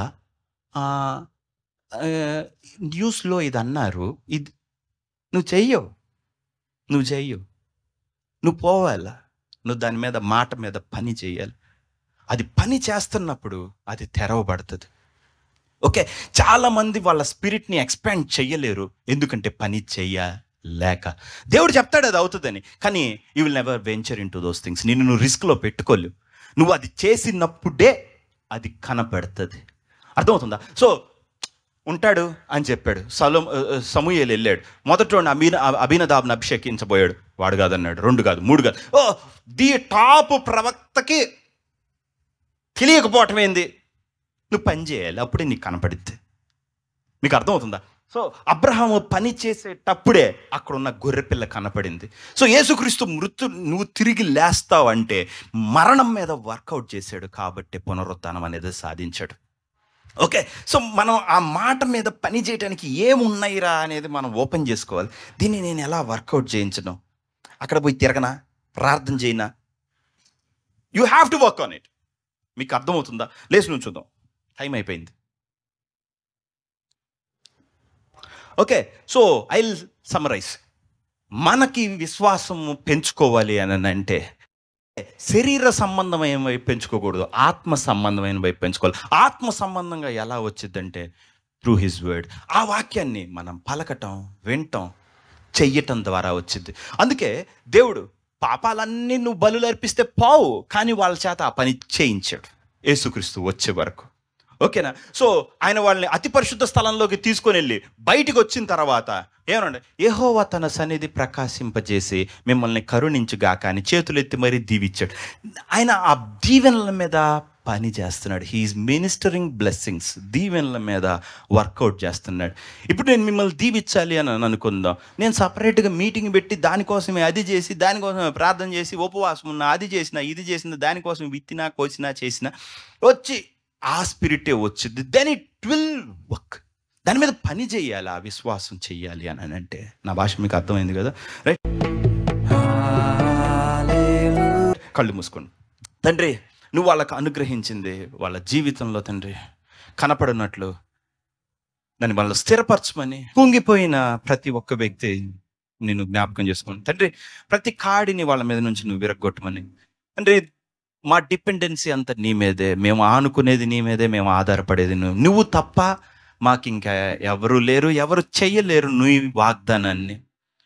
Speaker 1: న్యూస్లో ఇది అన్నారు ఇది నువ్వు చెయ్యవు నువ్వు చెయ్యవు నువ్వు పోవాలా నువ్వు దాని మీద మాట మీద పని చేయాలి అది పని చేస్తున్నప్పుడు అది తెరవబడుతుంది ఓకే చాలామంది వాళ్ళ స్పిరిట్ని ఎక్స్పాండ్ చేయలేరు ఎందుకంటే పని చేయలేక దేవుడు చెప్తాడు అది అవుతుందని కానీ you will never venture into those things నేను నువ్వు రిస్క్లో పెట్టుకోలేవు నువ్వు అది చేసినప్పుడే అది కనపడుతుంది అర్థమవుతుందా సో ఉంటాడు అని చెప్పాడు సలో సమూహలు వెళ్ళాడు మొదటి అభిన అభినదాబ్ని అభిషేకించబోయాడు వాడు కాదన్నాడు రెండు కాదు మూడు కాదు ఓ ది టాప్ ప్రవక్తకి తెలియకపోవటం ఏంది నువ్వు పని చేయాలి అప్పుడే నీకు కనపడిద్ది మీకు అర్థమవుతుందా సో అబ్రహాము పని చేసేటప్పుడే అక్కడ ఉన్న గొర్రెపిల్ల కనపడింది సో యేసుక్రీస్తు మృతు నువ్వు తిరిగి లేస్తావు అంటే మరణం మీద వర్కౌట్ చేశాడు కాబట్టి పునరుత్నం అనేది సాధించాడు ఓకే సో మనం ఆ మాట మీద పని చేయడానికి ఏమున్నాయిరా అనేది మనం ఓపెన్ చేసుకోవాలి దీన్ని నేను ఎలా వర్కౌట్ చేయించను అక్కడ పోయి తిరగనా ప్రార్థన చేయనా you have to work on it మీకు అర్థమవుతుందా లేచి నుంచి చూద్దాం టైం అయిపోయింది ఓకే సో ఐ సమ్మరైజ్ మనకి విశ్వాసం పెంచుకోవాలి అని అంటే శరీర సంబంధమైన వైపు పెంచుకోకూడదు ఆత్మ సంబంధమైన వైపు పెంచుకోవాలి ఆత్మ సంబంధంగా ఎలా వచ్చిందంటే త్రూ హిజ్ వర్డ్ ఆ వాక్యాన్ని మనం పలకటం వినటం చెయ్యటం ద్వారా వచ్చింది అందుకే దేవుడు పాపాలన్నీ నువ్వు బలు అర్పిస్తే కానీ వాళ్ళ చేత ఆ పని చేయించాడు యేసుక్రీస్తు వచ్చే వరకు ఓకేనా సో ఆయన వాళ్ళని అతి పరిశుద్ధ స్థలంలోకి తీసుకొని వెళ్ళి బయటికి వచ్చిన తర్వాత ఏమనండి ఏహోవా తన సన్నిధి ప్రకాశింపజేసి మిమ్మల్ని కరుణించి గాక అని చేతులెత్తి మరీ దీవిచ్చాడు ఆయన ఆ దీవెనల మీద పని చేస్తున్నాడు హీఈస్ మినిస్టరింగ్ బ్లెస్సింగ్స్ దీవెనల మీద వర్కౌట్ చేస్తున్నాడు ఇప్పుడు నేను మిమ్మల్ని దీవించాలి అని అనుకుందాం నేను సపరేట్గా మీటింగ్ పెట్టి దానికోసమే అది చేసి దానికోసమే ప్రార్థన చేసి ఉపవాసం ఉన్నా అది చేసిన ఇది చేసిన దానికోసం విత్తినా కోసినా చేసిన వచ్చి ఆ స్పిరిటే వచ్చింది దెన్ ఇట్ విల్ వర్క్ దాని మీద పని చేయాలి ఆ విశ్వాసం చెయ్యాలి అని అంటే నా భాష మీకు అర్థమైంది కదా రైట్ కళ్ళు మూసుకోండి తండ్రి నువ్వు వాళ్ళకు అనుగ్రహించింది వాళ్ళ జీవితంలో తండ్రి కనపడినట్లు దాన్ని వాళ్ళు స్థిరపరచమని కుంగిపోయిన ప్రతి ఒక్క వ్యక్తి నేను జ్ఞాపకం చేసుకోండి తండ్రి ప్రతి కాడిని వాళ్ళ మీద నుంచి నువ్వు విరగొట్టమని తండ్రి మా డిపెండెన్సీ అంతా నీ మీదే మేము ఆనుకునేది నీ మీదే మేము ఆధారపడేది నువ్వు నువ్వు తప్ప మాకు ఇంకా ఎవరు లేరు ఎవరు చెయ్యలేరు నువ్వు వాగ్దానాన్ని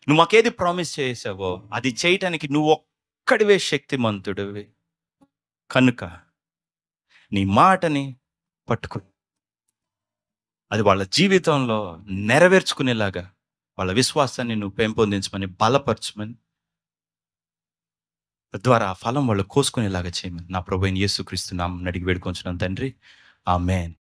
Speaker 1: నువ్వు మాకేది ప్రామిస్ చేసావో అది చేయటానికి నువ్వు ఒక్కడివే శక్తిమంతుడివి కనుక నీ మాటని పట్టుకు అది వాళ్ళ జీవితంలో నెరవేర్చుకునేలాగా వాళ్ళ విశ్వాసాన్ని నువ్వు పెంపొందించమని బలపరచమని ద్వారా ఫలం వాళ్ళు కోసుకునేలాగా చేయమని నా ప్రభు అయిన యేసుక్రీస్తు నామం అడిగి వేడుకొంచున్నాను తండ్రి ఆ మేన్